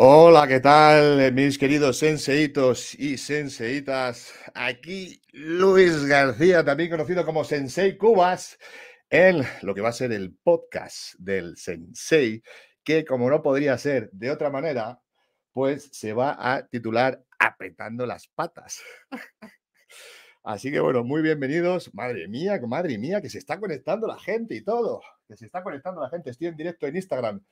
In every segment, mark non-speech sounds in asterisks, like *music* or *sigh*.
Hola, ¿qué tal, mis queridos senseitos y senseitas? Aquí Luis García, también conocido como Sensei Cubas, en lo que va a ser el podcast del Sensei, que como no podría ser de otra manera, pues se va a titular Apretando las patas. Así que bueno, muy bienvenidos. Madre mía, madre mía, que se está conectando la gente y todo. Que se está conectando la gente. Estoy en directo en Instagram.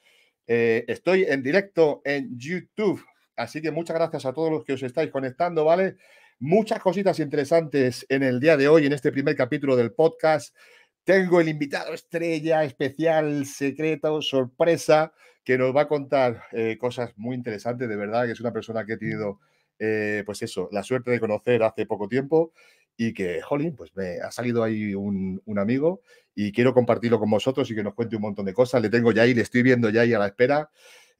Eh, estoy en directo en YouTube, así que muchas gracias a todos los que os estáis conectando, ¿vale? Muchas cositas interesantes en el día de hoy, en este primer capítulo del podcast. Tengo el invitado estrella, especial, secreto, sorpresa, que nos va a contar eh, cosas muy interesantes, de verdad, que es una persona que he tenido, eh, pues eso, la suerte de conocer hace poco tiempo y que, jolín, pues me ha salido ahí un, amigo y quiero compartirlo con vosotros y que nos cuente un montón de cosas. Le tengo ya ahí, le estoy viendo ya ahí a la espera.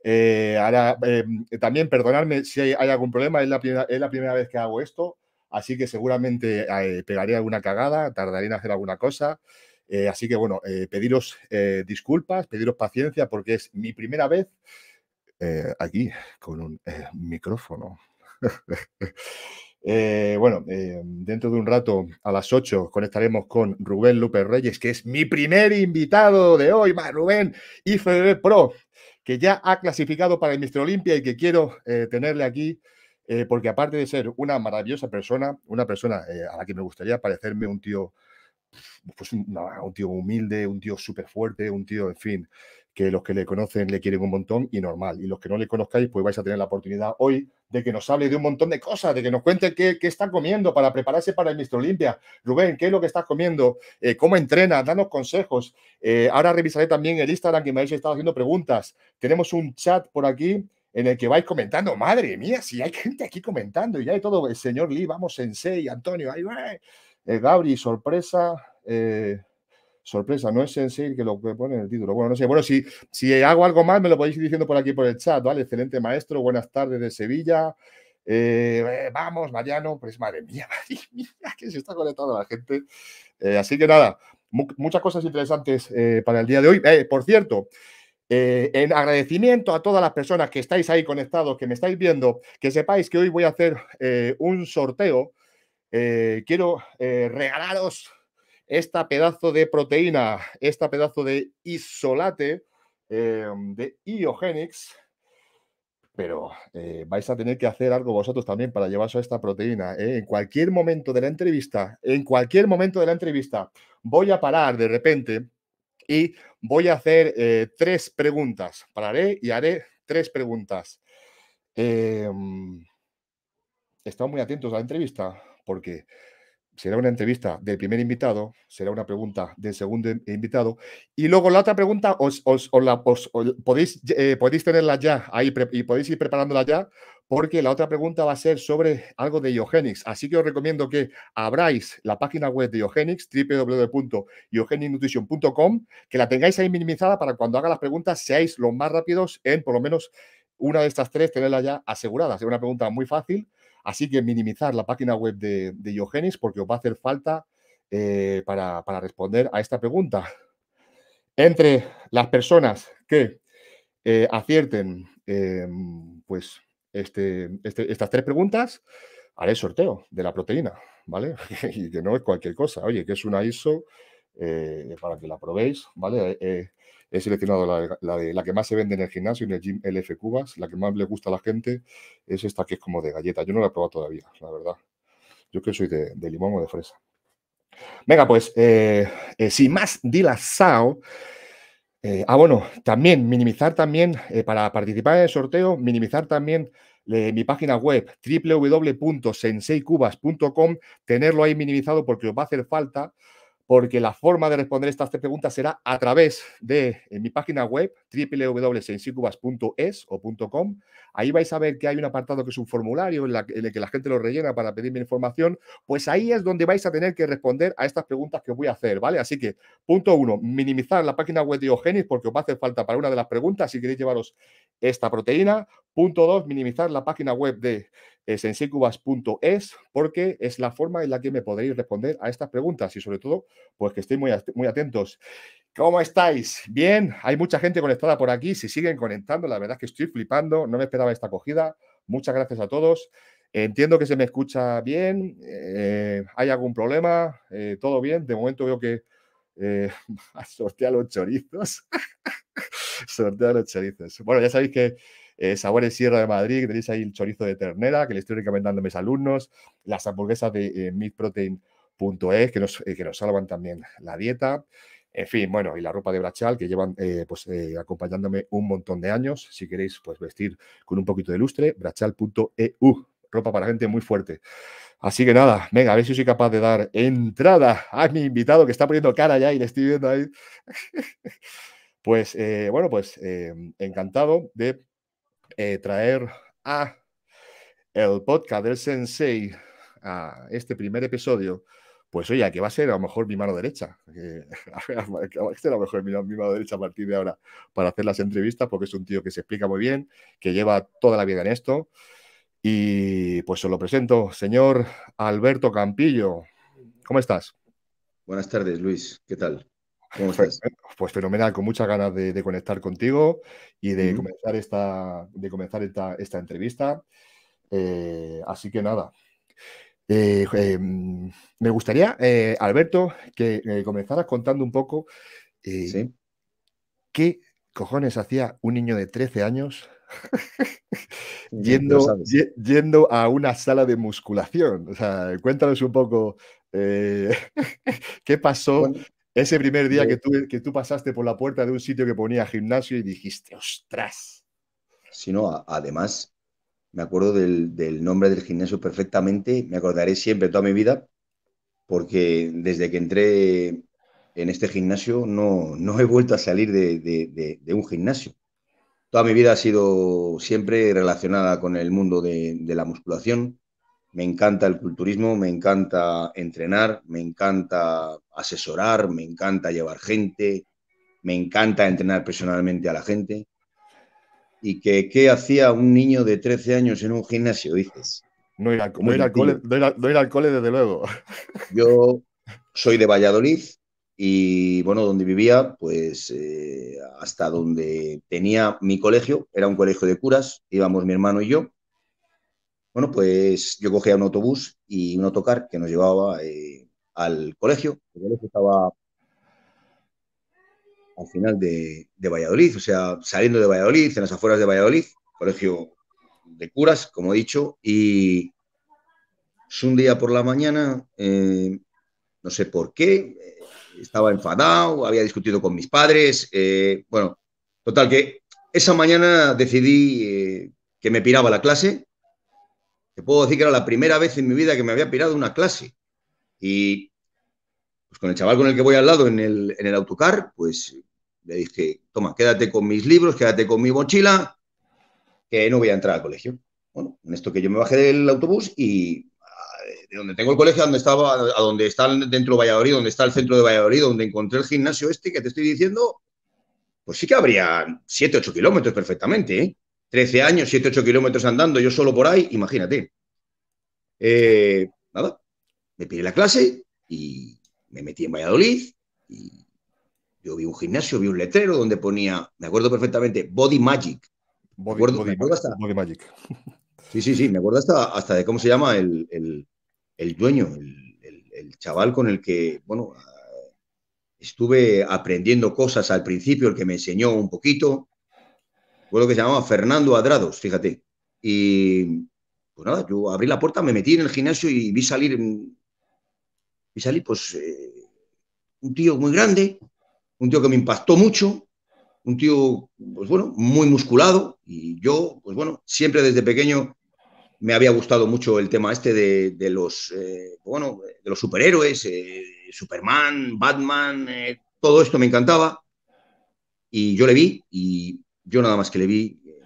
Eh, ahora, eh, también perdonadme si hay, algún problema, es la, primera, vez que hago esto, así que seguramente eh, pegaré alguna cagada, tardaré en hacer alguna cosa. así que bueno, pediros disculpas, pediros paciencia porque es mi primera vez aquí con un micrófono. *laughs* Eh, bueno, eh, dentro de un rato, a las 8, conectaremos con Rubén López Reyes, que es mi primer invitado de hoy, más Rubén, Federer Pro, que ya ha clasificado para el Mister Olimpia y que quiero eh, tenerle aquí, porque aparte de ser una maravillosa persona, una persona a la que me gustaría parecerme un tío, pues un, un tío humilde, un tío súper fuerte, un tío, en fin, que los que le conocen le quieren un montón y normal. Y los que no le conozcáis, pues vais a tener la oportunidad hoy de que nos hable de un montón de cosas, de que nos cuente qué, qué está comiendo para prepararse para el Mistro Olimpia. Rubén, ¿qué es lo que estás comiendo? Eh, ¿Cómo entrenas? Danos consejos. Eh, ahora revisaré también el Instagram que me habéis estado haciendo preguntas. Tenemos un chat por aquí en el que vais comentando, madre mía, si hay gente aquí comentando y ya hay todo, el señor Lee, vamos, Sensei, Antonio, ahí va, eh, Gabri, sorpresa, sorpresa, no es sencillo que lo que pone en el título. Bueno, no sé. Bueno, si, si hago algo más, me lo podéis ir diciendo por aquí por el chat, ¿vale? Excelente maestro, buenas tardes de Sevilla. Eh, eh, vamos, Mariano, pues madre mía, *laughs* madre mía, que se está conectando la gente. Eh, así que nada, muchas cosas interesantes para el día de hoy. por cierto, en agradecimiento a todas las personas que estáis ahí conectados, que me estáis viendo, que sepáis que hoy voy a hacer un sorteo. quiero regalaros esta pedazo de proteína, esta pedazo de isolate em, de Iogenix, pero eh, vais a tener que hacer algo vosotros también para llevaros a esta proteína. ¿eh? En cualquier momento de la entrevista, en cualquier momento de la entrevista, voy a parar de repente y voy a hacer eh, tres preguntas. Pararé y haré tres preguntas. Em, Estamos muy atentos a la entrevista porque será una entrevista del primer invitado, será una pregunta del segundo invitado, y luego la otra pregunta os, la, podéis, eh, podéis tenerla ya ahí y podéis ir preparándola ya, porque la otra pregunta va a ser sobre algo de eugenics. Así que os recomiendo que abráis la página web de eugenics, www.eugenicnutrition.com, que la tengáis ahí minimizada para cuando haga las preguntas seáis los más rápidos en por lo menos una de estas tres, tenerla ya asegurada. Es una pregunta muy fácil Así que minimizar la página web de, de porque os va a hacer falta eh, para, responder a esta pregunta. Entre las personas que eh, acierten em, pues este, este, estas tres preguntas, haré sorteo de la proteína, ¿vale? *laughs* y que no es cualquier cosa, oye, que es una ISO eh, para que la probéis, ¿vale? He seleccionado la, de, la que más se vende en el gimnasio, en el gym LF Cubas. La que más le gusta a la gente es esta que es como de galleta. Yo no la he probado todavía, la verdad. Yo que soy de, limón o de fresa. Venga, pues, eh, eh, sin más dilasao. Eh, ah, bueno, también minimizar también, para participar en el sorteo, minimizar también mi página web www.senseicubas.com, tenerlo ahí minimizado porque os va a hacer falta porque la forma de responder estas tres preguntas será a través de mi página web www.sensicubas.es o .com. Ahí vais a ver que hay un apartado que es un formulario en, el que la gente lo rellena para pedirme información. Pues ahí es donde vais a tener que responder a estas preguntas que os voy a hacer, ¿vale? Así que, punto uno, minimizar la página web de Ogenis porque os va a hacer falta para una de las preguntas si queréis llevaros esta proteína. Punto dos, minimizar la página web de sensicubas.es porque es la forma en la que me podréis responder a estas preguntas y sobre todo, pues que estéis muy, muy atentos. ¿Cómo estáis? Bien, hay mucha gente conectada por aquí, se siguen conectando, la verdad es que estoy flipando, no me esperaba esta acogida. Muchas gracias a todos. Entiendo que se me escucha bien, eh, hay algún problema, eh, todo bien. De momento veo que eh, *laughs* sortea los chorizos. *laughs* sortea los chorizos. Bueno, ya sabéis que eh, sabores Sierra de Madrid, que tenéis ahí el chorizo de ternera, que le estoy recomendando a mis alumnos, las hamburguesas de eh, meatprotein.es, que nos, eh, que nos salvan también la dieta. En fin, bueno, y la ropa de brachal que llevan pues, acompañándome un montón de años. Si queréis pues, vestir con un poquito de lustre, brachal.eu, ropa para gente muy fuerte. Así que nada, venga, a ver si soy capaz de dar entrada a mi invitado que está poniendo cara ya y le estoy viendo ahí. *laughs* pues bueno, pues encantado de eh, traer a el podcast del Sensei a este primer episodio, pues oye, que va a ser a lo mejor mi mano derecha. *laughs* lo mejor mi, mano derecha a partir de ahora para hacer las entrevistas, porque es un tío que se explica muy bien, que lleva toda la vida en esto. Y pues os lo presento, señor Alberto Campillo. ¿Cómo estás? Buenas tardes, Luis. ¿Qué tal? Pues, pues, fenomenal, con muchas ganas de, conectar contigo y de comenzar esta, de comenzar esta, entrevista. Eh, así que nada. Eh, eh, mm, me gustaría, Alberto, que comenzaras contando un poco qué cojones hacía un niño de 13 años *laughs* yendo, yendo a una sala de musculación. O sea, cuéntanos un poco *laughs* ¿Qué pasó ese primer día que, tú, pasaste por la puerta de un sitio que ponía gimnasio y dijiste, ostras. Si no, además, me acuerdo del, nombre del gimnasio perfectamente, me acordaré siempre toda mi vida, porque desde que entré en este gimnasio no, he vuelto a salir de, un gimnasio. Toda mi vida ha sido siempre relacionada con el mundo de, la musculación, me encanta el culturismo, me encanta entrenar, me encanta asesorar, me encanta llevar gente, me encanta entrenar personalmente a la gente. ¿Y que, qué hacía un niño de 13 años en un gimnasio, dices? No ir, al, era. cole, desde luego. Yo soy de Valladolid y, bueno, donde vivía, pues eh, hasta donde tenía mi colegio, era un colegio de curas, íbamos mi hermano y yo, bueno, pues yo cogía un autobús y un autocar que nos llevaba eh, al colegio. El colegio estaba al final de, Valladolid, o sea, saliendo de Valladolid, en las afueras de Valladolid, colegio de curas, como he dicho, y pues un día por la mañana, eh, no sé por qué, eh, estaba enfadado, había discutido con mis padres, bueno, total que esa mañana decidí que me piraba la clase te puedo decir que era la primera vez en mi vida que me había pirado una clase. Y pues con el chaval con el que voy al lado en el, en el autocar, pues le dije, toma, quédate con mis libros, quédate con mi mochila, que no voy a entrar al colegio. Bueno, en esto que yo me bajé del autobús y ah, de donde tengo el colegio, a donde estaba, a donde está dentro de Valladolid, donde está el centro de Valladolid, donde encontré el gimnasio este que te estoy diciendo, pues sí que habría 7, 8 kilómetros perfectamente. ¿eh? 13 años, 7, 8 kilómetros andando, yo solo por ahí, imagínate. Eh, nada, me pide la clase y me metí en Valladolid y yo vi un gimnasio, vi un letrero donde ponía, me acuerdo perfectamente, Body Magic. Body, Magic. *laughs* Sí, sí, sí, me acuerdo hasta, hasta de cómo se llama el, el, dueño, el, el, chaval con el que, bueno, estuve aprendiendo cosas al principio, el que me enseñó un poquito, lo que se llamaba Fernando Adrados, fíjate. Y pues nada, yo abrí la puerta, me metí en el gimnasio y vi salir, mm, vi salir pues eh, un tío muy grande, un tío que me impactó mucho, un tío, pues bueno, muy musculado. Y yo, pues bueno, siempre desde pequeño me había gustado mucho el tema este de, los, eh, bueno, de los superhéroes, eh, Superman, Batman, todo esto me encantaba. Y yo le vi y yo nada más que le vi, eh,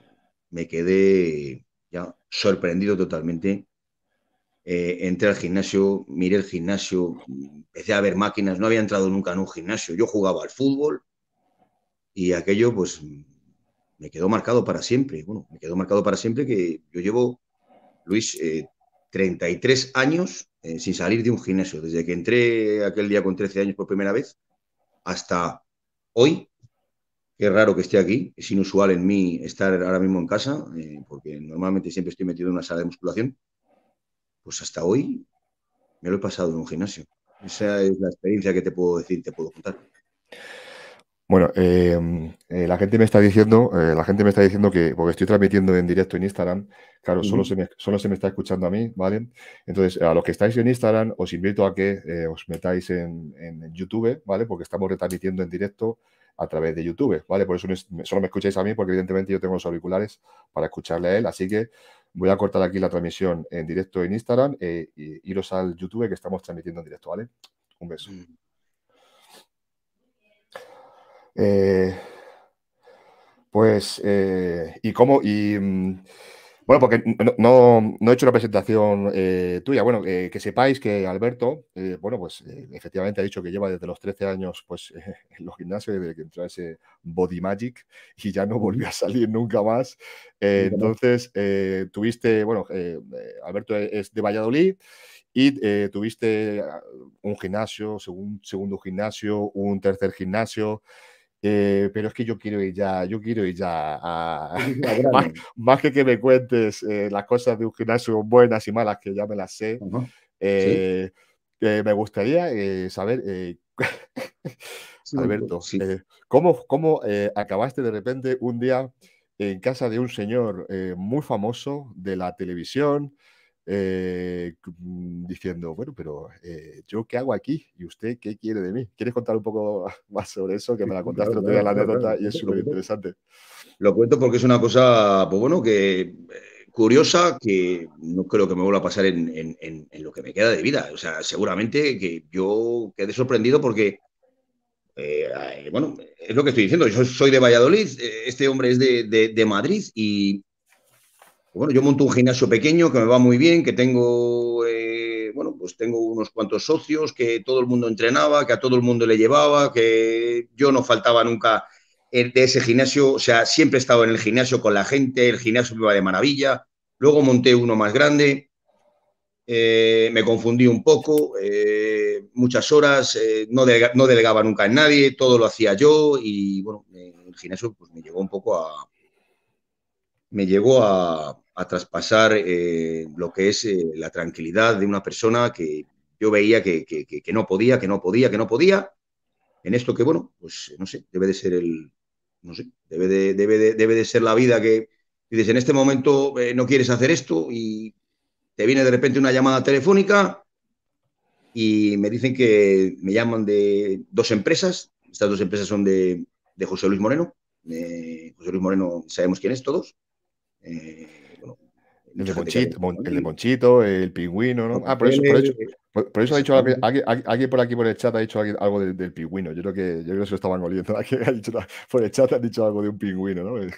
me quedé ya sorprendido totalmente. Eh, entré al gimnasio, miré el gimnasio, empecé a ver máquinas, no había entrado nunca en un gimnasio, yo jugaba al fútbol y aquello pues me quedó marcado para siempre. Bueno, me quedó marcado para siempre que yo llevo, Luis, 33 eh, años sin salir de un gimnasio, desde que entré aquel día con 13 años por primera vez hasta hoy, Qué raro que esté aquí, es inusual en mí estar ahora mismo en casa, eh, porque normalmente siempre estoy metido en una sala de musculación. Pues hasta hoy me lo he pasado en un gimnasio. Esa es la experiencia que te puedo decir, te puedo contar. Bueno, eh, eh, la gente me está diciendo, la gente me está diciendo que, porque estoy transmitiendo en directo en Instagram, claro, solo, se me, solo se me está escuchando a mí, ¿vale? Entonces, a los que estáis en Instagram, os invito a que os metáis en, en, YouTube, ¿vale? Porque estamos retransmitiendo en directo a través de YouTube, ¿vale? Por eso solo me escucháis a mí, porque evidentemente yo tengo los auriculares para escucharle a él, así que voy a cortar aquí la transmisión en directo en Instagram e, iros al YouTube que estamos transmitiendo en directo, ¿vale? Un beso. Mm. Eh, pues, eh, ¿y cómo? Y, mm, bueno, porque no, he hecho una presentación eh, tuya. Bueno, eh, que sepáis que Alberto, eh, bueno, pues efectivamente ha dicho que lleva desde los 13 años pues, *laughs* en los gimnasios, desde que entró ese Body Magic y ya no volvió a salir nunca más. entonces, tuviste, bueno, Alberto es de Valladolid y tuviste ah, un gimnasio, un segundo gimnasio, un tercer gimnasio. Eh, pero es que yo quiero ir ya, yo quiero ir ya *laughs* *laughs* más, que que me cuentes eh, las cosas de un gimnasio buenas y malas, que ya me las sé, eh, me gustaría saber, *laughs* Alberto, cómo, cómo acabaste de repente un día en casa de un señor muy famoso de la televisión, eh, mm, diciendo, bueno, pero eh, ¿yo qué hago aquí? ¿Y usted qué quiere de mí? ¿Quieres contar un poco *laughs* más sobre eso? Que me la *laughs* contaste claro, claro, la anécdota y es súper interesante. Lo cuento porque es una cosa, pues bueno, que eh, curiosa que no creo que me vuelva a pasar en, lo que me queda de vida. O sea, seguramente que yo quedé sorprendido porque, bueno, es lo que estoy diciendo. Yo soy de Valladolid, este hombre es de, de Madrid y bueno, yo monto un gimnasio pequeño que me va muy bien, que tengo, eh, bueno, pues tengo unos cuantos socios, que todo el mundo entrenaba, que a todo el mundo le llevaba, que yo no faltaba nunca de ese gimnasio, o sea, siempre he estado en el gimnasio con la gente, el gimnasio me va de maravilla, luego monté uno más grande, eh, me confundí un poco, eh, muchas horas, no, no, delegaba nunca en nadie, todo lo hacía yo y bueno, el gimnasio pues, me llevó un poco a, me llegó a, traspasar eh, lo que es eh, la tranquilidad de una persona que yo veía que, no podía, que no podía, que no podía, en esto que, bueno, pues no sé, debe de ser el, no sé, debe de, debe de, ser la vida que dices, en este momento eh, no quieres hacer esto y te viene de repente una llamada telefónica y me dicen que me llaman de dos empresas, estas dos empresas son de, de José Luis Moreno, José Luis Moreno sabemos quién es todos, eh, el de Monchito, el el pingüino, ¿no? Ah, por eso, por eso, ha dicho alguien, por aquí por el chat ha dicho algo del, pingüino. Yo creo que yo creo que se lo estaban oliendo. *laughs* por el chat han dicho algo de un pingüino, ¿no? el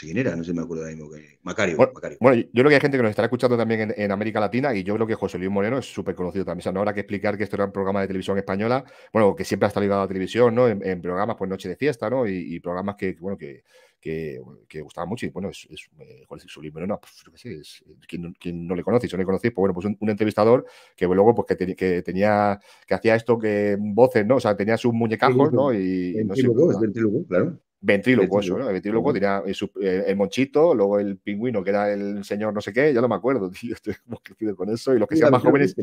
quién era, no sé, me acuerdo mismo que. Macario, Macario. Bueno, yo creo que hay gente que nos estará escuchando también en, América Latina y yo creo que José Luis Moreno es súper conocido también. no habrá que explicar que esto era un programa de televisión española, bueno, que siempre ha estado ligado a la televisión, ¿no? En, programas, por pues, Noche de Fiesta, ¿no? Y, y programas que, bueno, que que, gustaba mucho y bueno, es, es, eh, su libro, no, pues, qué sé, es, eh, quien, no le conoce, si no le conocéis, pues bueno, pues un, entrevistador que luego pues que, que, tenía, que hacía esto, que voces, ¿no? O sea, tenía sus muñecajos, ¿no? Y, no sé, pues, claro. Ventríloco, El tenía eh, eh, el, monchito, luego el pingüino, que era el señor no sé qué, ya lo me acuerdo, *laughs* tío, estoy crecido con eso, y los que sean más jóvenes...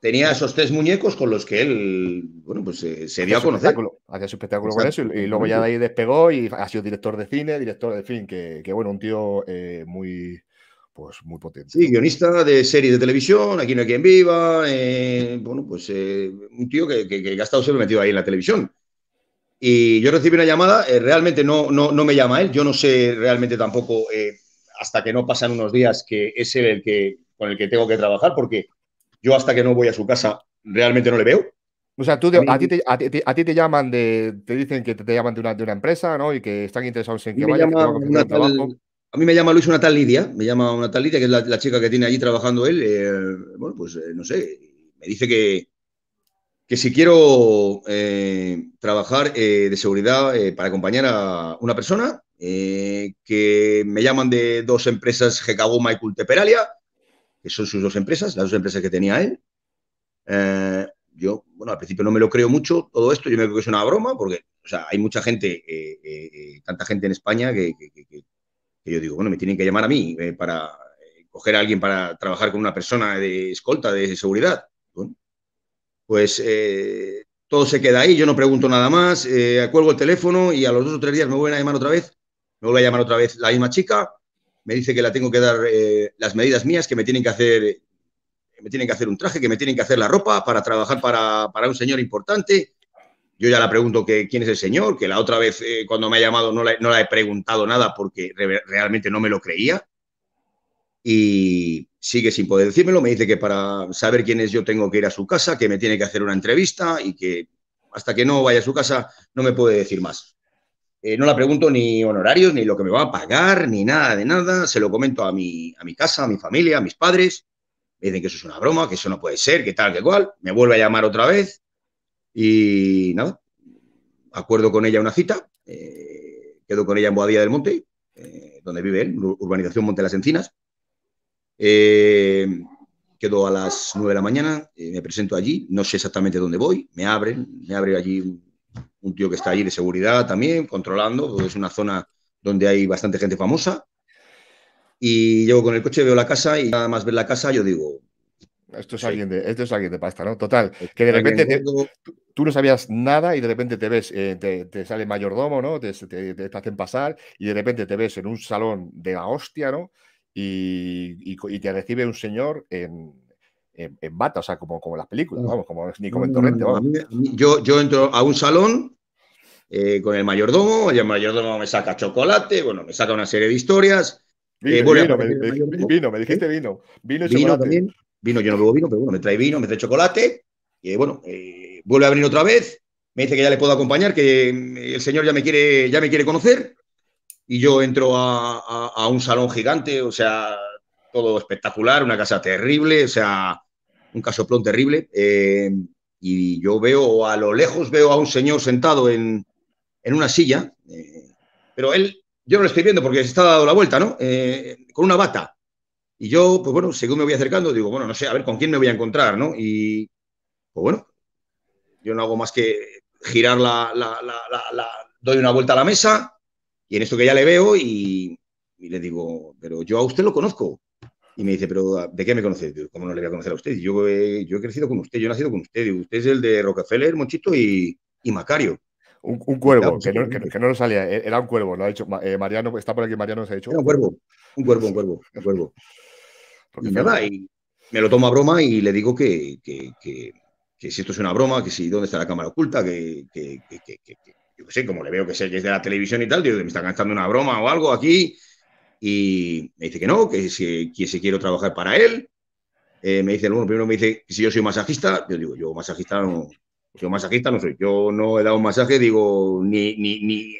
Tenía, esos tres muñecos con los que él, bueno, pues eh, se dio a conocer. Hacía su espectáculo con eso, y, luego ya de ahí despegó y ha sido director de cine, director de fin que, bueno, un tío muy... Pues muy potente. Sí, guionista de series de televisión, Aquí no hay quien viva, bueno, pues un tío que, que, que ha estado siempre metido ahí en la televisión. Y yo recibí una llamada, eh, realmente no, no, no, me llama él, yo no sé realmente tampoco, eh, hasta que no pasan unos días, que es él el que, con el que tengo que trabajar, porque yo hasta que no voy a su casa realmente no le veo. O sea, a, ti te, a, ti, te llaman de, te dicen que te, llaman de una, de una, empresa, ¿no? Y que están interesados en que vayas. A mí me llama Luis una tal Lidia, me llama una tal Lidia, que es la, chica que tiene allí trabajando él. Eh, bueno, pues no sé, me dice que, que si quiero eh, trabajar eh, de seguridad eh, para acompañar a una persona, que me llaman de dos empresas, Gecagoma y Culteperalia, que son sus dos empresas, las dos empresas que tenía él. yo, bueno, al principio no me lo creo mucho todo esto, yo me creo que es una broma, porque hay mucha gente, tanta gente en España que, yo digo, bueno, me tienen que llamar a mí para coger a alguien para trabajar con una persona de escolta, de seguridad pues eh, todo se queda ahí, yo no pregunto nada más, Acuelgo eh, el teléfono y a los dos o tres días me vuelven a llamar otra vez, me vuelve a llamar otra vez la misma chica, me dice que la tengo que dar eh, las medidas mías, que me tienen que hacer me tienen que hacer un traje, que me tienen que hacer la ropa para trabajar para, un señor importante. Yo ya la pregunto que, quién es el señor, que la otra vez cuando me ha llamado no la, he preguntado nada porque realmente no me lo creía. Y, sigue sin poder decírmelo, me dice que para saber quién es yo tengo que ir a su casa, que me tiene que hacer una entrevista y que hasta que no vaya a su casa no me puede decir más. Eh, no la pregunto ni honorarios, ni lo que me va a pagar, ni nada de nada. Se lo comento a mi, a mi casa, a mi familia, a mis padres. Me dicen que eso es una broma, que eso no puede ser, que tal, que cual. Me vuelve a llamar otra vez y nada. Acuerdo con ella una cita. Eh, quedo con ella en Boadilla del Monte, eh, donde vive él, urbanización Monte las Encinas. Eh, quedo a las 9 de la mañana, eh, me presento allí, no sé exactamente dónde voy, me abren, me abre allí un, tío que está allí de seguridad también, controlando, es una zona donde hay bastante gente famosa. Y llego con el coche, veo la casa y nada más ver la casa, yo digo. Esto es, alguien, de, esto es alguien de pasta, ¿no? Total, que de repente tú no sabías nada y de repente te ves, eh, te, sale sale mayordomo, ¿no? Te, te hacen pasar y de repente te ves en un salón de la hostia, ¿no? y, te recibe un señor en, en, bata, o sea, como, como las películas, vamos, como, ni como en torrente. Vamos. Yo, yo entro a un salón eh, con el mayordomo, y el mayordomo me saca chocolate, bueno, me saca una serie de historias. Eh, vino, vino, me, eh, vino, dijiste vino. Vino También, vino, yo no bebo vino, pero bueno, me trae vino, me trae chocolate. Y bueno, vuelve a venir otra vez. Me dice que ya le puedo acompañar, que mm, el señor ya me quiere, ya me quiere conocer y yo entro a, un salón gigante, o sea, todo espectacular, una casa terrible, o sea, un casoplón terrible. Eh, y yo veo a lo lejos, veo a un señor sentado en, una silla, eh, pero él, yo no lo estoy viendo porque se está dando la vuelta, ¿no? Eh, con una bata. Y yo, pues bueno, según me voy acercando, digo, bueno, no sé, a ver con quién me voy a encontrar, ¿no? Y, pues bueno, yo no hago más que girar la doy una vuelta a la mesa y en esto que ya le veo y, le digo, pero yo a usted lo conozco. Y me dice, pero ah, ¿de qué me conoce? ¿Cómo no le voy a conocer a usted? Yo he, yo he crecido con usted, yo he nacido con usted. usted es el de Rockefeller, Monchito y, Macario. Un, un cuervo, que no, lo salía, e, era un cuervo, lo ha dicho eh, Mariano, está por aquí Mariano, se ha dicho. un cuervo, un cuervo, un cuervo, un cuervo. *laughs* y me lo tomo a broma y le digo que, si esto es una broma, que si dónde está la cámara oculta, que, que, yo sé, como le veo que, sé, que es de la televisión y tal, digo, me están gastando una broma o algo aquí. Y me dice que no, que si, quiero trabajar para él. Eh, me dice el primero me dice si yo soy masajista. Yo digo, yo masajista no, yo masajista no soy. Yo no he dado un masaje, digo, ni, ni, ni,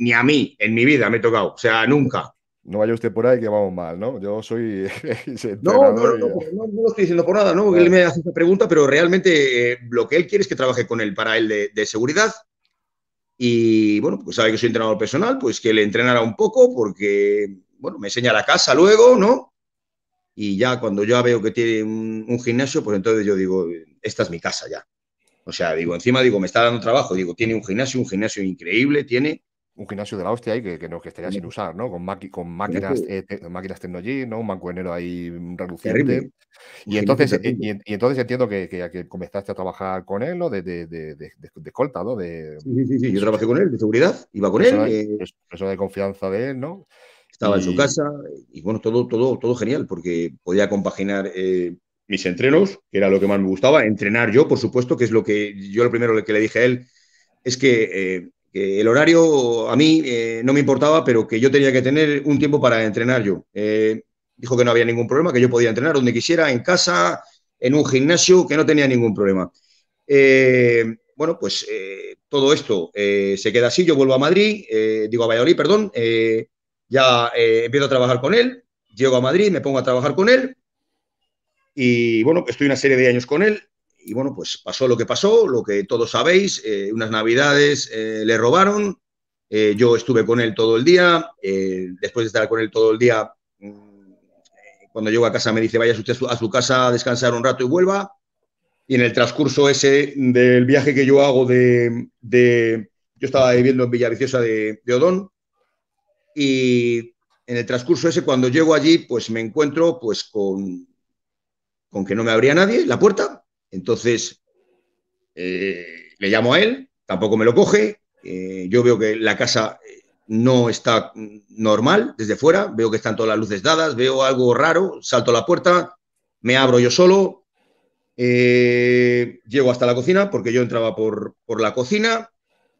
ni a mí en mi vida me he tocado. O sea, nunca. No vaya usted por ahí que vamos mal, ¿no? Yo soy. *laughs* no, no, no, no, lo estoy diciendo por nada, ¿no? Él me hace esa pregunta, pero realmente eh, lo que él quiere es que trabaje con él para él de seguridad y bueno, pues sabe que soy entrenador personal, pues que le entrenara un poco porque, bueno, me enseña la casa luego, ¿no? Y ya cuando yo veo que tiene un, un gimnasio, pues entonces yo digo, esta es mi casa ya. O sea, digo, encima digo, me está dando trabajo, digo, tiene un gimnasio, un gimnasio increíble, tiene, un gimnasio de la hostia ahí que, no, que estaría sin usar, ¿no? Con, máquinas, eh, máquinas tecnología, ¿no? Un mancuenero ahí mm, reluciente. Y entonces, eh, y, entonces entiendo que, que, que, comenzaste a trabajar con él, ¿no? De, de, de, de, escolta, ¿no? sí, sí, sí, yo trabajé mm, con él, de seguridad, iba con él. Persona de eh, confianza de él, ¿no? Estaba en su casa y bueno, todo, todo, todo genial, porque podía compaginar mis entrenos, que era lo que más me gustaba, entrenar yo, por supuesto, que es lo que yo lo primero que le dije a él, es que que el horario a mí eh, no me importaba, pero que yo tenía que tener un tiempo para entrenar yo. Eh, dijo que no había ningún problema, que yo podía entrenar donde quisiera, en casa, en un gimnasio, que no tenía ningún problema. Eh, bueno, pues todo esto se queda así, yo vuelvo a Madrid, digo a Valladolid, perdón, ya empiezo a trabajar con él, llego a Madrid, me pongo a trabajar con él y bueno, estoy una serie de años con él, y bueno, pues pasó lo que pasó, lo que todos sabéis, eh, unas navidades eh, le robaron, eh, yo estuve con él todo el día, después de estar con él todo el día, mm, cuando llego a casa me dice, vaya usted a su casa a descansar un rato y vuelva, y en el transcurso ese del viaje que yo hago de... yo estaba viviendo en Villaviciosa de, de Odón, y en el transcurso ese, cuando llego allí, pues me encuentro pues con, con que no me abría nadie la puerta, entonces, eh, le llamo a él, tampoco me lo coge. Eh, yo veo que la casa eh, no está normal desde fuera, veo que están todas las luces dadas, veo algo raro, salto a la puerta, me abro yo solo, llego hasta la cocina, porque yo entraba por, la cocina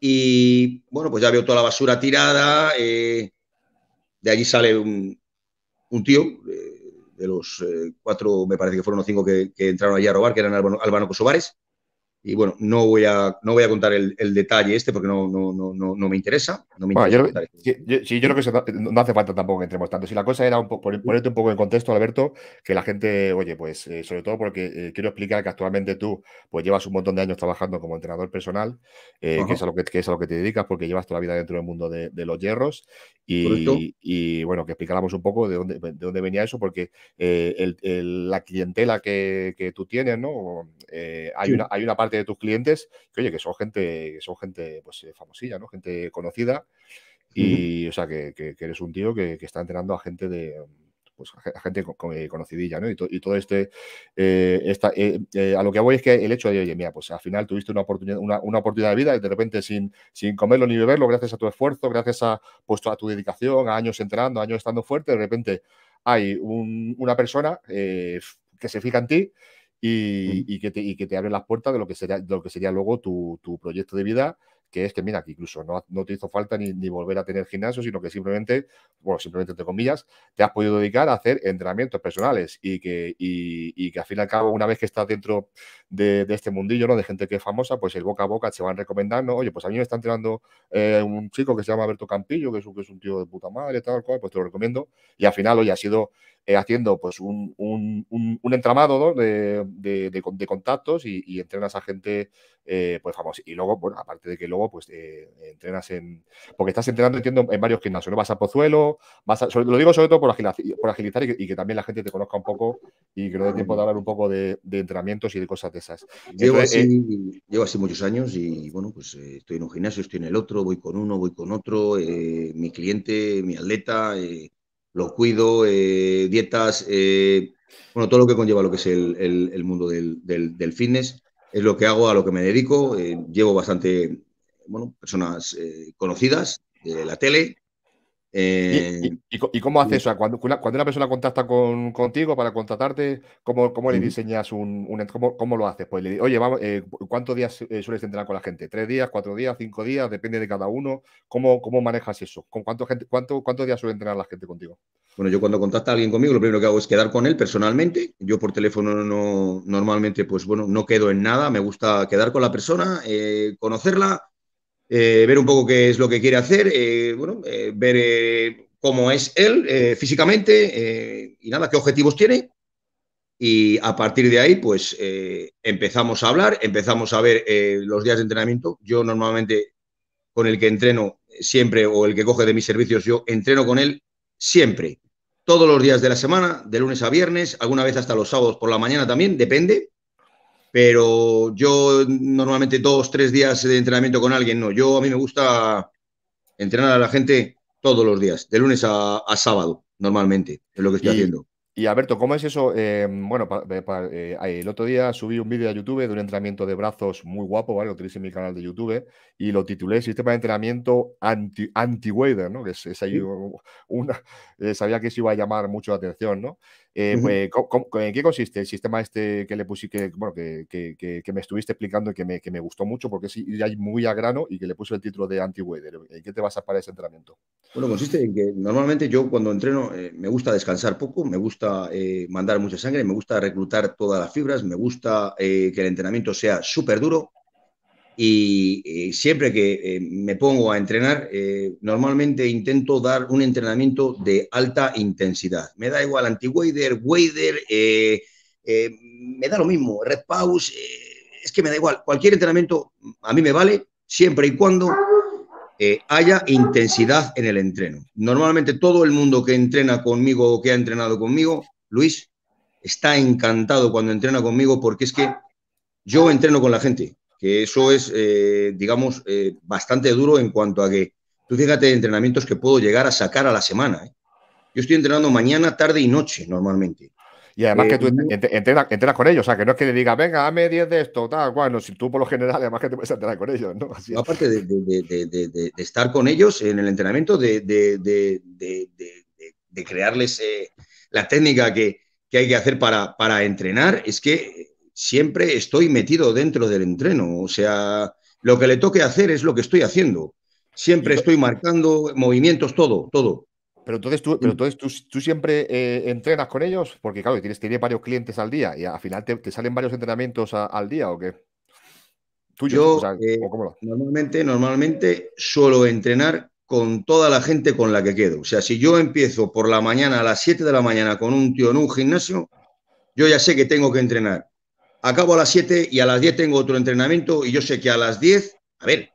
y, bueno, pues ya veo toda la basura tirada, de allí sale un, un tío de los eh, cuatro, me parece que fueron los cinco que, entraron allí a robar, que eran Álvaro Albano y bueno, no voy a, no voy a contar el, el detalle este porque no, no, no, no me interesa. Me yo, creo que no, hace falta tampoco que entremos tanto. Si la cosa era un ponerte un poco en contexto, Alberto, que la gente, oye, pues eh, sobre todo porque eh, quiero explicar que actualmente tú pues llevas un montón de años trabajando como entrenador personal, eh, que, es a lo que, que, es lo que te dedicas porque llevas toda la vida dentro del mundo de, los hierros. Y, y, bueno, que explicáramos un poco de dónde, de dónde venía eso porque la clientela que, que, tú tienes, ¿no? hay, una, hay una parte de tus clientes, que oye, que son gente, son gente pues eh, famosilla, ¿no? Gente conocida. Y, o sea, que, que, eres un tío que, que, está entrenando a gente de pues a gente eh, conocidilla, ¿no? Y, todo este, eh, esta, a lo que voy es que el hecho de, oye, mira, pues al final tuviste una oportunidad, una, oportunidad de vida y de repente sin, sin comerlo ni beberlo, gracias a tu esfuerzo, gracias a, pues, a tu dedicación, a años entrenando, a años estando fuerte, de repente hay una persona que se fija en ti y, que, te, y que te abre las puertas de lo que sería, lo que sería luego tu, tu proyecto de vida que es que, mira, que incluso no, no te hizo falta ni, ni, volver a tener gimnasio, sino que simplemente, bueno, simplemente entre comillas, te has podido dedicar a hacer entrenamientos personales y que, y, que al fin y al cabo, una vez que estás dentro de, de, este mundillo, ¿no? De gente que es famosa, pues el boca a boca se van recomendando, oye, pues a mí me está entrenando eh, un chico que se llama Alberto Campillo, que es, un, que es un tío de puta madre, tal cual, pues te lo recomiendo. Y al final, hoy ha sido eh, haciendo pues un, un, un, entramado de, de, de, contactos y, entrenas a gente eh, pues famosa. Y luego, bueno, aparte de que luego pues eh, entrenas en... Porque estás entrenando, entiendo, en varios gimnasios, ¿no? Vas a Pozuelo, vas a, lo digo sobre todo por, agilizar, y, que, también la gente te conozca un poco y que no dé tiempo de hablar un poco de, entrenamientos y de cosas de esas. Llevo, eh, así, muchos años y bueno, pues eh, estoy en un gimnasio, estoy en el otro, voy con uno, voy con otro, mi cliente, mi atleta, lo cuido, dietas, bueno, todo lo que conlleva lo que es el, mundo del, del, fitness es lo que hago, a lo que me dedico. llevo bastante, bueno, personas eh, conocidas de la tele. ¿Y, eh, cómo haces eso? Cuando, una persona contacta contigo para contratarte, ¿cómo, cómo le diseñas un... cómo, lo haces? Pues le digo, oye, vamos, eh, ¿cuántos días sueles entrenar con la gente? ¿Tres días, cuatro días, cinco días? Depende de cada uno. ¿Cómo, cómo manejas eso? ¿Con gente, cuánto, ¿Cuántos días suele entrenar la gente contigo? Bueno, yo cuando contacta a alguien conmigo, lo primero que hago es quedar con él personalmente. Yo por teléfono no, normalmente, pues bueno, no quedo en nada. Me gusta quedar con la persona, conocerla eh, ver un poco qué es lo que quiere hacer, eh, bueno, eh, ver cómo es él físicamente y nada, qué objetivos tiene. Y a partir de ahí, pues empezamos a hablar, empezamos a ver los días de entrenamiento. Yo normalmente con el que entreno siempre o el que coge de mis servicios, yo entreno con él siempre, todos los días de la semana, de lunes a viernes, alguna vez hasta los sábados por la mañana también, depende pero yo normalmente dos, tres días de entrenamiento con alguien, no. Yo a mí me gusta entrenar a la gente todos los días, de lunes a, sábado, normalmente, es lo que estoy haciendo. Y Alberto, ¿cómo es eso? Eh, bueno, eh, el otro día subí un vídeo a YouTube de un entrenamiento de brazos muy guapo, ¿vale? Lo tenéis en mi canal de YouTube y lo titulé Sistema de Entrenamiento Anti-Wader, anti wader no Que es, una, eh, sabía que se iba a llamar mucho la atención, ¿no? Eh, pues, en qué consiste el sistema este que le puse, que, bueno, que, me estuviste explicando y que me, gustó mucho porque es ya muy a grano y que le puse el título de anti-weather? ¿En qué te vas a para ese entrenamiento? Bueno, consiste en que normalmente yo cuando entreno eh, me gusta descansar poco, me gusta eh, mandar mucha sangre, me gusta reclutar todas las fibras, me gusta eh, que el entrenamiento sea súper duro, y eh, siempre que eh, me pongo a entrenar, eh, normalmente intento dar un entrenamiento de alta intensidad. Me da igual anti-wader, wader, me da lo mismo, red pause, es que me da igual. Cualquier entrenamiento a mí me vale siempre y cuando haya intensidad en el entreno. Normalmente todo el mundo que entrena conmigo o que ha entrenado conmigo, Luis, está encantado cuando entrena conmigo porque es que yo entreno con la gente que eso es, digamos, bastante duro en cuanto a que tú fíjate entrenamientos que puedo llegar a sacar a la semana. Yo estoy entrenando mañana, tarde y noche normalmente. Y además que tú entrenas, con ellos, o sea, que no es que le diga venga, dame 10 de esto, tal, bueno, si tú por lo general, además que te puedes entrenar con ellos, ¿no? Así aparte de, de, de, estar con ellos en el entrenamiento, de, crearles la técnica que, que, hay que hacer para, para entrenar, es que siempre estoy metido dentro del entreno. O sea, lo que le toque hacer es lo que estoy haciendo. Siempre estoy marcando movimientos, todo, todo. Pero entonces tú, tú, siempre eh, entrenas con ellos, porque claro, tienes, tienes varios clientes al día y al final te, salen varios entrenamientos al día o qué. y Yo eh, normalmente, normalmente suelo entrenar con toda la gente con la que quedo. O sea, si yo empiezo por la mañana a las 7 de la mañana con un tío en un gimnasio, yo ya sé que tengo que entrenar acabo a las 7 y a las 10 tengo otro entrenamiento y yo sé que a las 10, a ver,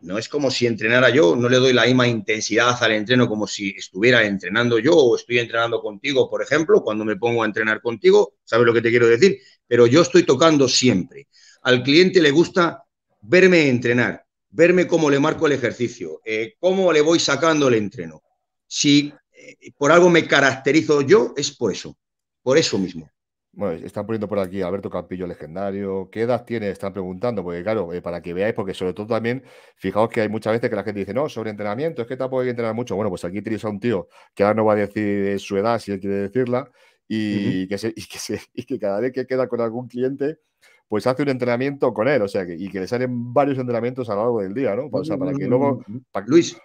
no es como si entrenara yo, no le doy la misma intensidad al entreno como si estuviera entrenando yo o estoy entrenando contigo, por ejemplo, cuando me pongo a entrenar contigo, ¿sabes lo que te quiero decir? Pero yo estoy tocando siempre. Al cliente le gusta verme entrenar, verme cómo le marco el ejercicio, eh, cómo le voy sacando el entreno. Si eh, por algo me caracterizo yo, es por eso, por eso mismo. Bueno, están poniendo por aquí Alberto Campillo legendario. ¿Qué edad tiene? Están preguntando, porque claro, eh, para que veáis, porque sobre todo también, fijaos que hay muchas veces que la gente dice, no, sobre entrenamiento, es que tampoco hay que entrenar mucho. Bueno, pues aquí tienes a un tío que ahora no va a decir eh, su edad si él quiere decirla, *laughs* y, que, cada vez que queda con algún cliente, pues hace un entrenamiento con él, o sea, y que le salen varios entrenamientos a lo largo del día, ¿no? O sea, para que luego... Mm, mm, mm. Luis,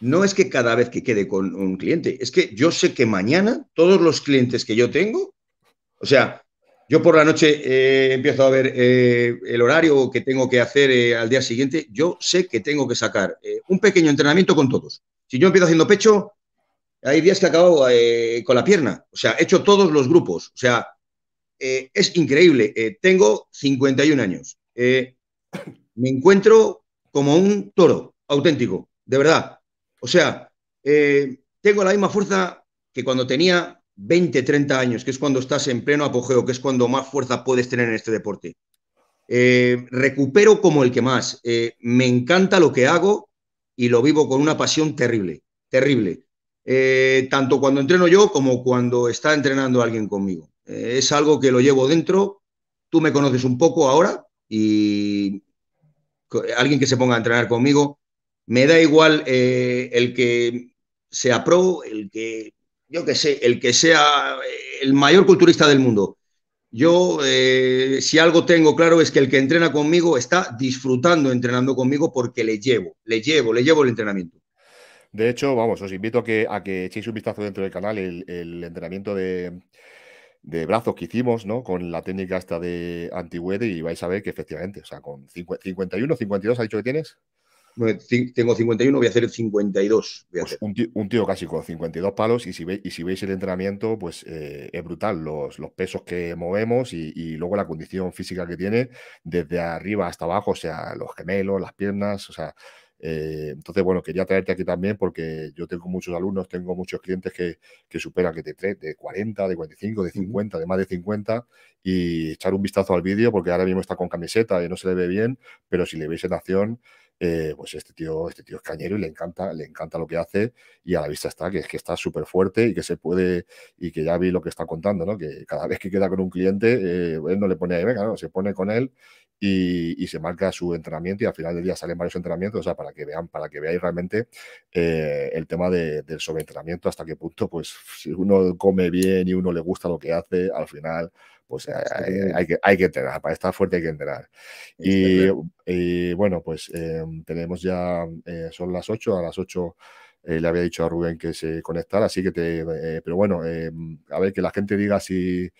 no es que cada vez que quede con un cliente, es que yo sé que mañana todos los clientes que yo tengo o sea, yo por la noche empiezo a ver eh, el horario que tengo que hacer eh, al día siguiente. Yo sé que tengo que sacar eh, un pequeño entrenamiento con todos. Si yo empiezo haciendo pecho, hay días que acabo con la pierna. O sea, he hecho todos los grupos. O sea, es increíble. tengo 51 años. me encuentro como un toro auténtico, de verdad. O sea, tengo la misma fuerza que cuando tenía 20, 30 años, que es cuando estás en pleno apogeo, que es cuando más fuerza puedes tener en este deporte. Eh, recupero como el que más. Eh, me encanta lo que hago y lo vivo con una pasión terrible, terrible. Eh, tanto cuando entreno yo como cuando está entrenando alguien conmigo. es algo que lo llevo dentro. Tú me conoces un poco ahora y alguien que se ponga a entrenar conmigo, me da igual el que sea pro, el que yo que sé, el que sea eh, el mayor culturista del mundo. Yo, eh, si algo tengo claro es que el que entrena conmigo está disfrutando entrenando conmigo porque le llevo, le llevo, le llevo el entrenamiento. De hecho, vamos, os invito a que, a que echéis un vistazo dentro del canal el, entrenamiento de, brazos que hicimos, ¿no? Con la técnica esta de anti y vais a ver que efectivamente, o sea, con 51, 52, ¿ha dicho que tienes? tengo 51, voy a hacer 52. Voy a pues Un, tío, casi con 52 palos y si, si veis el entrenamiento, pues eh, es brutal los, pesos que movemos y, luego la condición física que tiene desde arriba hasta abajo, o sea, los gemelos, las piernas, o sea... Eh, entonces, bueno, quería traerte aquí también porque yo tengo muchos alumnos, tengo muchos clientes que, superan que de, de 40, de 45, de 50, de más de 50 y echar un vistazo al vídeo porque ahora mismo está con camiseta y no se le ve bien, pero si le veis en acción, eh, pues este tío, este tío es cañero y le encanta, le encanta lo que hace y a la vista está que es que está súper fuerte y que se puede, y que ya vi lo que está contando, ¿no? Que cada vez que queda con un cliente, eh, él no le pone ahí, venga, no, se pone con él y, y, se marca su entrenamiento y al final del día salen varios entrenamientos, o sea, para que vean, para que veáis realmente eh, el tema de, del sobreentrenamiento, hasta qué punto, pues si uno come bien y uno le gusta lo que hace, al final pues eh, hay, que, hay que entrenar, para estar fuerte hay que entrenar. Y, bueno, pues eh, tenemos ya, eh, son las 8, a las 8 le había dicho a Rubén que se conectara, así que te, pero bueno, a ver que la gente diga si...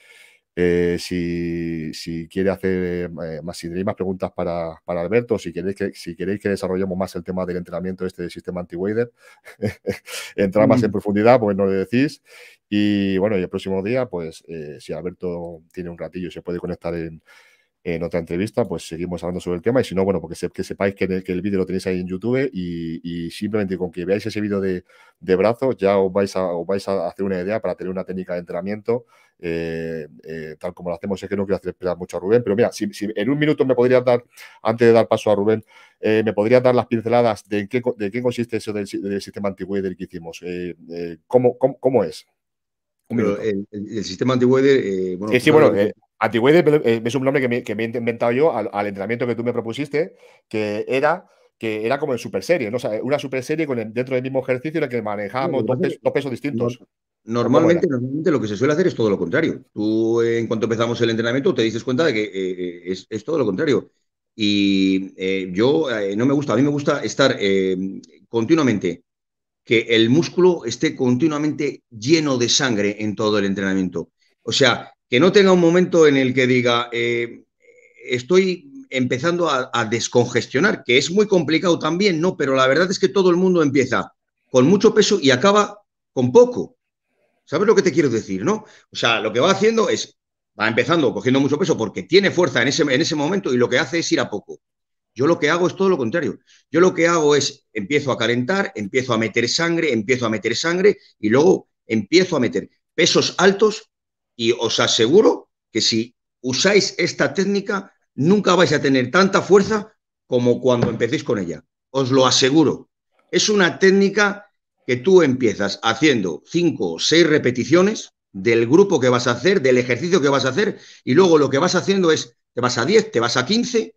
Eh, si, si, quiere hacer eh, más, si más preguntas para, Alberto, si queréis, que, si queréis que desarrollemos más el tema del entrenamiento de este sistema anti-wader, *laughs* entrar más en mm. profundidad, pues no le decís. Y bueno, el próximo día, pues eh, si Alberto tiene un ratillo y se puede conectar en, en otra entrevista, pues seguimos hablando sobre el tema. Y si no, bueno, porque que sepáis que, el, vídeo lo tenéis ahí en YouTube y, simplemente con que veáis ese vídeo de, brazos ya os vais, a, vais a hacer una idea para tener una técnica de entrenamiento eh, eh, tal como lo hacemos. Es que no quiero hacer esperar mucho a Rubén, pero mira, si, en un minuto me podrías dar, antes de dar paso a Rubén, eh, me podrías dar las pinceladas de qué, de qué consiste eso del, sistema anti que hicimos. ¿cómo, cómo, es? el, sistema anti bueno, me eh, es un nombre que me, he inventado yo al, entrenamiento que tú me propusiste, que era que era como el super serie, ¿no? sea, una super serie con dentro del mismo ejercicio en el que manejábamos dos, pesos distintos. Normalmente, normalmente, lo que se suele hacer es todo lo contrario. Tú, en cuanto empezamos el entrenamiento, te dices cuenta de que eh, eh, es, todo lo contrario. Y yo no me gusta, a mí me gusta estar continuamente, que el músculo esté continuamente lleno de sangre en todo el entrenamiento. O sea, que no tenga un momento en el que diga, eh, estoy empezando a, descongestionar, que es muy complicado también, ¿no? Pero la verdad es que todo el mundo empieza con mucho peso y acaba con poco. ¿Sabes lo que te quiero decir, no? O sea, lo que va haciendo es, va empezando cogiendo mucho peso porque tiene fuerza ese, en ese momento y lo que hace es ir a poco. Yo lo que hago es todo lo contrario. Yo lo que hago es empiezo a calentar, empiezo a meter sangre, empiezo a meter sangre y luego empiezo a meter pesos altos y os aseguro que si usáis esta técnica, nunca vais a tener tanta fuerza como cuando empecéis con ella. Os lo aseguro. Es una técnica que tú empiezas haciendo cinco o seis repeticiones del grupo que vas a hacer, del ejercicio que vas a hacer, y luego lo que vas haciendo es, te vas a 10, te vas a 15,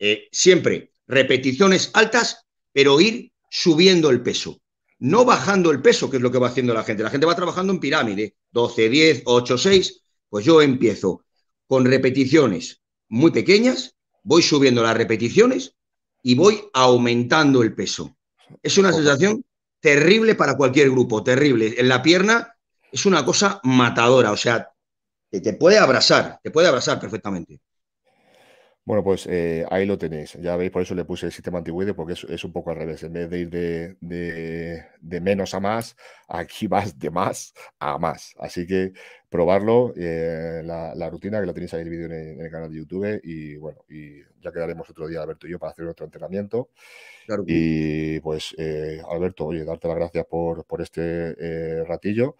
eh, siempre repeticiones altas, pero ir subiendo el peso, no bajando el peso, que es lo que va haciendo la gente. La gente va trabajando en pirámide, 12, 10, 8, 6, pues yo empiezo con repeticiones muy pequeñas, voy subiendo las repeticiones y voy aumentando el peso. Es una sensación terrible para cualquier grupo, terrible. En la pierna es una cosa matadora, o sea, te, puede abrasar, te puede abrasar perfectamente. Bueno, pues eh, ahí lo tenéis. Ya veis, por eso le puse el sistema antiguo, porque es, un poco al revés. En vez de ir de, de, menos a más, aquí *laughs* vas de más a más. Así que probarlo, eh, la, rutina que la tenéis ahí el vídeo en, en el canal de YouTube y bueno, y ya quedaremos otro día, Alberto y yo, para hacer otro entrenamiento. Y pues, eh, Alberto, oye, darte las gracias por, este eh, ratillo.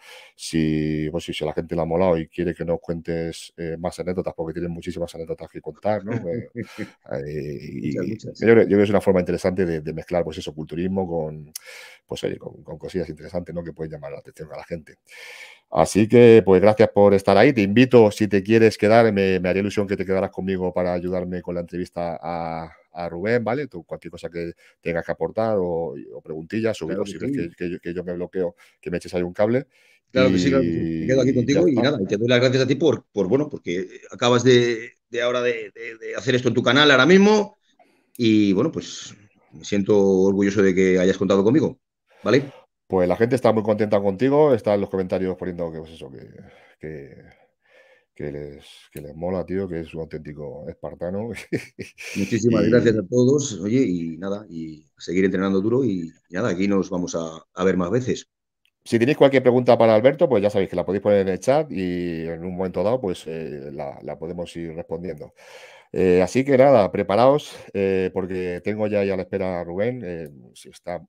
Pues, si, a la gente le ha molado y quiere que nos cuentes eh, más anécdotas, porque tienes muchísimas anécdotas que contar, ¿no? Pues, *laughs* yo, creo que es una forma interesante de, mezclar, pues eso, culturismo con, pues, con, cosillas interesantes, ¿no? Que pueden llamar la atención a la gente. Así que, pues gracias por estar ahí. Te invito, si te quieres quedar, me, haría ilusión que te quedaras conmigo para ayudarme con la entrevista a, Rubén, ¿vale? Tú, cualquier cosa que tengas que aportar o, preguntillas, o si ves que, yo me bloqueo, que me eches ahí un cable. Claro que sí, quedo aquí contigo y, nada, te doy las gracias a ti por, bueno, porque acabas de, ahora de hacer esto en tu canal ahora mismo y bueno, pues me siento orgulloso de que hayas contado conmigo, ¿vale? Pues la gente está muy contenta contigo, está en los comentarios poniendo que pues eso, que, que, les, les mola, tío, que es un auténtico espartano. *laughs* Muchísimas gracias a todos, oye, y nada, y seguir entrenando duro y, nada, aquí nos vamos a, ver más veces. Si tenéis cualquier pregunta para Alberto, pues ya sabéis que la podéis poner en el chat y en un momento dado, pues eh, la, podemos ir respondiendo. Eh, así que nada, preparaos, eh, porque tengo ya, ya a la espera a Rubén, si está,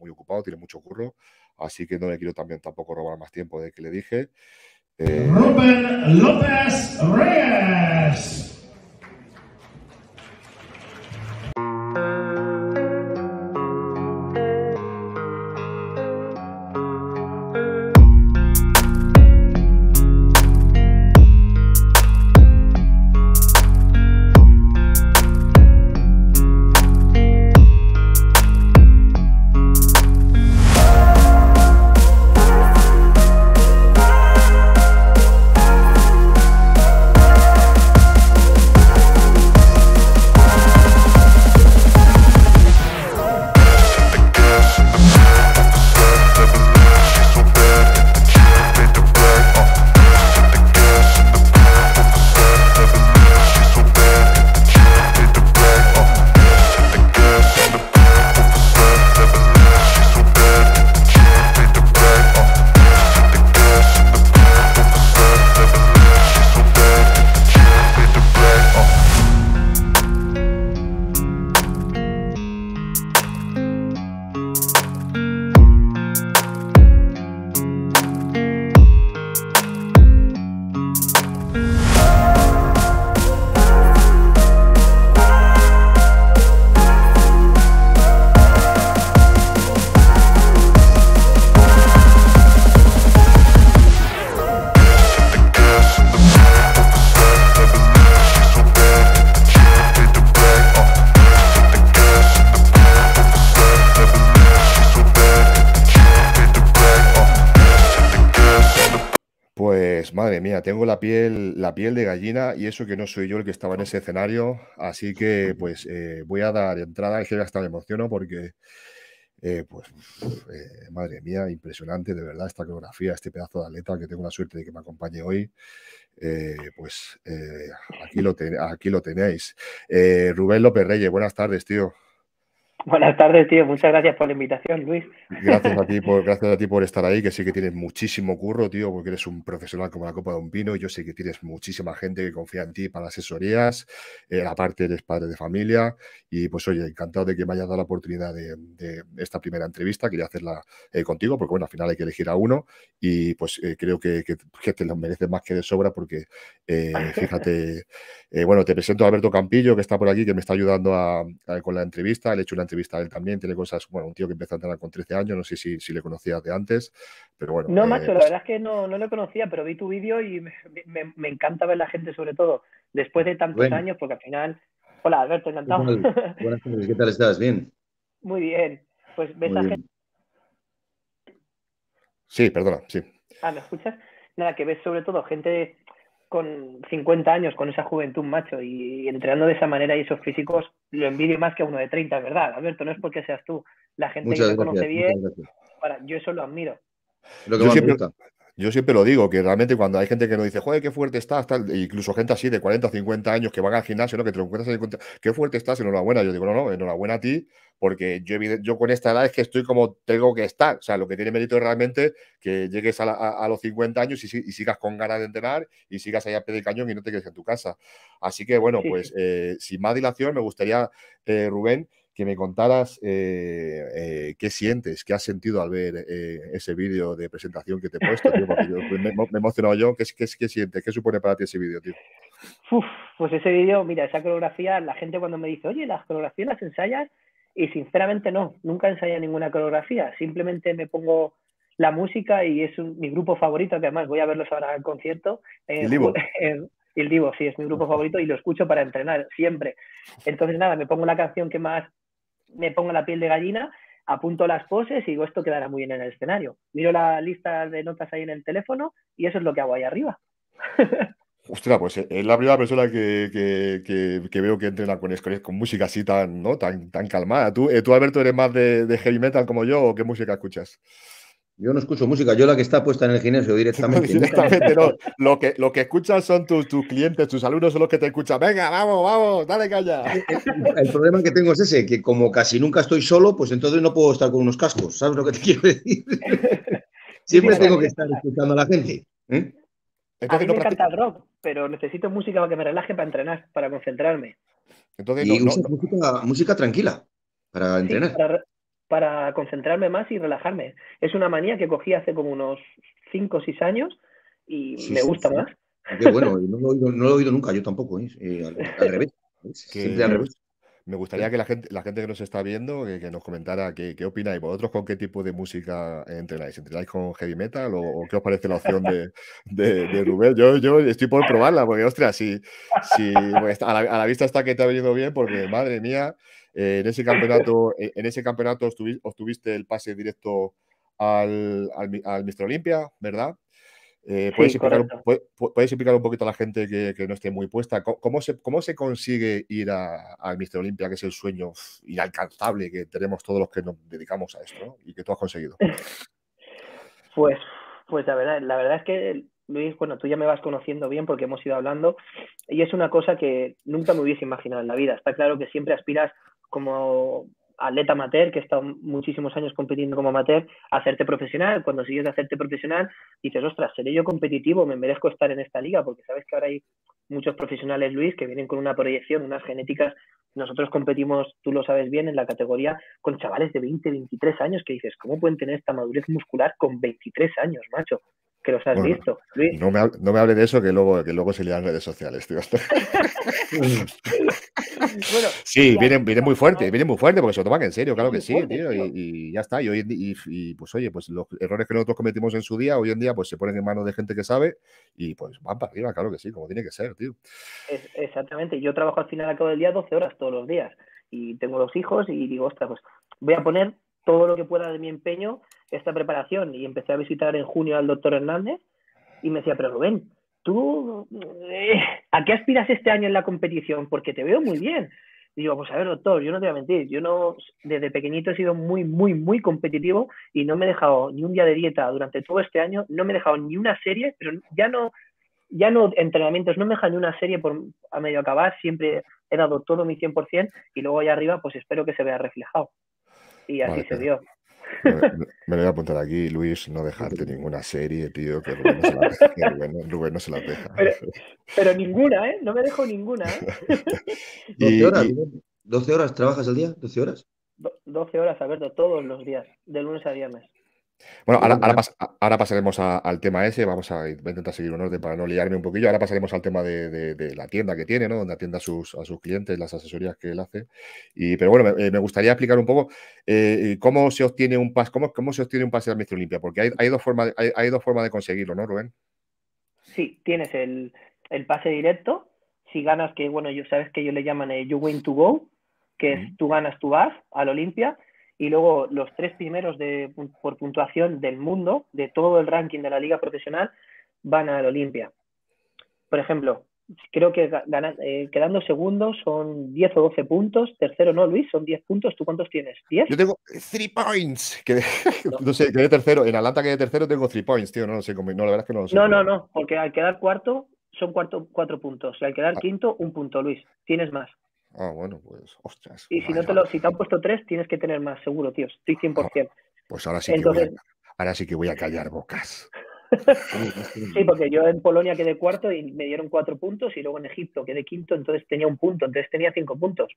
muy ocupado, tiene mucho curro, así que no le quiero también tampoco robar más tiempo de que le dije. Eh, Rubén López Reyes. tengo la piel, la piel de gallina y eso que no soy yo el que estaba en ese escenario, así que pues eh, voy a dar entrada, es que hasta me emociono porque, eh, pues, eh, madre mía, impresionante de verdad esta coreografía, este pedazo de aleta que tengo la suerte de que me acompañe hoy, pues aquí, lo aquí lo tenéis. Rubén López Reyes, buenas tardes, tío. Buenas tardes, tío. Muchas gracias por la invitación, Luis. Gracias a, *laughs* ti por, gracias a ti por estar ahí, que sé que tienes muchísimo curro, tío, porque eres un profesional como la Copa de un Pino. Yo sé que tienes muchísima gente que confía en ti para asesorías. Eh, aparte, eres padre de familia. Y pues, oye, encantado de que me hayas dado la oportunidad de, esta primera entrevista. Quería hacerla eh, contigo, porque bueno, al final hay que elegir a uno. Y pues eh, creo que, que, que, te lo mereces más que de sobra, porque fíjate. Eh, bueno, te presento a Alberto Campillo, que está por aquí, que me está ayudando con la entrevista. Le he hecho una entrevista a él también. Tiene cosas, bueno, un tío que empezó a entrenar con 13 años, no sé si, le conocías de antes, pero bueno. No, eh, macho, la pues verdad es que no, no lo conocía, pero vi tu vídeo y me, encanta ver la gente, sobre todo después de tantos años, porque al final. Hola, Alberto, encantado. Buenas, *laughs* tardes, ¿qué tal estás? ¿Bien? Muy bien. Pues ves la gente. Sí, perdona, sí. Ah, ¿me escuchas? Nada, que ves sobre todo gente con 50 años, con esa juventud, macho, y, entrenando de esa manera y esos físicos, lo envidio más que a uno de 30, ¿verdad? Alberto, no es porque seas tú. La gente que te conoce bien, yo eso lo admiro. yo, siempre, lo digo, que realmente cuando hay gente que nos dice, joder, qué fuerte estás, tal, e incluso gente así de 40 o 50 años que van al gimnasio, ¿no? que te encuentras en qué fuerte estás, enhorabuena. Yo digo, no, no, enhorabuena a ti porque yo, yo con esta edad es que estoy como tengo que estar. O sea, lo que tiene mérito es realmente que llegues a, los 50 años y, sigas con ganas de entrenar y sigas ahí a pie de cañón y no te quedes en tu casa. Así que, bueno, pues eh, sin más dilación, me gustaría, eh, Rubén, que me contaras eh, qué sientes, qué has sentido al ver ese vídeo de presentación que te he puesto, me, me, he emocionado yo. ¿Qué, qué, qué sientes? ¿Qué supone para ti ese vídeo, tío? pues ese vídeo, mira, esa coreografía, la gente cuando me dice, oye, las coreografías las ensayas, y sinceramente no, nunca ensaya ninguna coreografía, simplemente me pongo la música y es mi grupo favorito, que además voy a verlos ahora al concierto. el eh, Divo. *laughs* el eh, Divo, sí, es mi grupo favorito y lo escucho para entrenar siempre. Entonces, nada, me pongo la canción que más me pongo la piel de gallina, apunto las poses y digo, esto quedará muy bien en el escenario. Miro la lista de notas ahí en el teléfono y eso es lo que hago ahí arriba. *laughs* Hostia, pues eh, es la primera persona que, veo que entrena con, con música así tan, ¿no? tan, tan calmada. ¿Tú, eh, Alberto, eres más de, heavy metal como yo o qué música escuchas? Yo no escucho música, yo la que está puesta en el gimnasio directamente. *laughs* No, directamente Lo que, lo que escuchas son tus, tus, clientes, tus alumnos son los que te escuchan. Venga, vamos, vamos, dale calla! El, problema que tengo es ese, que como casi nunca estoy solo, pues entonces no puedo estar con unos cascos. ¿Sabes lo que te *laughs* quiero decir? *laughs* Siempre tengo que estar escuchando a la gente. ¿eh? Entonces, a me rock, pero necesito música para que me relaje para entrenar, para concentrarme. Entonces, y música, música, tranquila para entrenar. Para, concentrarme más y relajarme. Es una manía que cogí hace como unos 5 o 6 años y me gusta más. bueno, no lo, he oído, nunca, yo tampoco, ¿eh? Eh, al, *laughs* revés. Siempre al revés. Me gustaría que la gente, la gente que nos está viendo que, nos comentara qué, qué, opináis vosotros, con qué tipo de música entrenáis. ¿Entrenáis con heavy metal o, qué os parece la opción de, de, Rubén? Yo, yo, estoy por probarla porque, ostras, si, pues, a, la, vista está que te ha venido bien porque, madre mía, eh, en ese campeonato, eh, en ese campeonato obtuviste, el pase directo al, al, al Olimpia, ¿verdad? Eh, ¿puedes, explicar, un poquito a la gente que, no esté muy puesta ¿Cómo, se, cómo se, consigue ir al Mister Olimpia, que es el sueño inalcanzable que tenemos todos los que nos dedicamos a esto y que tú has conseguido? *laughs* Pues, pues la, verdad, la verdad es que, Luis, bueno, tú ya me vas conociendo bien porque hemos ido hablando y es una cosa que nunca me hubiese imaginado en la vida. Está claro que siempre aspiras como atleta amateur, que he estado muchísimos años compitiendo como amateur, hacerte profesional. Cuando sigues de hacerte profesional, dices, ostras, seré yo competitivo, me merezco estar en esta liga, porque sabes que ahora hay muchos profesionales, Luis, que vienen con una proyección, unas genéticas. Nosotros competimos, tú lo sabes bien, en la categoría con chavales de 20, 23 años, que dices, ¿cómo pueden tener esta madurez muscular con 23 años, macho? que los has visto. No, me hable, de eso, que luego, que luego se dan redes sociales, tío. *laughs* sí, vienen muy fuerte, vienen muy fuerte, porque se lo toman en serio, claro que sí, tío, y, ya está. Y, pues oye, pues los errores que nosotros cometimos en su día, hoy en día, pues se ponen en manos de gente que sabe y pues van para arriba, claro que sí, como tiene que ser, tío. exactamente, yo trabajo al final al cabo del día 12 horas todos los días y tengo los hijos y digo, ostras, pues voy a poner todo lo que pueda de mi empeño esta preparación. Y empecé a visitar en junio al doctor Hernández y me decía, pero Rubén, ¿tú eh, a qué aspiras este año en la competición? Porque te veo muy bien. Y digo, pues a ver, doctor, yo no te voy a mentir, yo no, desde pequeñito he sido muy, muy, muy competitivo y no me he dejado ni un día de dieta durante todo este año, no me he dejado ni una serie, pero ya no, ya no entrenamientos, no me he dejado ni una serie por, a medio acabar, siempre he dado todo mi 100% y luego allá arriba pues espero que se vea reflejado. Y así se dio. *laughs* Me, lo voy a apuntar aquí, Luis, no dejarte ninguna serie, tío, que Rubén no se la deja. *laughs* Pero, ninguna, ¿eh? No me dejo ninguna, ¿eh? *laughs* ¿Y, 12 horas, 12 horas, ¿trabajas al día? ¿12 horas? 12 horas, Alberto, todos los días, de lunes a viernes. Bueno, ahora, ahora, pasaremos al tema ese, vamos a, intentar seguir un orden para no liarme un poquillo. Ahora pasaremos al tema de, la tienda que tiene, ¿no? Donde atienda a sus, clientes, las asesorías que él hace. Y, pero bueno, me, eh, gustaría explicar un poco eh, cómo se obtiene un pase, cómo, cómo, se obtiene un pase de Mister Olimpia, porque hay, hay dos formas, hay, dos formas de conseguirlo, ¿no, Rubén? Sí, tienes el, el, pase directo. Si ganas, que bueno, yo sabes que ellos le llaman eh, You Win to Go, que es tú ganas, tú vas al Olimpia y luego los tres primeros por puntuación del mundo, de todo el ranking de la liga profesional, van al Olimpia. Por ejemplo, creo que eh, quedando segundo son 10 o 12 puntos, tercero no, Luis, son 10 puntos, ¿tú cuántos tienes? ¿10? Yo tengo 3 points, *laughs* no. sé, quedé tercero, en Atlanta de tercero, tengo 3 points, tío, no lo sé, no, la verdad es que no No, no, no, porque al quedar cuarto son cuatro, cuatro puntos, y al quedar ah. quinto un punto, Luis, tienes más. Ah, bueno, pues, ostras. Y si no te si te han puesto tres, tienes que tener más, seguro, tío. Estoy 100%. Ah, pues ahora sí, que voy a, ahora sí que voy a callar bocas. *laughs* sí, porque yo en Polonia quedé cuarto y me dieron cuatro puntos y luego en Egipto quedé quinto, entonces tenía un punto, entonces tenía cinco puntos.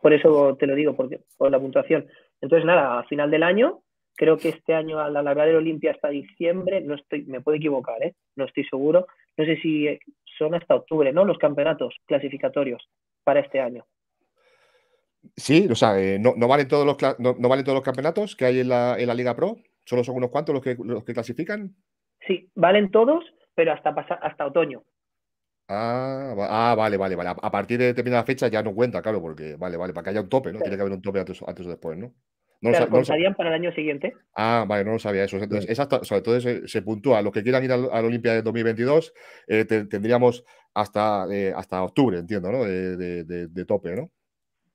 Por eso te lo digo, por la puntuación. Entonces, nada, a final del año, creo que este año a la el Olimpia hasta diciembre, no estoy, me puedo equivocar, ¿eh? no estoy seguro. No sé si eh, son hasta octubre, ¿no? Los campeonatos clasificatorios para este año. Sí, o sea, eh, no, valen todos los no, valen todos los campeonatos que hay en la, Liga Pro, solo son unos cuantos los que, los que clasifican. Sí, valen todos, pero hasta, hasta otoño. Ah, ah, vale, vale, vale. A partir de determinada fecha ya no cuenta, claro, porque vale, vale, para que haya un tope, ¿no? Tiene que haber un tope antes, o después, ¿no? No lo contarían para el año siguiente. Ah, vale, no lo sabía eso. Entonces, se, puntúa. Los que quieran ir a, la Olimpia de 2022, eh, tendríamos hasta, eh, hasta octubre, entiendo, ¿no? De, tope, ¿no?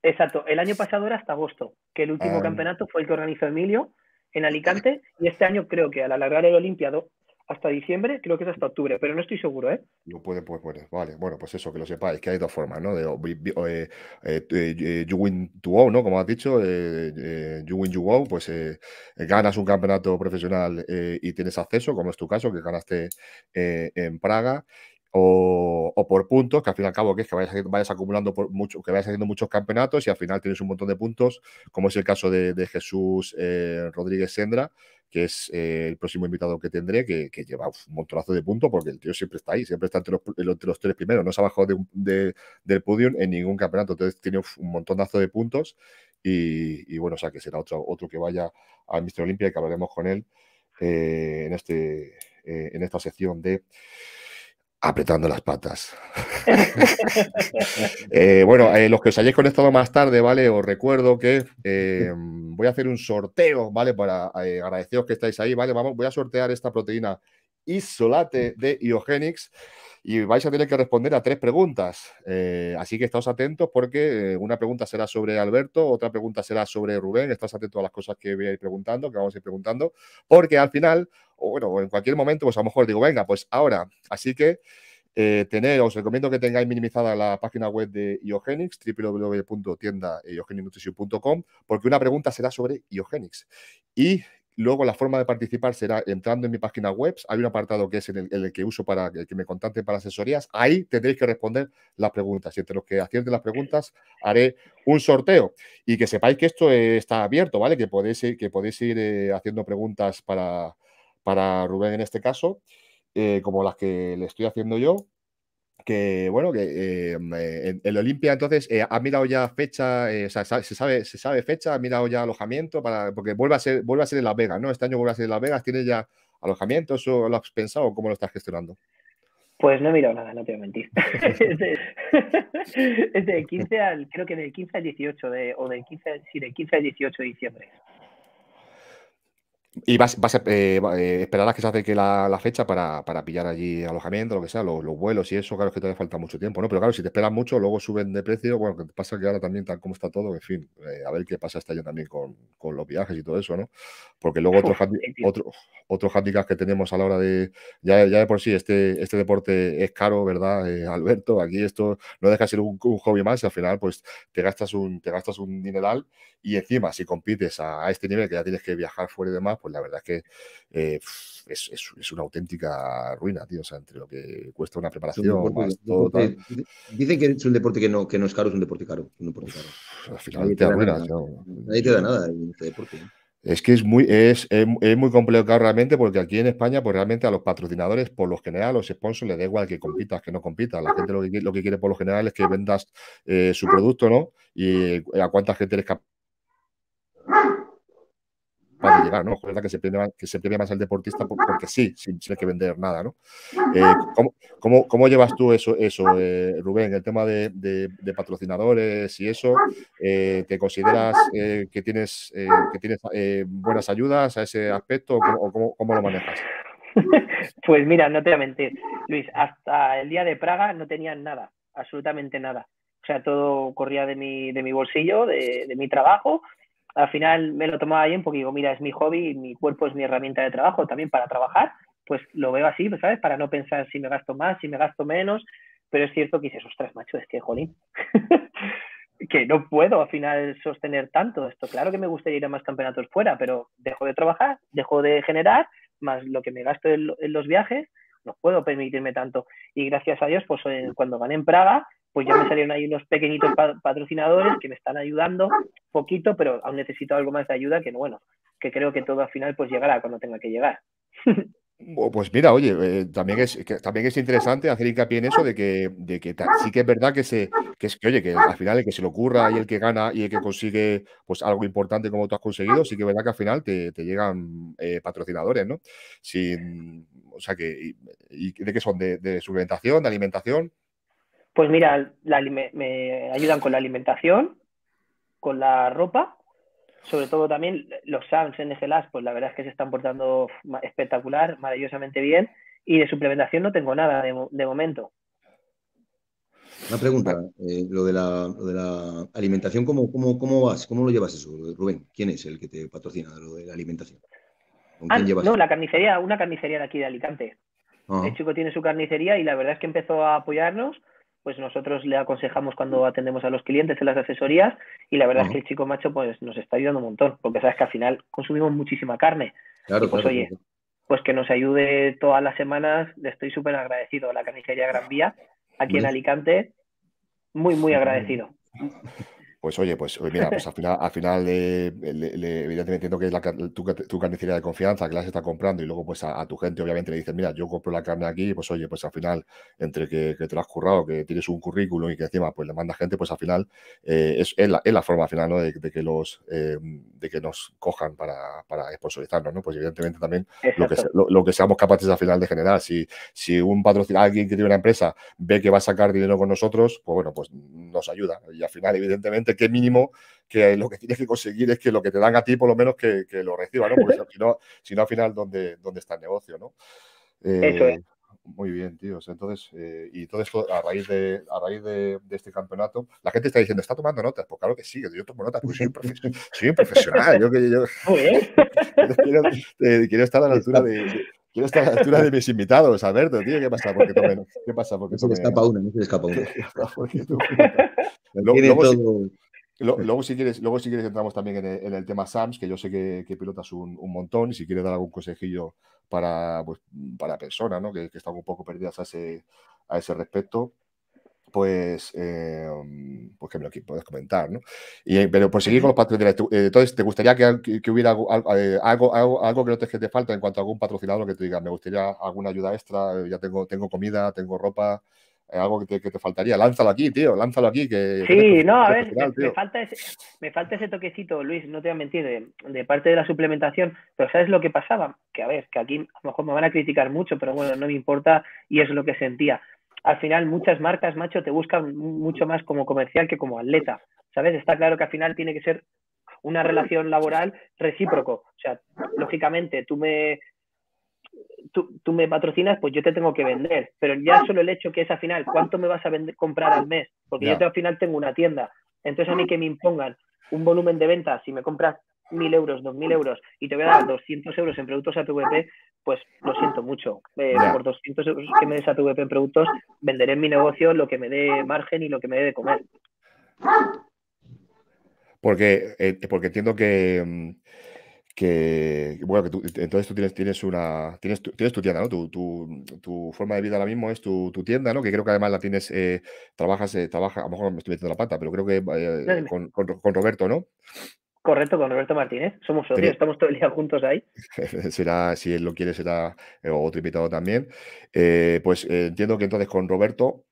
Exacto. El año pasado era hasta agosto, que el último ah, campeonato fue el que organizó Emilio en Alicante, *laughs* y este año creo que al alargar el Olimpiado hasta diciembre, creo que es hasta octubre, pero no estoy seguro, ¿eh? No puede, pues bueno, vale, bueno, pues eso, que lo sepáis, que hay dos formas, ¿no? De, eh, eh, you win ¿no? Como has dicho, you win you go, pues ganas un campeonato profesional y tienes acceso, como es tu caso, que ganaste en Praga, o, por puntos, que al fin y al cabo que es que vayas, vayas acumulando por mucho, que vayas haciendo muchos campeonatos y al final tienes un montón de puntos, como es el caso de, Jesús eh, Rodríguez Sendra, que es eh, el próximo invitado que tendré, que, lleva un montonazo de puntos, porque el tío siempre está ahí, siempre está entre los, tres primeros, no se ha bajado del podium en ningún campeonato, entonces tiene un montonazo de puntos y, bueno, o sea que será otro, otro que vaya al Mister Olimpia y que hablaremos con él eh, en, este, en esta sección de apretando las patas. *laughs* Eh, bueno, eh, los que os hayáis conectado más tarde, ¿vale? Os recuerdo que eh, voy a hacer un sorteo, ¿vale? Para agradeceros que estáis ahí, ¿vale? Vamos, voy a sortear esta proteína isolate de Iogenix y vais a tener que responder a tres preguntas. Eh, así que estáos atentos porque eh, una pregunta será sobre Alberto, otra pregunta será sobre Rubén. estás atentos a las cosas que voy a ir preguntando, que vamos a ir preguntando, porque al final, o bueno, en cualquier momento, pues a lo mejor digo, venga, pues ahora. Así que eh, os recomiendo que tengáis minimizada la página web de Iogenix, www.tiendaiogenicnutrition.com, porque una pregunta será sobre Iogenix. Y Luego la forma de participar será entrando en mi página web. Hay un apartado que es el, que uso para que me contacten para asesorías. Ahí tendréis que responder las preguntas. Y entre los que acierten las preguntas haré un sorteo. Y que sepáis que esto está abierto, ¿vale? Que podéis ir, que podéis ir eh, haciendo preguntas para, para Rubén en este caso, eh, como las que le estoy haciendo yo que, bueno, que eh, el em, eh, Olimpia entonces eh, ha mirado ya fecha, eh, o sea, se sabe, se sabe fecha, ha mirado ya alojamiento, para, porque vuelve a, ser, vuelve a ser en Las Vegas, ¿no? Este año vuelve a ser en Las Vegas, tienes ya alojamiento? ¿Eso lo has pensado? ¿Cómo lo estás gestionando? Pues no he mirado nada, no te voy a mentir. *laughs* es, del 15 al, creo que del 15 al 18, de, o del 15, sí, del 15 al 18 de diciembre. Y vas, a esperar eh, eh, esperarás que se acerque la, la fecha para, para, pillar allí alojamiento, lo que sea, los, vuelos y eso, claro, que te falta mucho tiempo, ¿no? Pero claro, si te esperas mucho, luego suben de precio, bueno, que pasa que ahora también, tal como está todo, en fin, eh, a ver qué pasa este año también con, con, los viajes y todo eso, ¿no? Porque luego otro, otro, que tenemos a la hora de, ya, ya de por sí, este, este deporte es caro, ¿verdad, Alberto? Aquí esto no deja de ser un, hobby más y al final, pues, te gastas un, te gastas un dineral y encima, si compites a, a este nivel, que ya tienes que viajar fuera y demás, pues, pues la verdad es que eh, es, una auténtica ruina, tío. O sea, entre lo que cuesta una preparación, Dicen que es un deporte que no, es caro, es un deporte caro. al final te, Nadie nada en este deporte. Es que es muy, es, muy complicado realmente porque aquí en España, pues realmente a los patrocinadores, por lo general, a los sponsors les da igual que compitas, que no compitas. La gente lo que, quiere por lo general es que vendas eh, su producto, ¿no? Y eh, a cuánta gente les capaz de llegar, ¿no? que se que se más al deportista porque sí, sin, tener que vender nada, ¿no? Eh, ¿cómo, llevas tú eso, eso eh, Rubén, el tema de, patrocinadores y eso? Eh, ¿Te consideras que tienes, que tienes buenas ayudas a ese aspecto o cómo, lo manejas? *laughs* Pues mira, no te voy a mentir, Luis, hasta el día de Praga no tenían nada, absolutamente nada. O sea, todo corría de mi, de mi bolsillo, de, de mi trabajo al final me lo tomaba bien porque digo, mira, es mi hobby, mi cuerpo es mi herramienta de trabajo también para trabajar, pues lo veo así, pues, ¿sabes? Para no pensar si me gasto más, si me gasto menos, pero es cierto que dices, ostras, macho, es que, jolín, *laughs* que no puedo al final sostener tanto esto. Claro que me gustaría ir a más campeonatos fuera, pero dejo de trabajar, dejo de generar, más lo que me gasto en, los viajes, no puedo permitirme tanto. Y gracias a Dios, pues cuando gané en Praga, pues ya me salieron ahí unos pequeñitos patrocinadores que me están ayudando poquito, pero aún necesito algo más de ayuda que, bueno, que creo que todo al final pues llegará cuando tenga que llegar. Pues mira, oye, eh, también, es, también es interesante hacer hincapié en eso de que, que sí que es verdad que, se, oye, que al final el que se le ocurra y el que gana y el que consigue pues algo importante como tú has conseguido, sí que es verdad que al final te, llegan eh, patrocinadores, ¿no? Sin, o sea que, y, ¿de qué son? ¿De, de suplementación, de alimentación? Pues mira, me, ayudan con la alimentación, con la ropa, sobre todo también los SAMS las, pues la verdad es que se están portando espectacular, maravillosamente bien, y de suplementación no tengo nada de, momento. Una pregunta, eh, lo, de la, lo, de la, alimentación, ¿cómo, cómo, vas? ¿Cómo lo llevas eso, Rubén? ¿Quién es el que te patrocina lo de la alimentación? Ah, no, la carnicería, una carnicería de aquí de Alicante. El chico tiene su carnicería y la verdad es que empezó a apoyarnos pues nosotros le aconsejamos cuando atendemos a los clientes en las asesorías y la verdad es que el chico macho pues nos está ayudando un montón, porque sabes que al final consumimos muchísima carne. Claro, pues oye, pues que nos ayude todas las semanas, le estoy súper agradecido a la carnicería Gran Vía, aquí en Alicante, muy, muy agradecido. Pues oye, pues mira, pues al final, al final eh, evidentemente entiendo que es la, tu, tu carnicería de confianza que las está comprando y luego pues a, tu gente obviamente le dices, mira, yo compro la carne aquí, pues oye, pues al final entre que, te lo has currado, que tienes un currículum y que encima pues le manda gente, pues al final eh, es, la, forma final ¿no? de, que los eh, de que nos cojan para, para sponsorizarnos, ¿no? Pues evidentemente también lo que, lo, que seamos capaces al final de generar. Si, si un patrocinador, alguien que tiene una empresa ve que va a sacar dinero con nosotros, pues bueno, pues nos ayuda. Y al final, evidentemente, que mínimo que lo que tienes que conseguir es que lo que te dan a ti, por lo menos, que, lo reciba ¿no? Porque si no, si no, al final, ¿dónde, dónde está el negocio, no? Eh, muy bien, tíos. Entonces, eh, y todo esto a raíz, de, a raíz de, este campeonato, la gente está diciendo, está tomando notas. Pues claro que sí, yo tomo notas, porque soy un, soy un profesional. Yo, *laughs* *laughs* eh, quiero, estar a la altura de, quiero estar a la altura de mis invitados, tío. ¿Qué pasa? Porque ¿Qué pasa? Porque se escapa una, no se escapa una. *laughs* Luego, si, quieres, luego si quieres entramos también en el, tema SAMS, que yo sé que, pilotas un, montón, y si quieres dar algún consejillo para, pues, para personas ¿no? que, que, están un poco perdidas a ese, respecto, pues, eh, pues, que me lo puedes comentar, eh, pero por seguir con los patrocinadores, eh, entonces, ¿te gustaría que, hubiera algo, algo, que no te, que te falta en cuanto a algún patrocinador que te diga, me gustaría alguna ayuda extra, ya tengo, tengo comida, tengo ropa, algo que te, faltaría. Lánzalo aquí, tío, lánzalo aquí. Que, sí, no, a ver, me, falta ese, toquecito, Luis, no te voy a mentir, de, de, parte de la suplementación, pero ¿sabes lo que pasaba? Que a ver, que aquí a lo mejor me van a criticar mucho, pero bueno, no me importa y es lo que sentía. Al final, muchas marcas, macho, te buscan mucho más como comercial que como atleta, ¿sabes? Está claro que al final tiene que ser una relación laboral recíproco. O sea, lógicamente, tú me tú, me patrocinas, pues yo te tengo que vender. Pero ya ah. solo el hecho que es al final, ¿cuánto me vas a comprar al mes? Porque yo al final tengo una tienda. Entonces a mí que me impongan un volumen de ventas, si me compras mil euros, dos mil euros y te voy a dar 200 euros en productos pvp, pues lo siento mucho. Eh, por 200 euros que me des pvp en productos, venderé en mi negocio lo que me dé margen y lo que me dé de comer. Porque, eh, porque entiendo que... Mm, que bueno, e, entonces tú tienes, tienes una, tienes tu, tienda, ¿no? Tu, forma de vida ahora mismo es tu, tienda, ¿no? Que creo que además la tienes, eh, trabajas, eh, a lo mejor me estoy metiendo la pata, pero creo que eh, con, Roberto, ¿no? Correcto, con Roberto Martínez. Somos socios, estamos todo el día juntos ahí. *laughs* será, si él lo quiere, será eh, otro invitado también. pues entiendo que entonces con Roberto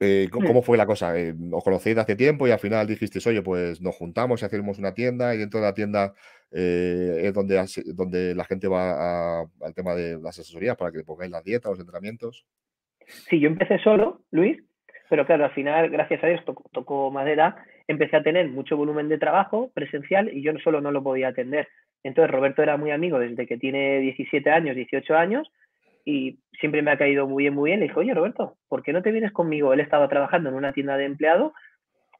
hmm. ¿Cómo fue la cosa? ¿Os conocéis de hace tiempo y al final dijisteis, oye, pues nos juntamos y hacemos una tienda y dentro de la tienda eh, es donde, donde la gente va al tema de las asesorías para que le pongáis las dietas, los entrenamientos. Sí, yo empecé solo, Luis, pero claro, al final, gracias a Dios, tocó, madera, empecé a tener mucho volumen de trabajo presencial y yo solo no lo podía atender. Entonces, Roberto era muy amigo desde que tiene 17 años, 18 años, y siempre me ha caído muy bien, muy bien. Le dije, oye, Roberto, ¿por qué no te vienes conmigo? Él estaba trabajando en una tienda de empleado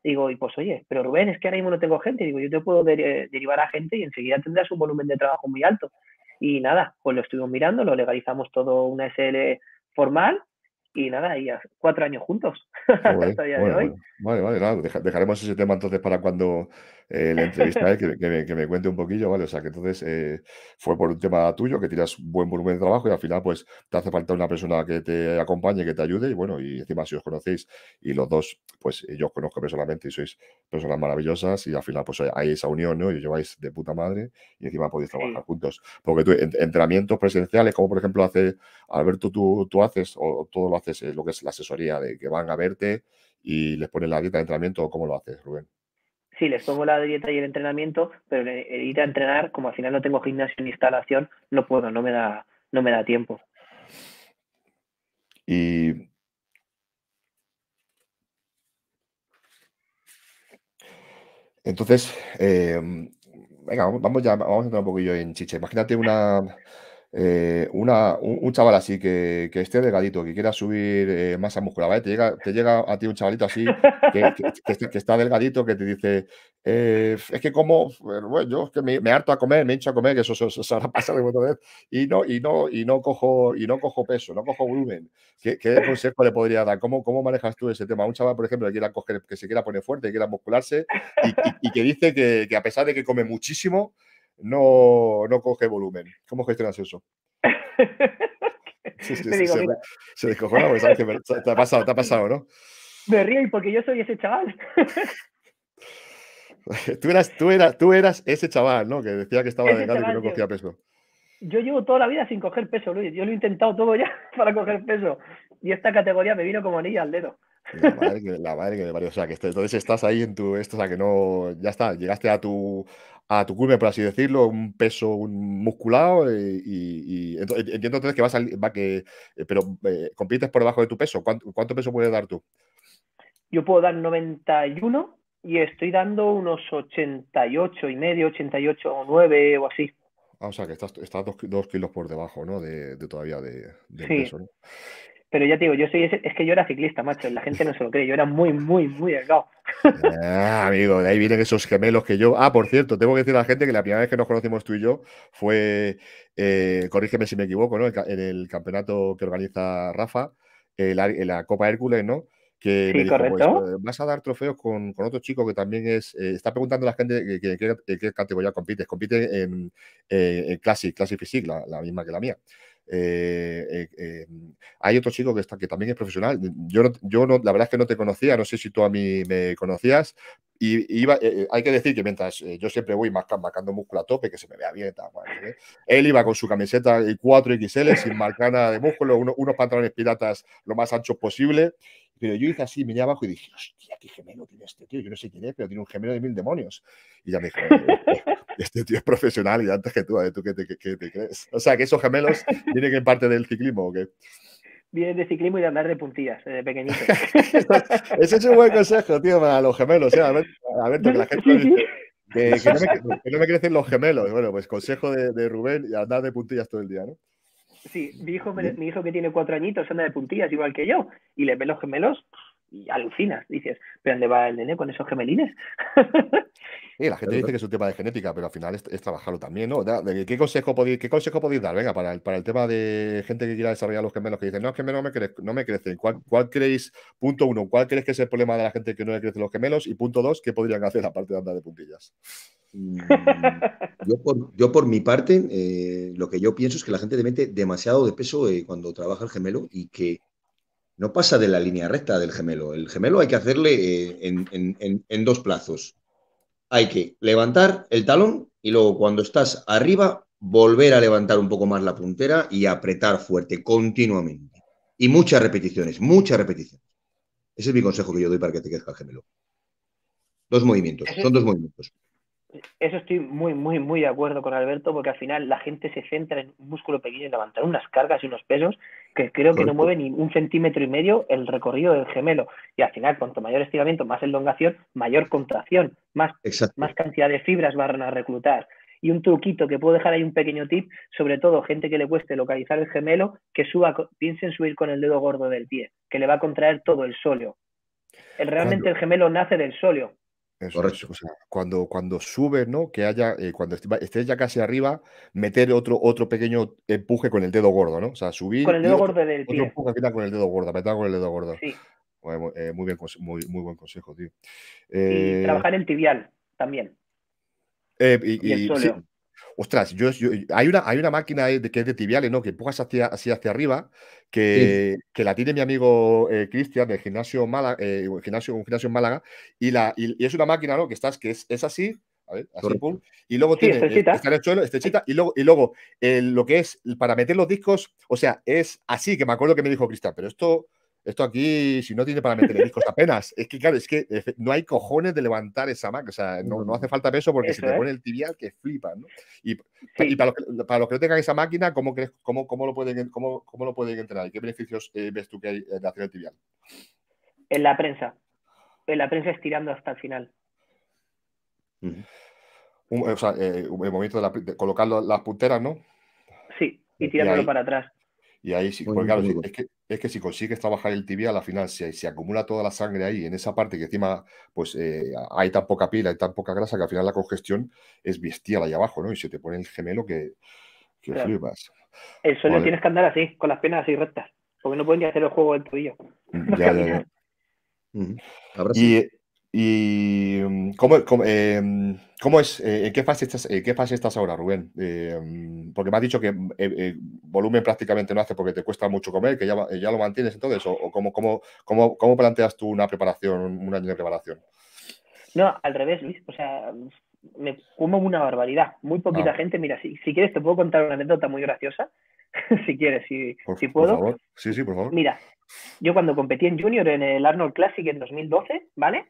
digo, y pues oye, pero Rubén, es que ahora mismo no tengo gente, digo, yo te puedo eh, derivar a gente y enseguida tendrás un volumen de trabajo muy alto. Y nada, pues lo estuvimos mirando, lo legalizamos todo una SL formal y nada, y cuatro años juntos. *laughs* hasta el día de hoy. Vale, vale, nada, dejaremos ese tema entonces para cuando, eh, la entrevista, *laughs* que, me, cuente un poquillo, ¿vale? O sea, que entonces eh, fue por un tema tuyo, que tiras buen volumen de trabajo y al final, pues, te hace falta una persona que te acompañe, que te ayude y bueno, y encima si os conocéis y los dos, pues, eh, yo os conozco personalmente y sois personas maravillosas y al final, pues, hay esa unión, ¿no? Y os lleváis de puta madre y encima podéis trabajar juntos. Porque tú, entrenamientos presenciales, como por ejemplo hace Alberto, tú, tú haces o todo lo haces, lo que es la asesoría de que van a verte y les ponen la dieta de entrenamiento, ¿cómo lo haces, Rubén? sí, les pongo la dieta y el entrenamiento, pero ir a entrenar, como al final no tengo gimnasio ni instalación, no puedo, no me da, no me da tiempo. Y entonces, eh, venga, vamos ya, vamos a entrar un poquillo en chiche. Imagínate una, eh, un, chaval así que, esté delgadito, que quiera subir eh, masa muscular, Te llega, te llega a ti un chavalito así, que, está delgadito, que te dice, eh, es que como, bueno, yo es que me, harto a comer, me hincho a comer, que eso se hará pasar de otra vez, y no, y no, y no cojo, y no cojo peso, no cojo volumen. ¿Qué, consejo le podría dar? ¿Cómo, ¿Cómo manejas tú ese tema? Un chaval, por ejemplo, que, quiera que se quiera poner fuerte, que quiera muscularse, y que dice que, a pesar de que come muchísimo, no, no coge volumen. ¿Cómo gestionas eso? sí, sí, se, se descojona porque sabes que te ha pasado, te ha pasado, ¿no? Me río porque yo soy ese chaval. *laughs* tú, eras, tú, eras, tú eras ese chaval, ¿no? Que decía que estaba delgado y que no cogía peso. Yo llevo toda la vida sin coger peso, Luis. Yo lo he intentado todo ya *laughs* para coger peso. Y esta categoría me vino como anilla al dedo. La madre que, me parió. O sea, que entonces estás ahí en tu. Esto, o sea, que no. Ya está, llegaste a tu, a tu culme, por así decirlo, un peso musculado eh, y, entiendo entonces que vas a, va que, eh, pero eh, compites por debajo de tu peso. ¿Cuánto, peso puedes dar tú? Yo puedo dar 91 y estoy dando unos 88 y medio, 88 o 9 o así. Ah, o sea que estás, dos, kilos por debajo, ¿no? De, de todavía de, peso. ¿no? Pero ya te digo, yo soy es que yo era ciclista, macho, la gente no se lo cree, yo era muy, muy, muy delgado. *laughs* Ah, amigo, de ahí vienen esos gemelos que yo. Ah, por cierto, tengo que decir a la gente que la primera vez que nos conocimos tú y yo fue, eh, corrígeme si me equivoco, ¿no? En el campeonato que organiza Rafa, en la, Copa Hércules, ¿no? que pues, vas a dar trofeos con, otro chico que también es, eh, está preguntando a la gente en qué, categoría compites, compite en, eh, Classic, Classic Physique, la, misma que la mía. Eh, eh, em, hay otro chico que, que también es profesional. Yo, yo no, la verdad es que no te conocía, no sé si tú a mí me conocías. Y eh, hay que decir que mientras yo siempre voy marcando, músculo a tope, que se me vea bien, él iba con su camiseta 4XL sin marcar de músculo, unos pantalones piratas lo más anchos posible pero yo hice así, miré abajo y dije, hostia, qué gemelo tiene este tío. Yo no sé quién es, pero tiene un gemelo de mil demonios. Y ya me dijo, este tío es profesional y antes que tú, ¿eh? ¿tú qué te, qué te crees? O sea, que esos gemelos *laughs* vienen en parte del ciclismo o qué? Vienen de ciclismo y de andar de puntillas, eh, de pequeñito. *laughs* Ese es un buen consejo, tío, para los gemelos. ¿eh? A, ver, a ver, que la gente dice que, no me, que, no me, crecen los gemelos. Bueno, pues consejo de, Rubén y andar de puntillas todo el día, ¿no? Sí, mi hijo, mi hijo que tiene cuatro añitos anda de puntillas igual que yo y le ve los gemelos y alucinas. Dices, ¿pero dónde va el nene con esos gemelines? la gente dice que es un tema de genética, pero al final es, trabajarlo también, ¿no? ¿Qué consejo, podéis, ¿Qué consejo dar? Venga, para el, tema de gente que quiera desarrollar los gemelos, que dicen, no, es que no me, crecen. ¿Cuál, creéis, punto uno, cuál creéis que es el problema de la gente que no le crecen los gemelos? Y punto dos, ¿qué podrían hacer aparte de andar de puntillas? Mm, yo, por, mi parte, eh, lo que yo pienso es que la gente mete demasiado de peso eh, cuando trabaja el gemelo y que no pasa de la línea recta del gemelo. El gemelo hay que hacerle eh, en, dos plazos hay que levantar el talón y luego cuando estás arriba, volver a levantar un poco más la puntera y apretar fuerte continuamente. Y muchas repeticiones, muchas repeticiones. Ese es mi consejo que yo doy para que te crezca el gemelo. Dos movimientos, son dos movimientos. Eso estoy muy, muy, muy de acuerdo con Alberto, porque al final la gente se centra en un músculo pequeño y levantar unas cargas y unos pesos que creo que no mueven ni un centímetro y medio el recorrido del gemelo. Y al final, cuanto mayor estiramiento, más elongación, mayor contracción, más, más cantidad de fibras van a reclutar. Y un truquito que puedo dejar ahí un pequeño tip, sobre todo gente que le cueste localizar el gemelo, que suba, piensen subir con el dedo gordo del pie, que le va a contraer todo el sóleo. El, realmente el gemelo nace del sóleo, eso, Correcto. o sea, cuando, cuando subes, ¿no? Que haya, eh, cuando estés ya casi arriba, meter otro, otro pequeño empuje con el dedo gordo, ¿no? O sea, subir. Con el dedo gordo del otro pie. empuje con el dedo gordo, apretar con el dedo gordo. Sí. eh, muy, bien, muy, muy buen consejo, tío. Eh, y trabajar el tibial también. y, eh, y, y el Ostras, yo, hay, una, hay una máquina de, que es de tibiales, ¿no? Que empujas hacia, así hacia arriba, que, que, la tiene mi amigo eh, Cristian del gimnasio Málaga, eh, gimnasio, un gimnasio Málaga, y, la, y, es una máquina, ¿no? Que estás, que es, así, y luego tiene, eh, y luego, y luego lo que es para meter los discos, o sea, es así, que me acuerdo que me dijo Cristian, pero esto esto aquí, si no tiene para meter discos apenas. Es que, claro, es que eh, no hay cojones de levantar esa máquina. O sea, no, hace falta peso porque se te pone el tibial que flipa ¿no? Y, para, los que, no tengan esa máquina, ¿cómo, cómo, lo, pueden, cómo, lo pueden entrenar? ¿Y qué beneficios eh, ves tú que hay eh, de hacer el tibial? En la prensa. En la prensa estirando hasta el final. o sea, el momento de, colocar las punteras, ¿no? Sí, y tirándolo para atrás. Y ahí sí, porque claro, es que es que si consigues trabajar el tibial, al final, si, se acumula toda la sangre ahí, en esa parte que encima pues eh, hay tan poca pila, y tan poca grasa, que al final la congestión es bestial ahí abajo, ¿no? Y se te pone el gemelo que, que El suelo tienes que andar así, con las penas así rectas, porque no pueden ni hacer el juego del tobillo. Mm, *laughs* ya, ya, y, ¿Y mm, cómo, cómo, eh, es, eh, en, qué fase estás, en qué fase estás ahora, Rubén? Eh, mm, porque me has dicho que mm, volumen prácticamente no hace porque te cuesta mucho comer, que ya, ya lo mantienes entonces, o, cómo, cómo, planteas tú una preparación, un año de preparación? No, al revés, Luis, o sea, me como una barbaridad, muy poquita ah. gente, mira, si, quieres te puedo contar una anécdota muy graciosa, *laughs* si quieres, si, si puedo. Por favor. Sí, sí, por favor. Mira, yo cuando competí en junior en el Arnold Classic en 2012, ¿vale?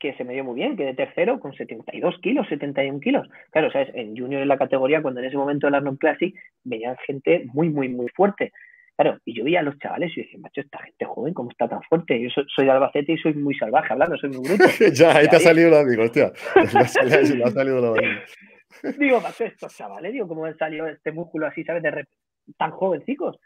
que se me dio muy bien, quedé tercero con 72 kilos, 71 kilos. Claro, ¿sabes? En junior en la categoría, cuando en ese momento el Arnold Classic, venían gente muy, muy, muy fuerte. Claro, y yo veía a los chavales y dije, macho, esta gente joven, ¿cómo está tan fuerte? Yo soy, de Albacete y soy muy salvaje hablando, soy muy bruto. *laughs* ya, ahí te ha salido la amigo, hostia. lo *laughs* *laughs* ha salido la amigos. Digo, macho, estos chavales, digo, ¿cómo han salido este músculo así, sabes, de tan jovencicos?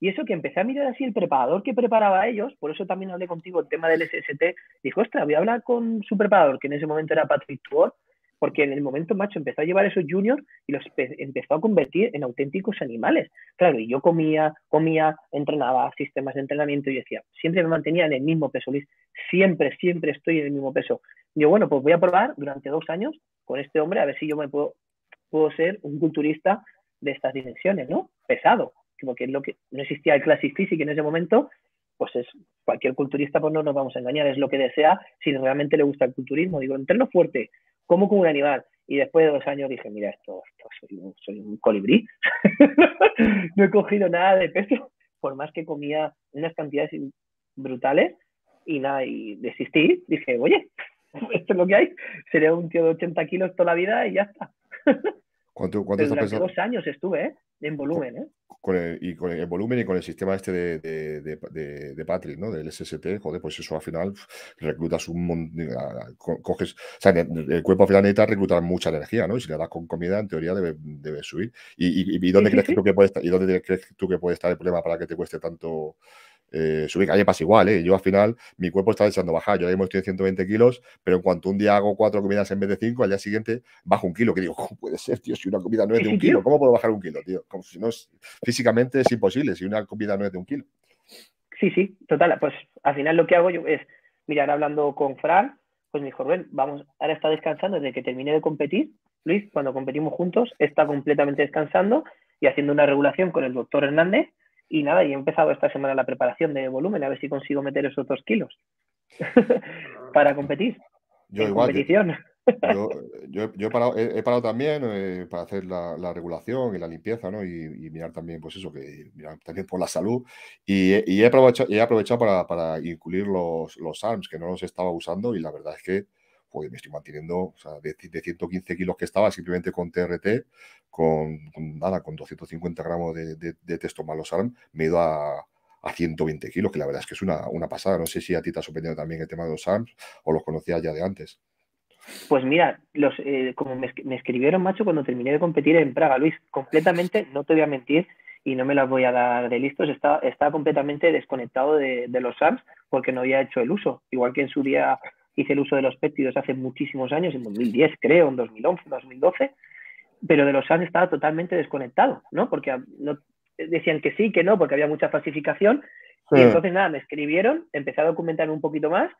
Y eso que empecé a mirar así el preparador que preparaba a ellos, por eso también hablé contigo el tema del SST, dijo, ostras, voy a hablar con su preparador, que en ese momento era Patrick Tuor, porque en el momento, macho, empezó a llevar esos juniors y los empezó a convertir en auténticos animales. Claro, y yo comía, comía, entrenaba sistemas de entrenamiento y decía, siempre me mantenía en el mismo peso, Luis, siempre, siempre estoy en el mismo peso. yo, bueno, pues voy a probar durante dos años con este hombre a ver si yo me puedo, puedo ser un culturista de estas dimensiones, ¿no? Pesado que es lo que no existía el classic physique en ese momento, pues es cualquier culturista, pues no nos vamos a engañar, es lo que desea si realmente le gusta el culturismo. Digo, entreno fuerte, como con un animal. Y después de dos años dije, mira, esto, soy, un, colibrí. *laughs* no he cogido nada de peso, por más que comía unas cantidades brutales y nada, y desistí. Dije, oye, *laughs* esto es lo que hay. sería un tío de 80 kilos toda la vida y ya está. *laughs* durante dos años estuve, ¿eh? En volumen, ¿eh? y con el, volumen y con el sistema este de, Patrick, ¿no? Del SST, joder, pues eso al final reclutas un montón, coges, o sea, el, cuerpo al final necesita reclutar mucha energía, ¿no? Y si le das con comida, en teoría debe, subir. ¿Y, dónde crees que puede y dónde crees tú que puede estar el problema para que te cueste tanto eh, calle pasa igual, ¿eh? Yo al final, mi cuerpo está deseando bajar. Yo ahora mismo estoy en 120 kilos, pero en cuanto un día hago cuatro comidas en vez de cinco, al día siguiente bajo un kilo. Que digo, ¿cómo puede ser, tío? Si una comida no es de un kilo, ¿cómo puedo bajar un kilo, tío? Como si no es, físicamente es imposible si una comida no es de un kilo. Sí, sí, total. Pues al final lo que hago yo es, mirar hablando con Fran, pues me dijo, Rubén, vamos, ahora está descansando desde que terminé de competir. Luis, cuando competimos juntos, está completamente descansando y haciendo una regulación con el doctor Hernández y nada, y he empezado esta semana la preparación de volumen, a ver si consigo meter esos dos kilos *laughs* para competir. Yo en igual, competición. *laughs* Yo, he, parado, también eh, para hacer la, regulación y la limpieza, ¿no? Y, mirar también, pues eso, que mirar también por la salud. Y, he aprovechado, he aprovechado para, incluir los, los, ARMS que no los estaba usando y la verdad es que pues me estoy manteniendo, o sea, de, 115 kilos que estaba simplemente con TRT, con, nada, con 250 gramos de, de, malo me he ido a, 120 kilos, que la verdad es que es una, una, pasada. No sé si a ti te ha sorprendido también el tema de los sams o los conocías ya de antes. Pues mira, los, eh, como me, escribieron, macho, cuando terminé de competir en Praga, Luis, completamente, *laughs* no te voy a mentir y no me las voy a dar de listos, estaba, estaba completamente desconectado de, de los SAMS porque no había hecho el uso, igual que en su día hice el uso de los péptidos hace muchísimos años, en 2010 creo, en 2011, 2012, pero de los han estaba totalmente desconectado, ¿no? Porque ah, no, decían que sí, que no, porque había mucha falsificación. Y entonces nada, me escribieron, empecé a documentar un poquito más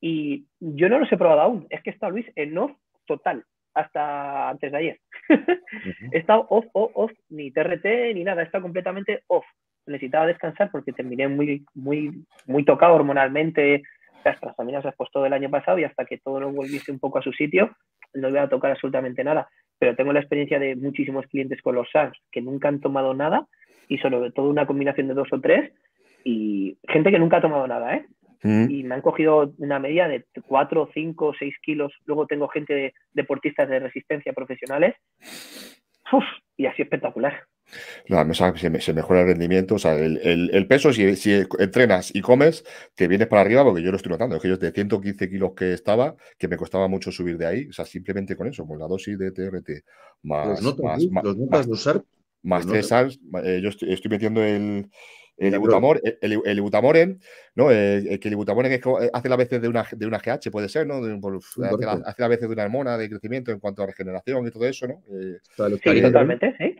y yo no los he probado aún. Es que he estado, Luis, en off total, hasta antes de ayer. *laughs* he estado off, off, off, ni TRT ni nada, he estado completamente off. Necesitaba descansar porque terminé muy, muy, muy tocado hormonalmente, las transaminas las todo el año pasado y hasta que todo no volviese un poco a su sitio, no iba a tocar absolutamente nada. Pero tengo la experiencia de muchísimos clientes con los SARS que nunca han tomado nada y sobre todo una combinación de dos o tres y gente que nunca ha tomado nada, ¿eh? Mm. Y me han cogido una media de 4, 5, seis kilos. Luego tengo gente de, deportistas de resistencia profesionales. y así espectacular se, mejora el rendimiento, o sea, el, peso, si, entrenas y comes, te vienes para arriba porque yo lo estoy notando, es que yo de 115 kilos que estaba, que me costaba mucho subir de ahí, o sea, simplemente con eso, con la dosis de TRT, más... Los notas, más, más, más, eh, yo estoy, metiendo el... El, el, ¿no? Eh, eh, que el ibutamoren hace la veces de una, de una GH, puede ser, ¿no? hace, la vez veces de una hormona de crecimiento en cuanto a regeneración y todo eso, ¿no? totalmente, sí.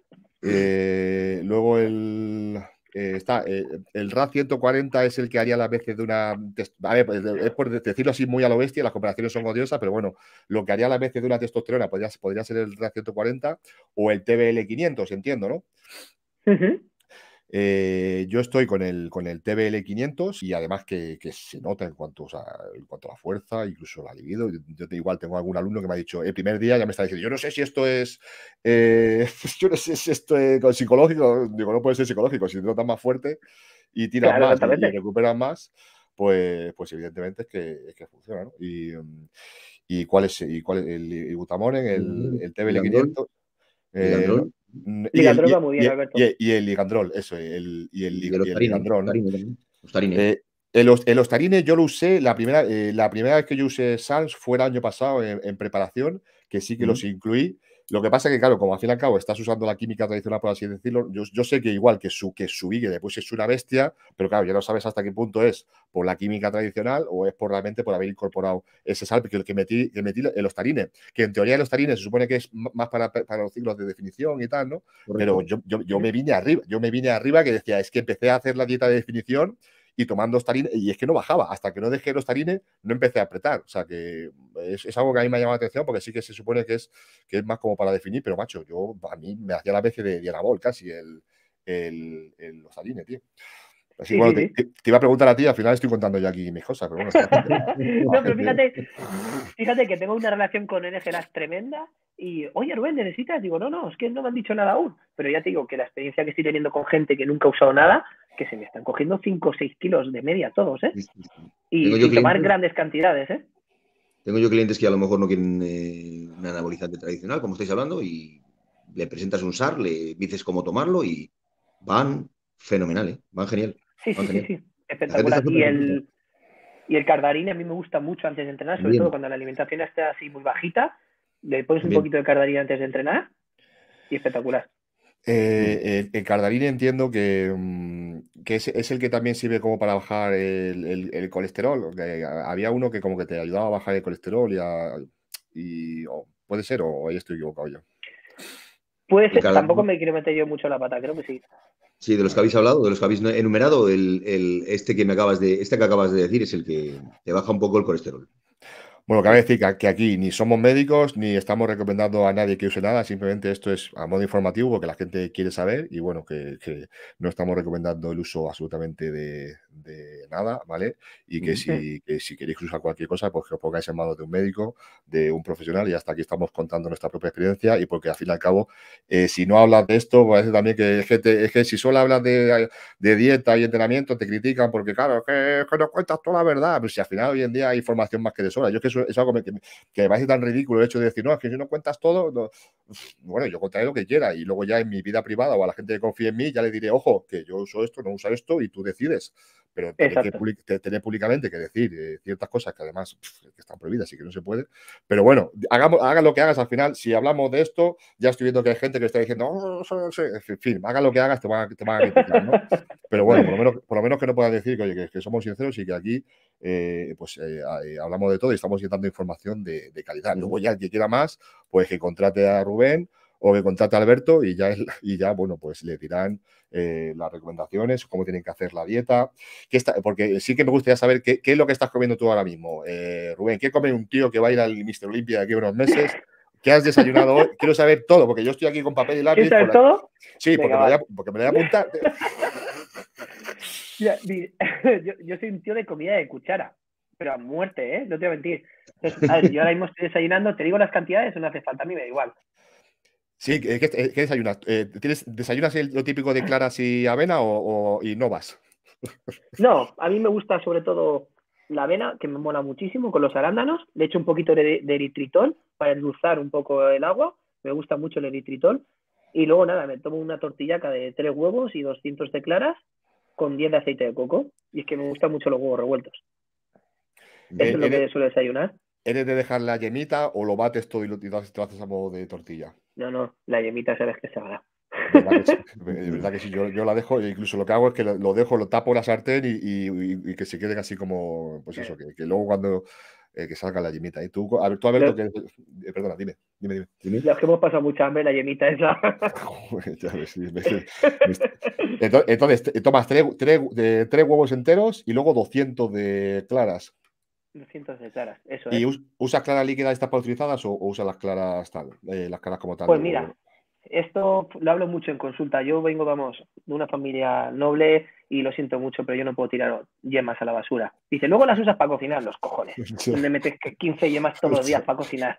Eh, luego el, eh, está, eh, el RAD 140 es el que haría las veces de una. Pues, es por decirlo así muy a lo bestia, las comparaciones son odiosas, pero bueno, lo que haría la veces de una testosterona podría, podría ser el RAD 140 o el TBL 500, entiendo, ¿no? Eh, yo estoy con el, con el TBL 500 y además que, se nota en cuanto, en cuanto a la fuerza, incluso la libido. Yo, igual tengo algún alumno que me ha dicho, el eh, primer día ya me está diciendo, yo no sé si esto es, eh, *laughs* yo no sé si esto es psicológico, digo, no puede ser psicológico, si te notas más fuerte y tiras más y, recuperas más, pues, pues evidentemente es que, funciona, mm, Y, cuál es, y cuál el, el en el, TBL mm, 500. Y, el Ligandrol, eso, el, y el, Ligandrol. El, eh, el Ostarine yo lo usé, la primera, eh, la primera vez que yo usé Sans fue el año pasado en, preparación, que sí que los incluí lo que pasa es que, claro, como al fin y al cabo estás usando la química tradicional, por así decirlo, yo, sé que igual que su que su después es una bestia, pero claro, ya no sabes hasta qué punto es por la química tradicional o es por realmente por haber incorporado ese sal que, el metí, que metí en los tarines, que en teoría en los tarines se supone que es más para, los ciclos de definición y tal, ¿no? Pero yo, yo, yo, me vine arriba, yo me vine arriba que decía, es que empecé a hacer la dieta de definición y tomando Starine, y es que no bajaba, hasta que no dejé los Starine no empecé a apretar, o sea que es, es, algo que a mí me ha llamado la atención porque sí que se supone que es, que es más como para definir, pero macho, yo a mí me hacía la vez de Diana casi el, el, los tío. Así, bueno, Te, iba a preguntar a ti, al final estoy contando yo aquí mis cosas, pero bueno. *laughs* no, pero fíjate, fíjate que tengo una relación con NGLAS Las tremenda y, oye, Rubén, ¿necesitas? Digo, no, no, es que no me han dicho nada aún, pero ya te digo que la experiencia que estoy teniendo con gente que nunca ha usado nada, que se me están cogiendo 5 o 6 kilos de media todos, ¿eh? Y, tomar grandes cantidades, ¿eh? Tengo yo clientes que a lo mejor no quieren eh, un anabolizante tradicional, como estáis hablando, y le presentas un SAR, le dices cómo tomarlo y van fenomenal, ¿eh? Van genial. Sí, sí, sí, espectacular. Y el, cardarín a mí me gusta mucho antes de entrenar, sobre todo cuando la alimentación está así muy bajita, le pones un poquito de cardarín antes de entrenar y espectacular. Eh, el, el entiendo que, mm, es, el que también sirve como para bajar el, colesterol. había uno que como que te ayudaba a bajar el colesterol y, puede ser o ahí estoy equivocado yo. Puede ser, tampoco me quiero meter yo mucho la pata, creo que sí. Sí, de los que habéis hablado, de los que habéis enumerado, el, este que me acabas de, este que acabas de decir es el que te baja un poco el colesterol. Bueno, cabe decir que aquí ni somos médicos ni estamos recomendando a nadie que use nada, simplemente esto es a modo informativo que la gente quiere saber y bueno, que, que no estamos recomendando el uso absolutamente de, de nada, ¿vale? Y que, si, que si queréis usar cualquier cosa, pues que os pongáis en manos de un médico, de un profesional, y hasta aquí estamos contando nuestra propia experiencia, y porque al fin y al cabo, eh, si no hablas de esto, parece también que es que, es que si solo hablas de, dieta y entrenamiento, te critican, porque claro, es que, no cuentas toda la verdad, pero si al final hoy en día hay información más que de sola. Yo que eso es algo que, que, me parece tan ridículo el hecho de decir, no, es que si no cuentas todo, bueno, yo contaré lo que quiera, y luego ya en mi vida privada o a la gente que confía en mí, ya le diré, ojo, que yo uso esto, no uso esto, y tú decides pero tener, públicamente que decir eh, ciertas cosas que además están prohibidas y que no se puede. Pero bueno, hagamos, haga lo que hagas al final. Si hablamos de esto, ya estoy viendo que hay gente que está diciendo, oh, en fin, haga lo que hagas, te van a, criticar, ¿no? *laughs* Pero bueno, por lo menos, que no puedas decir que, somos sinceros y que aquí eh, pues eh, hablamos de todo y estamos dando información de, de, calidad. Luego ya el que quiera más, pues que contrate a Rubén o me contrata Alberto y ya, y ya bueno, pues le dirán eh, las recomendaciones, cómo tienen que hacer la dieta, porque sí que me gustaría saber qué, es lo que estás comiendo tú ahora mismo. Eh, Rubén, ¿qué come un tío que va a ir al Mister Olimpia de aquí a unos meses? ¿Qué has desayunado hoy? Quiero saber todo, porque yo estoy aquí con papel y lápiz. ¿Quieres saber todo? Sí, porque, me voy a, lo voy a apuntar. *laughs* *laughs* yo, soy un tío de comida de cuchara, pero a muerte, ¿eh? No te voy a mentir. yo ahora mismo estoy desayunando, te digo las cantidades no hace falta, a mí me da igual. Sí, ¿qué, eh, desayunas? ¿Desayunas lo típico de claras y avena o, y no vas? *laughs* No, a mí me gusta sobre todo la avena, que me mola muchísimo, con los arándanos. Le echo un poquito de, eritritol para endulzar un poco el agua. Me gusta mucho el eritritol. Y luego nada, me tomo una tortillaca de tres huevos y 200 de claras con 10 de aceite de coco. Y es que me gustan mucho los huevos revueltos. Eso es lo que suelo desayunar. ¿Eres de dejar la yemita o lo bates todo y lo, lo haces a modo de tortilla? No, no, la yemita sabes que se hará. *laughs* De verdad que, sí, yo, yo, la dejo, e incluso lo que hago es que lo dejo, lo tapo la sartén y, y, que se queden así como, pues eso, que, luego cuando eh, que salga la yemita. Y ¿eh? tú, a ver, tú a ver lo que. Eh, perdona, dime, dime, dime. Los que hemos pasado mucha hambre, la yemita es la. *laughs* entonces, tomas tres, tres, de, tres huevos enteros y luego 200 de claras. 200 de claras, eso ¿Y usas claras líquidas estas para o, o usas las claras tal, eh, las claras como tal? Pues mira, esto lo hablo mucho en consulta. Yo vengo, vamos, de una familia noble y lo siento mucho, pero yo no puedo tirar yemas a la basura. Dice, luego las usas para cocinar, los cojones. *laughs* Donde metes 15 yemas todos los días *laughs* para cocinar.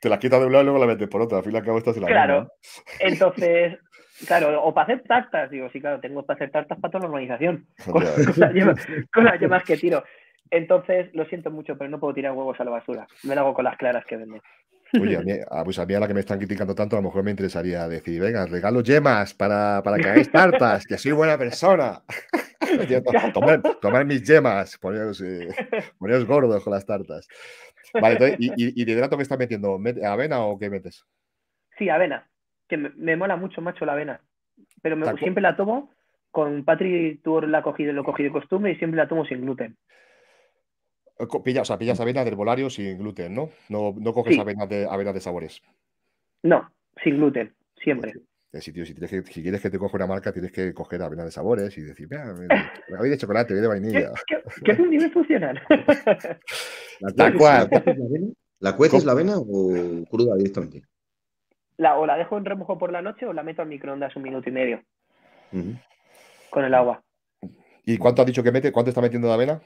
Te las quitas de un lado y luego la metes por otra. Al fin y al cabo estás en la Claro. *laughs* Entonces, Claro, o para hacer tartas, digo, sí, claro, tengo para hacer tartas para toda la organización. Con, con, las yemas, que tiro. Entonces, lo siento mucho, pero no puedo tirar huevos a la basura. Me lo hago con las claras que venden. Oye, a mí, pues a mí a la que me están criticando tanto, a lo mejor me interesaría decir, venga, regalo yemas para, para que hagáis tartas, que soy buena persona. *laughs* tomar, mis yemas, poneros, eh, gordos con las tartas. Vale, ¿y, de hidrato qué estás metiendo? ¿Avena o qué metes? Sí, avena, que me, mola mucho, macho, la avena. Pero siempre la tomo, con Patri Tour la cogí, lo cogí de costumbre y siempre la tomo sin gluten. Eh, pillas, o sea, pillas avena del bolario sin gluten, ¿no? No, coges avena de, avena de sabores. No, sin gluten, pues siempre. Eh, si, si, quieres que te coja una marca, tienes que coger avena de sabores y decir, mira, habéis de chocolate, voy de vainilla. ¿Qué, es un nivel funcional? ¿La cueces la avena o cruda directamente? o la dejo en remojo por la noche o la meto al microondas un minuto y medio con el agua. ¿Y cuánto ha dicho que mete? ¿Cuánto está metiendo de avena?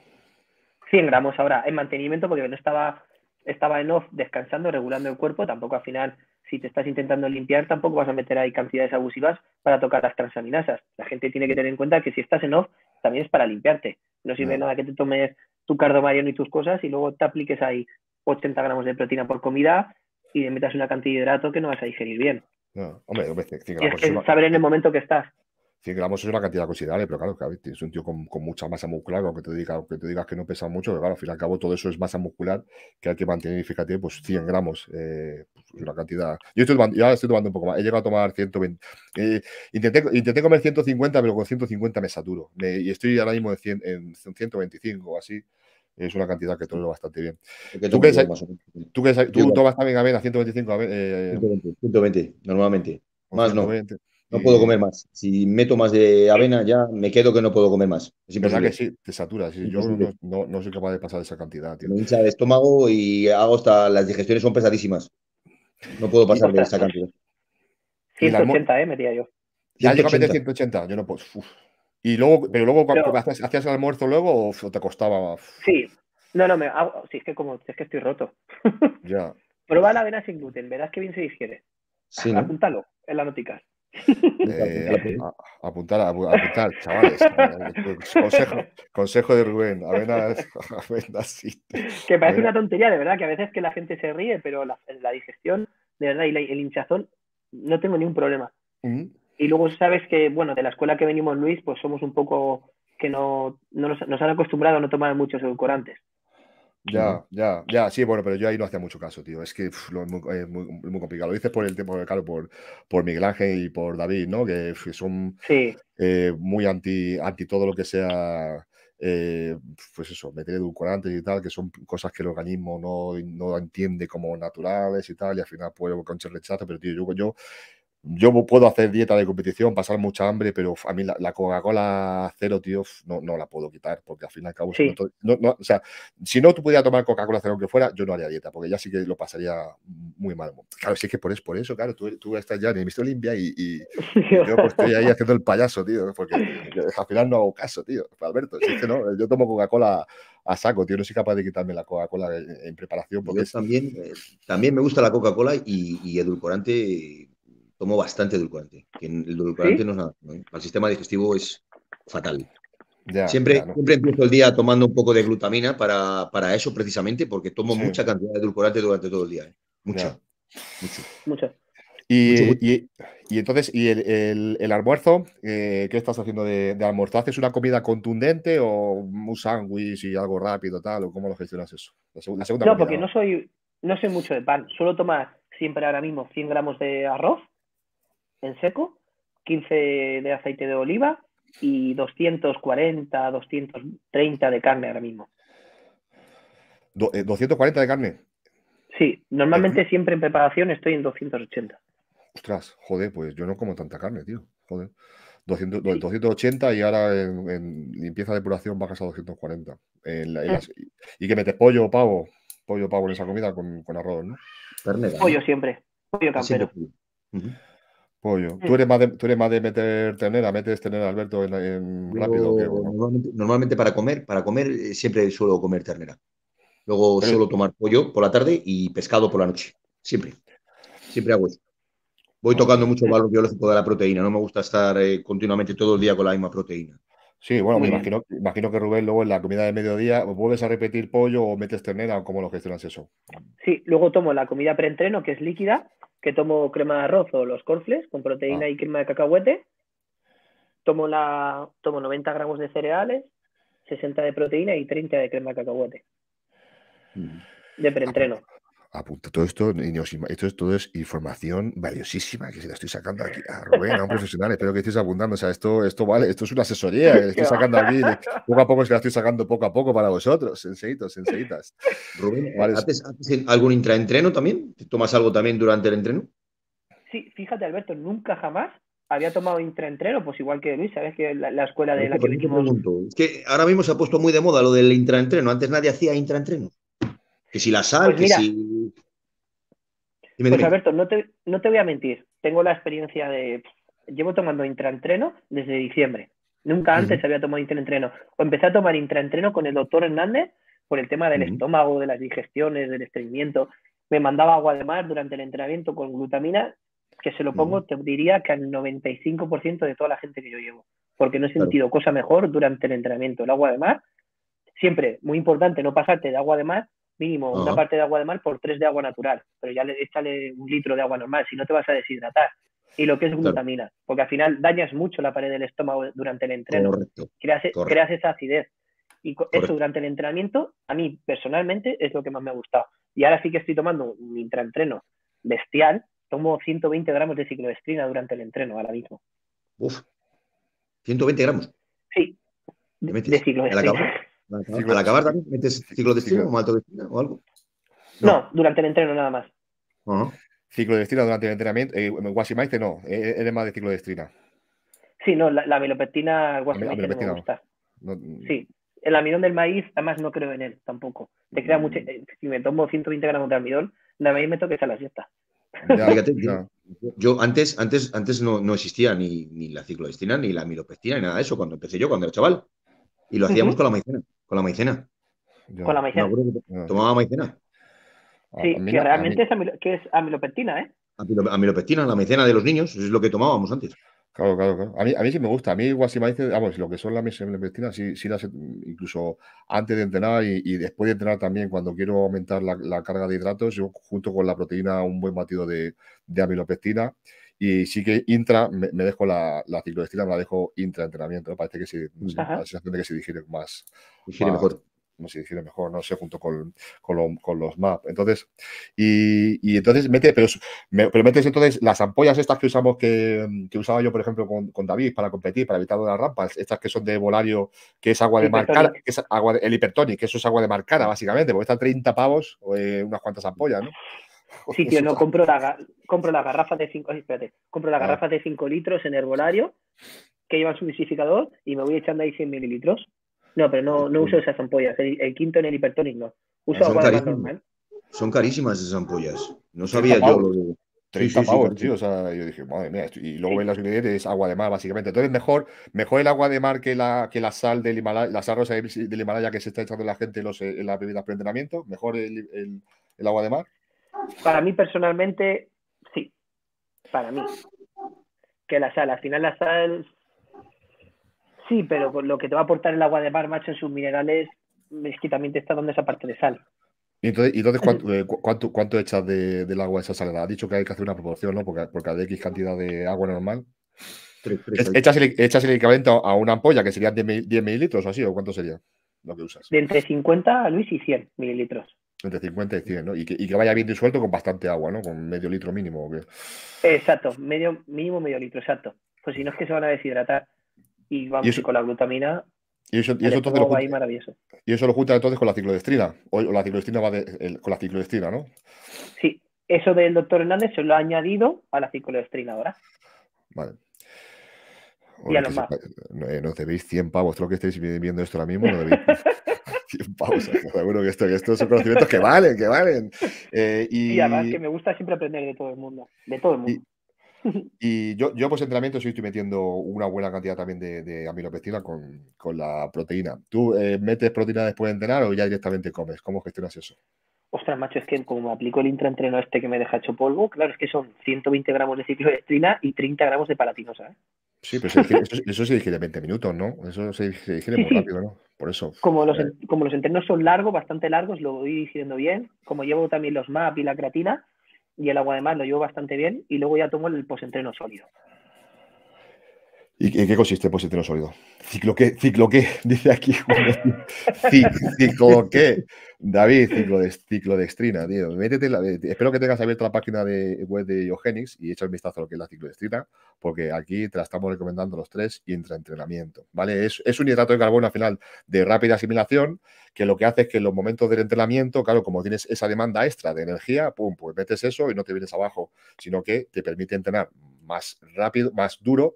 100 gramos ahora en mantenimiento porque no estaba, estaba en off descansando, regulando el cuerpo, tampoco al final si te estás intentando limpiar, tampoco vas a meter ahí cantidades abusivas para tocar las transaminasas. La gente tiene que tener en cuenta que si estás en off, también es para limpiarte. No sirve nada que te tomes tu cardomario y tus cosas y luego te apliques ahí 80 gramos de proteína por comida y le metas una cantidad de hidrato que no vas a digerir bien. No, hombre, saber en el momento que estás. 100 gramos es una cantidad considerable, pero claro, es un tío con, mucha masa muscular, aunque te, diga, digas que no pesa mucho, pero claro, al fin y al cabo todo eso es masa muscular que hay que mantener, y fíjate, pues 100 gramos, eh, pues, una cantidad... Yo estoy tomando, estoy tomando un poco más, he llegado a tomar 120... Eh, intenté, comer 150, pero con 150 me saturo, y estoy ahora mismo en, 125 o así, es una cantidad que tolero bastante bien. ¿Tú, qué ¿Tú, tomas también a 125 a 120, normalmente. Más no. No puedo comer más. Si meto más de avena, ya me quedo que no puedo comer más. Es verdad que sí, te saturas. Yo no, no, soy capaz de pasar esa cantidad. Me hincha el estómago y hago hasta. Las digestiones son pesadísimas. No puedo pasar de esa cantidad. 180, eh, metía yo. Ya yo 180, yo no puedo. Y luego, pero luego ¿hacías, el almuerzo luego o te costaba. Sí, no, no, me hago, Si es que como, es que estoy roto. ya. *laughs* Prueba la avena sin gluten, verás que bien se digiere. Sí, ¿no? Apúntalo en la notica. *laughs* Eh, apuntar, apuntar, chavales. Eh, *laughs* consejo, consejo de Rubén, *laughs* Que parece una tontería, de verdad, que a veces que la gente se ríe, pero la, digestión, de verdad, y el hinchazón, no tengo ni un problema. Y luego sabes que, bueno, de la escuela que venimos Luis, pues somos un poco que no, no nos, nos, han acostumbrado a no tomar muchos edulcorantes. Ya, ya, ya, sí, bueno, pero yo ahí no hacía mucho caso, tío. Es que es, eh, muy, complicado. Lo dices por el tiempo, claro, por, por Miguel Ángel y por David, ¿no? Que, son eh, muy anti, anti todo lo que sea, eh, pues eso, meter edulcorantes y tal, que son cosas que el organismo no, no entiende como naturales y tal, y al final puede con rechazo, pero tío, yo, yo yo puedo hacer dieta de competición, pasar mucha hambre, pero a mí la, Coca-Cola cero, tío, no, no la puedo quitar, porque al fin y al cabo, o sea, si no tú pudieras tomar Coca-Cola cero que fuera, yo no haría dieta, porque ya sí que lo pasaría muy mal. Claro, sí es que por eso, por eso claro, tú, tú estás ya en el Mister Olimpia y, yo pues, estoy ahí *laughs* haciendo el payaso, tío, porque al final no hago caso, tío, Alberto. es que no, yo tomo Coca-Cola a saco, tío. No soy capaz de quitarme la Coca-Cola en, preparación. Porque... también, eh, también me gusta la Coca-Cola y, y, edulcorante tomo bastante edulcorante. el edulcorante no es nada. ¿no? Al sistema digestivo es fatal. siempre, empiezo el día tomando un poco de glutamina para, eso precisamente, porque tomo mucha cantidad de edulcorante durante todo el día. ¿eh? Mucho. Mucha, mucho. Y, entonces, ¿y el, almuerzo? Eh, ¿Qué estás haciendo de, almuerzo? ¿Haces una comida contundente o un sándwich y algo rápido, tal? ¿O cómo lo gestionas eso? no, porque ¿no? soy, no soy mucho de pan. solo tomar siempre ahora mismo 100 gramos de arroz en seco, 15 de aceite de oliva y 240, 230 de carne ahora mismo. ¿240 eh, de carne? Sí, normalmente siempre en preparación estoy en 280. Ostras, joder, pues yo no como tanta carne, tío. Joder. 200, 280 y ahora en, limpieza de depuración bajas a 240. y que metes pollo o pavo, pollo o pavo en esa comida con, arroz, ¿no? Carne, Pollo siempre, pollo campero. Pollo. ¿Tú eres, más de, tú eres más de meter ternera, metes ternera, Alberto, en, rápido. normalmente, para comer, para comer eh, siempre suelo comer ternera. Luego suelo tomar pollo por la tarde y pescado por la noche. Siempre. Siempre hago eso. Voy ah, tocando mucho el valor biológico de la proteína. No me gusta estar eh, continuamente todo el día con la misma proteína. Sí, bueno, me imagino, que Rubén luego en la comida de mediodía vuelves a repetir pollo o metes ternera o cómo lo gestionas eso. Sí, luego tomo la comida preentreno, que es líquida, que tomo crema de arroz o los corfles con proteína ah. y crema de cacahuete. Tomo, la, tomo 90 gramos de cereales, 60 de proteína y 30 de crema de cacahuete. Mm. De preentreno apunta todo esto, niños, esto es, es información valiosísima que se la estoy sacando aquí a Rubén, a un profesional, espero que estéis abundando. o sea, esto, esto vale, esto es una asesoría que le estoy sacando aquí, poco a poco se la estoy sacando poco a poco para vosotros, senseitos, senseitas. Rubén, eh, algún intraentreno también? ¿Tomas algo también durante el entreno? Sí, fíjate Alberto, nunca jamás había tomado intraentreno, pues igual que Luis, sabes que la, escuela de la que, que ahora mismo se ha puesto muy de moda lo del intraentreno, antes nadie hacía intraentreno que si la sal, pues que si... Pues Alberto, no te, voy a mentir, tengo la experiencia de... Llevo tomando intraentreno desde diciembre. Nunca antes había tomado intraentreno. O empecé a tomar intraentreno con el doctor Hernández por el tema del estómago, de las digestiones, del estreñimiento. Me mandaba agua de mar durante el entrenamiento con glutamina, que se lo pongo, te diría que al 95% de toda la gente que yo llevo, porque no he sentido cosa mejor durante el entrenamiento. El agua de mar, siempre, muy importante, no pasarte de agua de mar mínimo una parte de agua de mar por tres de agua natural, pero ya le, échale un litro de agua normal, si no te vas a deshidratar. Y lo que es glutamina, porque al final dañas mucho la pared del estómago durante el entreno. Creas, e-, creas esa acidez. Y eso durante el entrenamiento, a mí personalmente, es lo que más me ha gustado. Y ahora sí que estoy tomando un intraentreno bestial. Tomo 120 gramos de cicloestrina durante el entreno ahora mismo. Uf, 120 gramos. Sí, de, ciclovestrina. *laughs* Ciclo, Al acabar también, ¿metes destino, ciclo. o estrina o algo? No. durante el entreno nada más. ¿Ciclo de Ciclodestina durante el entrenamiento. Eh, no, eh, eh, eres más de ciclodestrina. Sí, no, la, milopestina melopectina, me gusta. sí, el almidón del maíz, además no creo en él tampoco. Te crea mucho. Mm. Eh, si me tomo 120 gramos de almidón, la maíz me toca esa la siesta. *laughs* fíjate, Yo antes, antes, antes no, no existía ni, ni la ciclodestina, ni la milopestina ni nada de eso, cuando empecé yo, cuando era chaval. Y lo hacíamos con la maicena. Con la maicena. con la maicena. Ah, tomaba maicena. Ah, sí, que realmente es, que es amilopectina, ¿eh? Amilopectina, la maicena de los niños, es lo que tomábamos antes. Claro, claro, claro. A mí, a mí sí me gusta. A mí igual si me dice, vamos, lo que son las amilopectinas, sí, sí las incluso antes de entrenar y, después de entrenar también, cuando quiero aumentar la, carga de hidratos, yo junto con la proteína un buen batido de, de amilopectina y sí que intra, me, dejo la, la ciclodestina, me la dejo intra-entrenamiento. ¿no? Parece que sensación de que se digiere más. Digiere mejor. No se digiere mejor, no sé, junto con, con, los MAP. Entonces, y, y entonces mete, pero, me, pero, metes entonces las ampollas estas que usamos, que, mm, que usaba yo, por ejemplo, con, con, David para competir, para evitar las rampas, estas que son de volario, que es agua de marcara, que es agua, de, el hipertónico, que eso es agua de marcara, básicamente, porque están 30 pavos, eh, unas cuantas ampollas, ¿no? sí, tío, no, compro la, compro la garrafa de 5, compro la ah. de 5 litros en herbolario, que lleva su misificador, y me voy echando ahí 100 mililitros. No, pero no, uso esas ampollas, el, quinto en el hipertónico no. Uso agua normal. Son carísimas esas ampollas, no sabía yo lo de... sí, yo dije, madre mía, y luego ven los ingredientes es agua de mar, básicamente. Entonces, mejor, mejor el agua de mar que la, que la sal del Himalaya, la sal rosa del Himalaya que se está echando la gente en, los, en las bebidas mejor el, agua de mar. Para mí personalmente, sí. Para mí. Que la sal, al final la sal, sí, pero lo que te va a aportar el agua de mar, en sus minerales, es que también te está dando esa parte de sal. Y entonces, *laughs* ¿cuánto, echas del agua esa salada? Ha dicho que hay que hacer una proporción, ¿no? Porque, porque hay X cantidad de agua normal. echas, el, a una ampolla, que serían 10, 10 mililitros o así, ¿o cuánto sería lo que usas? De entre 50, Luis, y 100 mililitros. Entre 50 y 100, ¿no? Y que, vaya bien disuelto con bastante agua, ¿no? Con medio litro mínimo. Exacto, medio, mínimo medio litro, exacto. Pues si no es que se van a deshidratar y vamos con la glutamina. Y eso, y eso lo junta, maravilloso. Y eso lo juntan entonces con la ciclodestrina. O, la ciclodestrina va con la ciclodestrina, ¿no? Sí, eso del doctor Hernández se lo ha añadido a la ciclodestrina ahora. Vale. y a más. Eh, no, eh, no, debéis 100 pavos, lo que estáis viendo esto ahora mismo, no debéis. *laughs* pausa Seguro que, estos son conocimientos que valen, que valen. Eh, y... además que me gusta siempre aprender de todo el mundo. De todo el mundo. Y... yo, yo pues entrenamiento sí estoy metiendo una buena cantidad también de, de con, la proteína. ¿Tú eh, metes proteína después de entrenar o ya directamente comes? ¿Cómo gestionas eso? ostras, macho, es que como me aplico el intraentreno este que me deja hecho polvo, claro, es que son 120 gramos de estrina y 30 gramos de palatinosa. ¿eh? Sí, pero eso, se digiere 20 minutos, ¿no? Eso se, digiere muy rápido, ¿no? Por eso. Como los, eh. como los entrenos son largos, bastante largos, lo voy digiriendo bien. Como llevo también los MAP y la creatina y el agua de mar, lo llevo bastante bien. Y luego ya tomo el posentreno sólido. ¿Y en qué consiste Pues el sólido. ¿Ciclo qué? ¿Ciclo qué? *laughs* Dice aquí ¿Ciclo qué? David, ciclo de, estrina, tío. espero que tengas abierta la página de web de Iogenix y echa un vistazo a lo que es la ciclo de estrina porque aquí te la estamos recomendando los tres y entrenamiento, ¿vale? Es, es un hidrato de carbono al final de rápida asimilación que lo que hace es que en los momentos del entrenamiento, claro, como tienes esa demanda extra de energía, pues metes eso y no te vienes abajo, sino que te permite entrenar más rápido, más duro,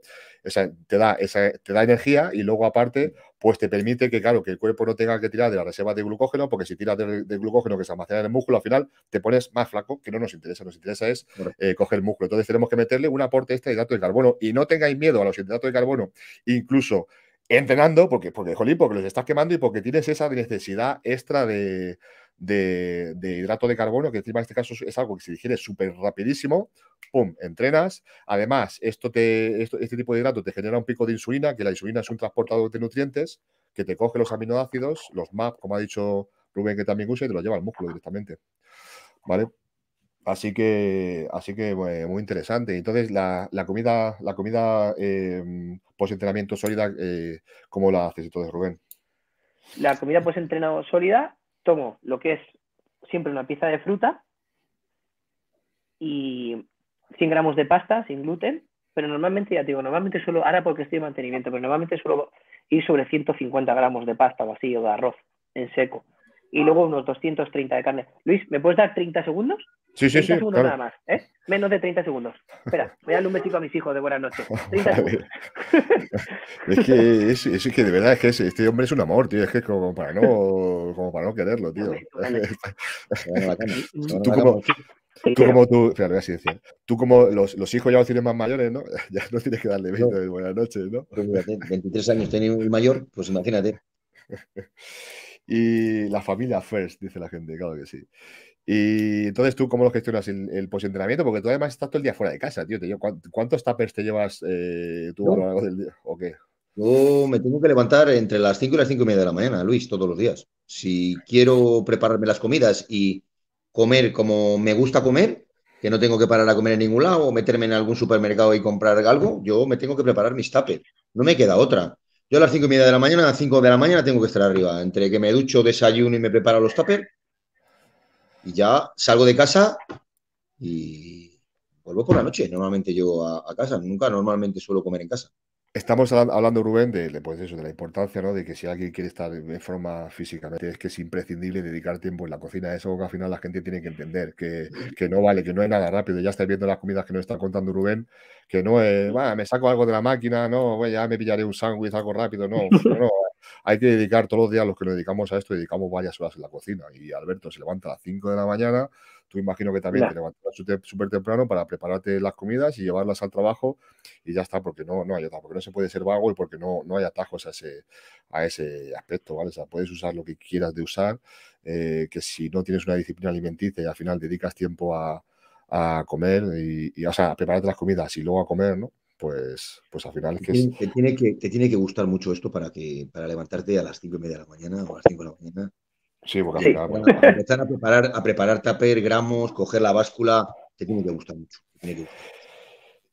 te da, esa, te da energía y luego aparte, pues te permite que, claro, que el cuerpo no tenga que tirar de la reserva de glucógeno, porque si tiras de glucógeno que se almacena en el músculo, al final te pones más flaco, que no nos interesa, nos interesa es eh, coger el músculo. Entonces tenemos que meterle un aporte este de hidrato de carbono y no tengáis miedo a los hidratos de carbono, incluso entrenando, porque, porque, jolín, porque los estás quemando y porque tienes esa necesidad extra de de, hidrato de carbono, que encima en este caso es algo que se digiere súper rapidísimo, ¡pum!, entrenas. Además, esto te, este tipo de hidrato te genera un pico de insulina, que la insulina es un transportador de nutrientes que te coge los aminoácidos, los MAP, como ha dicho Rubén, que también usa, y te lo lleva al músculo directamente. ¿Vale? Así que, así que muy interesante. Entonces, la, comida, la comida eh, sólida, eh, ¿cómo la haces entonces, Rubén? La comida post-entrenado sólida tomo lo que es siempre una pieza de fruta y 100 gramos de pasta sin gluten, pero normalmente, ya digo, normalmente solo, ahora porque estoy en mantenimiento, pero normalmente suelo ir sobre 150 gramos de pasta o así, o de arroz en seco y luego unos 230 de carne. Luis, ¿me puedes dar 30 segundos? Sí, sí, 30 sí. segundos nada más, ¿eh? Menos de 30 segundos. Espera, *laughs* voy a darle un besito a mis hijos de buenas noches. 30 segundos. es que, es, que de verdad, es que este hombre es un amor, tío. Es que es como para no, quererlo, tío. Tú como... Tú como, tú, tú como los, hijos ya los tienes más mayores, ¿no? *laughs* Ya no tienes que darle 20 de buenas noches, ¿no? 23 pues años tiene el mayor, pues imagínate. *laughs* Y la familia first, dice la gente, claro que sí. Y entonces, ¿tú cómo lo gestionas el, el Porque tú además estás todo el día fuera de casa, tío. ¿Cuántos tapers te llevas eh, tú a lo largo del día? ¿O qué? Yo me tengo que levantar entre las 5 y las 5 y media de la mañana, Luis, todos los días. Si quiero prepararme las comidas y comer como me gusta comer, que no tengo que parar a comer en ningún lado o meterme en algún supermercado y comprar algo, yo me tengo que preparar mis tapes. No me queda otra. Yo a las cinco y media de la mañana, a las 5 de la mañana tengo que estar arriba, entre que me ducho, desayuno y me preparo los tuppers Y ya salgo de casa y vuelvo con la noche. Normalmente llego a casa, nunca normalmente suelo comer en casa. Estamos hablando, Rubén, de, pues eso, de la importancia, De que si alguien quiere estar en forma física, es que es imprescindible dedicar tiempo en la cocina. Eso que al final la gente tiene que entender, que, no vale, que no es nada rápido. Ya estáis viendo las comidas que nos está contando Rubén, que no es, me saco algo de la máquina, no, pues ya me pillaré un sándwich, algo rápido, no, no. *laughs* Hay que dedicar todos los días, los que nos dedicamos a esto, dedicamos varias horas en la cocina. Y Alberto se levanta a las 5 de la mañana, Tú imagino que también te levantarás súper temprano para prepararte las comidas y llevarlas al trabajo y ya está, porque no, no hay porque no se puede ser vago y porque no, no hay atajos a ese, a ese aspecto, ¿vale? O sea, puedes usar lo que quieras de usar, eh, que si no tienes una disciplina alimenticia y al final dedicas tiempo a, comer y, o sea, a prepararte las comidas y luego a comer, ¿no? Pues, pues al final que es... te, tiene que, te tiene que gustar mucho esto para que para levantarte a las cinco y media de la mañana o a las cinco de la mañana Sí, porque empezar a preparar, a preparar taper, gramos, coger la báscula, te tiene que gustar mucho.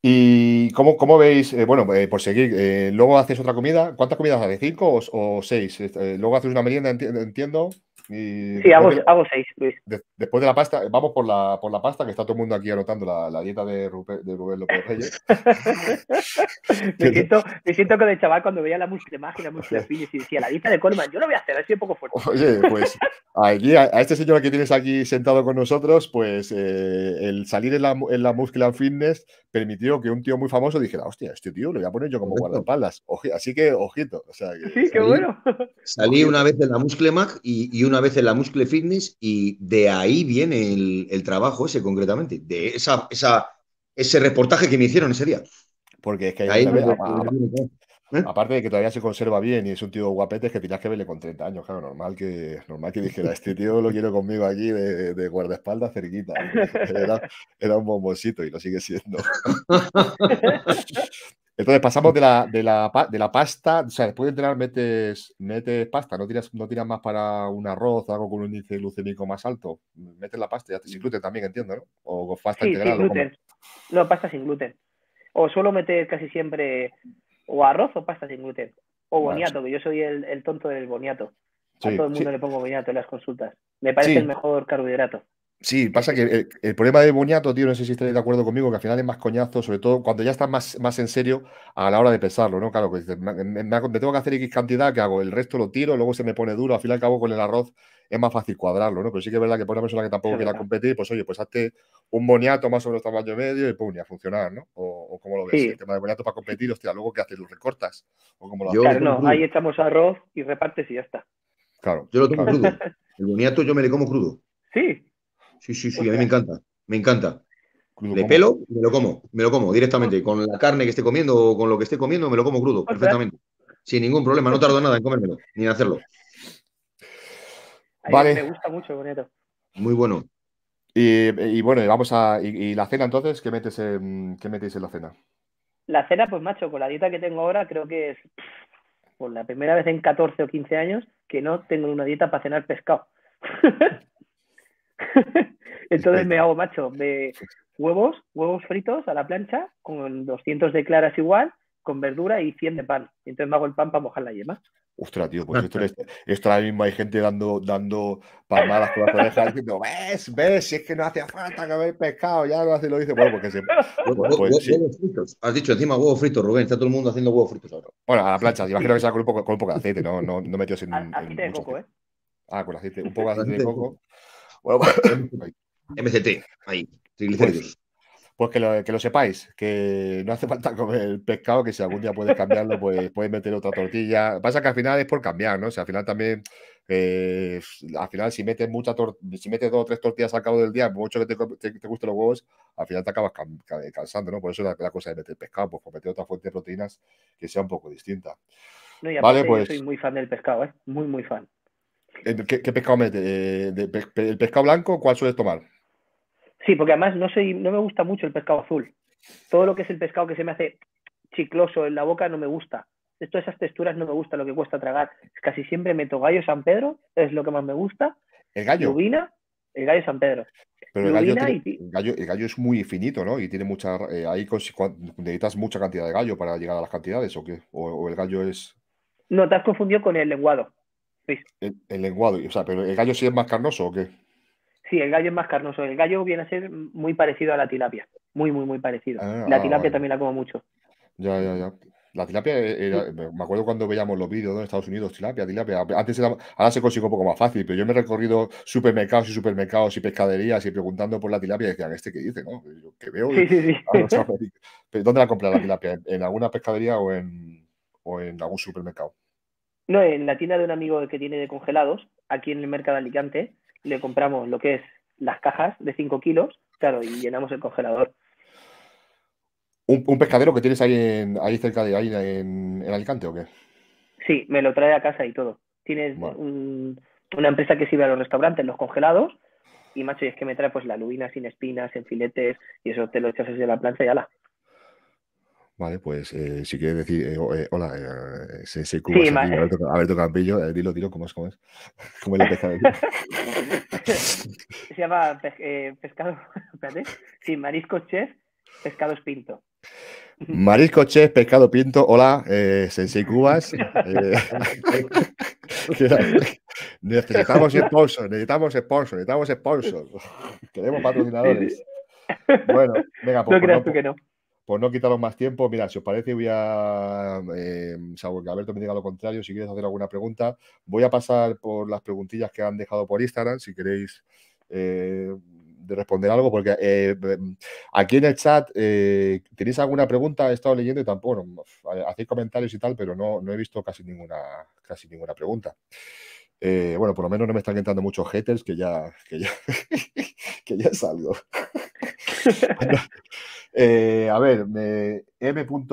¿Y cómo, cómo veis? Eh, bueno, eh, por seguir, eh, luego haces otra comida. ¿Cuántas comidas haces? ¿Cinco o, o seis? Este, luego haces una merienda, entiendo sí, hago, seis, Luis. después de la pasta, vamos por la, por la pasta, que está todo el mundo aquí anotando la, dieta de, Rubén López Reyes. *laughs* me, siento, me siento que de chaval cuando veía la Muscle Mag y la Muscle Fitness y decía, la dieta de Coleman, yo lo voy a hacer, así un poco fuerte. Oye, pues *laughs* aquí, a, este señor que tienes aquí sentado con nosotros, pues eh, el salir en la, en la Muscle Fitness permitió que un tío muy famoso dijera, hostia, este tío lo voy a poner yo como guardapalas. Así que, ojito. sí, qué bueno. Salí una vez en la Muscle Mag y, y una una vez en la Muscle Fitness y de ahí viene el, trabajo ese concretamente, de esa, esa, ese reportaje que me hicieron ese día. Porque es que ¿eh? Aparte de que todavía se conserva bien y es un tío guapete, que tienes que verle con 30 años, claro, normal que, normal que dijera, este tío lo quiero conmigo aquí de, guardaespaldas cerquita. *laughs* Era, era, un bombosito y lo sigue siendo. *laughs* Entonces pasamos de la, de la, de la pasta, o sea, después de entrenar metes, metes pasta, no tiras, no tiras más para un arroz, o algo con un índice glucémico más alto, metes la pasta, ya te sin mm. gluten también, entiendo, ¿no? O pasta sí, integral. gluten. No, pasta sin gluten. O suelo meter casi siempre o arroz o pasta sin gluten. O boniato, que yo soy el, tonto del boniato. a todo el mundo le pongo boniato en las consultas. Me parece el mejor carbohidrato. Sí, pasa que eh, el, problema de Buñato, tío, no sé si estáis de acuerdo conmigo, que al final es más coñazo, sobre todo cuando ya estás más, más en serio a la hora de pesarlo, ¿no? Claro, que pues me, me, tengo que hacer X cantidad, que hago? El resto lo tiro, luego se me pone duro, al final y al cabo con el arroz es más fácil cuadrarlo, ¿no? Pero sí que es verdad que por una persona que tampoco quiera competir, pues oye, pues hazte un boniato más o menos tamaño medio y pum, ya a funcionar, ¿no? O, como lo ves, el tema de boniato para competir, hostia, luego que haces? ¿Lo recortas? ¿O como lo haces? Claro, no, ahí echamos arroz y repartes y ya está. Claro. Yo lo tomo crudo. El boniato yo me le como crudo. Sí, Sí, sí, sí, a mí me encanta, me encanta. de pelo, me lo como, me lo como directamente, con la carne que esté comiendo o con lo que esté comiendo, me lo como crudo, perfectamente. Sin ningún problema, no tardo nada en comérmelo, ni en hacerlo. vale. Me gusta mucho, bonito. Muy bueno. Y, bueno, vamos a. Y, la cena entonces, ¿qué metes en, qué metéis en la cena? La cena, pues macho, con la dieta que tengo ahora, creo que es por la primera vez en 14 o 15 años que no tengo una dieta para cenar pescado. *laughs* *laughs* Entonces me hago, macho, de huevos, huevos fritos a la plancha, con 200 de claras igual, con verdura y 100 de pan. Entonces me hago el pan para mojar la yema. Ostras, tío, pues esto, esto ahora mismo hay gente dando, dando palmadas con las orejas diciendo, ves, ves, si es que no hacía falta que haber pescado, ya lo lo dice, bueno, porque se. *laughs* Pues huevos fritos. Has dicho encima huevos fritos, Rubén, está todo el mundo haciendo huevos fritos ahora. Bueno, a la plancha, imagino que sea con un poco, con un poco de aceite, no, no, no en. Aceite de coco, ¿eh? Ah, con aceite, un poco de aceite de coco. Pues, MCT, ahí, Pues, que, lo, sepáis, que no hace falta comer el pescado, que si algún día puedes cambiarlo, pues puedes meter otra tortilla. Pasa que al final es por cambiar, ¿no? O sea, al final también, eh, al final si metes mucha si metes dos o tres tortillas al cabo del día, mucho que te, te, gusten los huevos, al final te acabas cansando, ¿no? Por eso la, la cosa de meter pescado, pues meter otra fuente de proteínas que sea un poco distinta. vale, pues... yo soy muy fan del pescado, ¿eh? Muy, muy fan. Eh, ¿Qué, pescado metes? Eh, ¿El pescado blanco cuál sueles tomar? Sí, porque además no, me gusta mucho el pescado azul. Todo lo que es el pescado que se me hace chicloso en la boca no me gusta. Todas esas texturas no me gusta, lo que cuesta tragar. Casi siempre meto gallo San Pedro, es lo que más me gusta. ¿El gallo? Lubina, el gallo San Pedro. Pero el gallo, el, gallo, es muy finito, ¿no? Y tiene mucha. Eh, ahí necesitas mucha cantidad de gallo para llegar a las cantidades, ¿o qué? o el gallo es.? No, te has confundido con el lenguado. El, lenguado, o sea, pero el gallo sí es más carnoso o qué? Sí, el gallo es más carnoso. El gallo viene a ser muy parecido a la tilapia. Muy, muy, muy parecido. Ah, la ah, tilapia también la como mucho. Ya, ya, ya. La tilapia era, me acuerdo cuando veíamos los vídeos en Estados Unidos, tilapia, tilapia. Antes era, ahora se consigue un poco más fácil, pero yo me he recorrido supermercados y supermercados y pescaderías y preguntando por la tilapia y decían, ¿este qué dice? ¿No? que veo. Sí, sí, sí. Ah, ¿Dónde la compras la tilapia? ¿En, alguna pescadería o o en algún supermercado? No, en la tienda de un amigo que tiene de congelados, aquí en el mercado de Alicante, le compramos lo que es las cajas de 5 kilos, claro, y llenamos el congelador. ¿Un, pescadero que tienes ahí, ahí cerca de ahí en, Alicante o qué? Sí, me lo trae a casa y todo. Tienes una empresa que sirve a los restaurantes los congelados y macho, y es que me trae pues la lubina sin espinas, en filetes, y eso te lo echas a la plancha y ala. Vale, pues eh, si quieres decir, eh, eh, hola, sensei Cubas Alberto, Campillo, dilo, dilo, ¿cómo es? ¿Cómo es, *laughs* ¿Cómo es la *laughs* Se llama pescado, *laughs* espérate, sí, marisco chef, pescados pinto. Marisco Chef, Pescado Pinto, hola, eh, Sensei Cubas. necesitamos sponsors, necesitamos sponsors, necesitamos sponsors. Queremos patrocinadores. Bueno, venga, pues, pues no creas tú que no por pues no quitaros más tiempo, mira, si os parece, voy a, eh, que Alberto me diga lo contrario, si queréis hacer alguna pregunta, voy a pasar por las preguntillas que han dejado por Instagram, si queréis eh, responder algo, porque eh, aquí en el chat, eh, ¿tenéis alguna pregunta? He estado leyendo y tampoco, hacéis comentarios y tal, pero no, no he visto casi ninguna, casi ninguna pregunta. bueno, por lo menos no me están entrando muchos haters, que ya, que ya, *laughs* que ya salgo. *laughs* Eh, a ver, m.quesada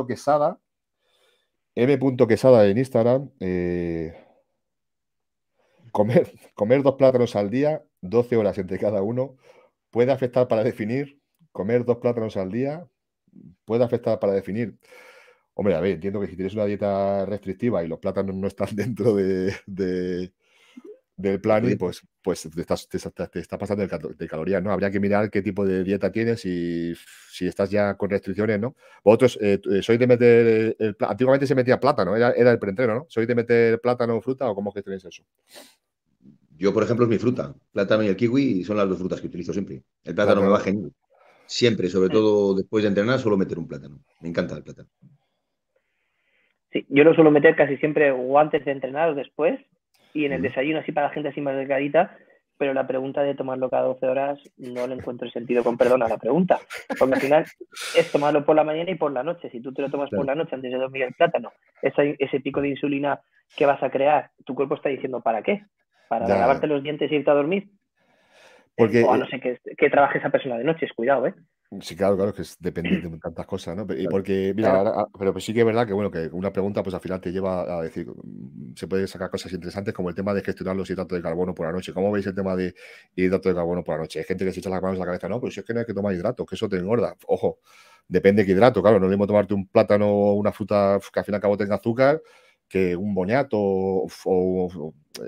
M. Quesada, M. Quesada en Instagram. Eh, comer, comer dos plátanos al día, 12 horas entre cada uno, puede afectar para definir. Comer dos plátanos al día puede afectar para definir. Hombre, a ver, entiendo que si tienes una dieta restrictiva y los plátanos no están *laughs* dentro de del plan y pues, pues te, estás, está pasando de calorías, ¿no? Habría que mirar qué tipo de dieta tienes y si estás ya con restricciones, ¿no? Vosotros, eh, eh sois de meter, el, antiguamente se metía plátano, era, el preentreno, ¿no? ¿Soy de meter plátano o fruta o cómo gestiones eso? Yo, por ejemplo, es mi fruta. Plátano y el kiwi son las dos frutas que utilizo siempre. El plátano ah, me va genial. Siempre, sobre todo después de entrenar, suelo meter un plátano. Me encanta el plátano. Sí, yo lo suelo meter casi siempre o antes de entrenar o después, y en el desayuno así para la gente así más delgadita, pero la pregunta de tomarlo cada 12 horas no le encuentro sentido con perdón a la pregunta, porque al final *laughs* es tomarlo por la mañana y por la noche. Si tú te lo tomas por la noche antes de dormir el plátano, ese, ese pico de insulina que vas a crear, tu cuerpo está diciendo ¿para qué? ¿Para lavarte los dientes y e irte a dormir? Porque, o a no eh sé que, trabaje esa persona de noche, es cuidado, ¿eh? Sí, claro, claro, que es, depende de *clears throat* tantas cosas, ¿no? Y porque, mira, ah, pero pues sí que es verdad que, bueno, que una pregunta, pues al final te lleva a decir, mm, se pueden sacar cosas interesantes como el tema de gestionar los hidratos de carbono por la noche. ¿Cómo veis el tema de hidratos de carbono por la noche? Hay gente que se echa las manos a la cabeza, no, pero si es que no hay que tomar hidratos, que eso te engorda. Ojo, depende de qué hidrato, claro, no es mismo tomarte un plátano o una fruta que al fin y al cabo tenga azúcar que un boñato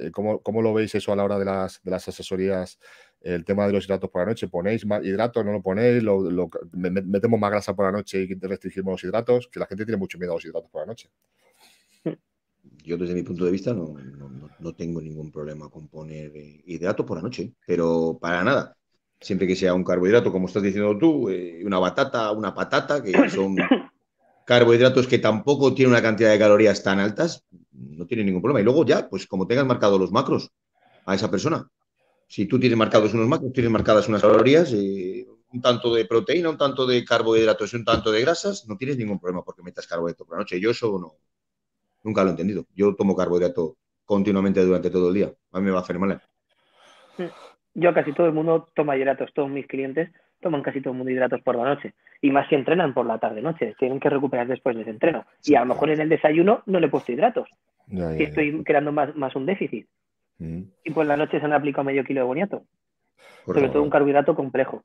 eh, ¿cómo, lo veis eso a la hora de las, de las asesorías el tema de los hidratos por la noche, ponéis más hidratos, no lo ponéis, metemos más grasa por la noche y restringimos los hidratos, que la gente tiene mucho miedo a los hidratos por la noche. Yo desde mi punto de vista no, tengo ningún problema con poner eh, hidratos por la noche, pero para nada. Siempre que sea un carbohidrato, como estás diciendo tú, eh, una batata, una patata, que *coughs* son carbohidratos que tampoco tienen una cantidad de calorías tan altas, no tiene ningún problema. Y luego ya, pues como tengas marcado los macros a esa persona, si tú tienes marcados unos macros, tienes marcadas unas calorías, eh, un tanto de proteína, un tanto de carbohidratos y un tanto de grasas, no tienes ningún problema porque metas carbohidratos por la noche. Yo eso no, nunca lo he entendido. Yo tomo carbohidrato continuamente durante todo el día. A mí me va a hacer mal. Yo casi todo el mundo toma hidratos, todos mis clientes toman casi todo el mundo hidratos por la noche. Y más si entrenan por la tarde noche, tienen que recuperar después del entreno. y a lo mejor en el desayuno no le he puesto hidratos. Y estoy creando más un déficit. Mm. Y por la noche se han aplicado medio kilo de boniato. sobre todo un carbohidrato complejo.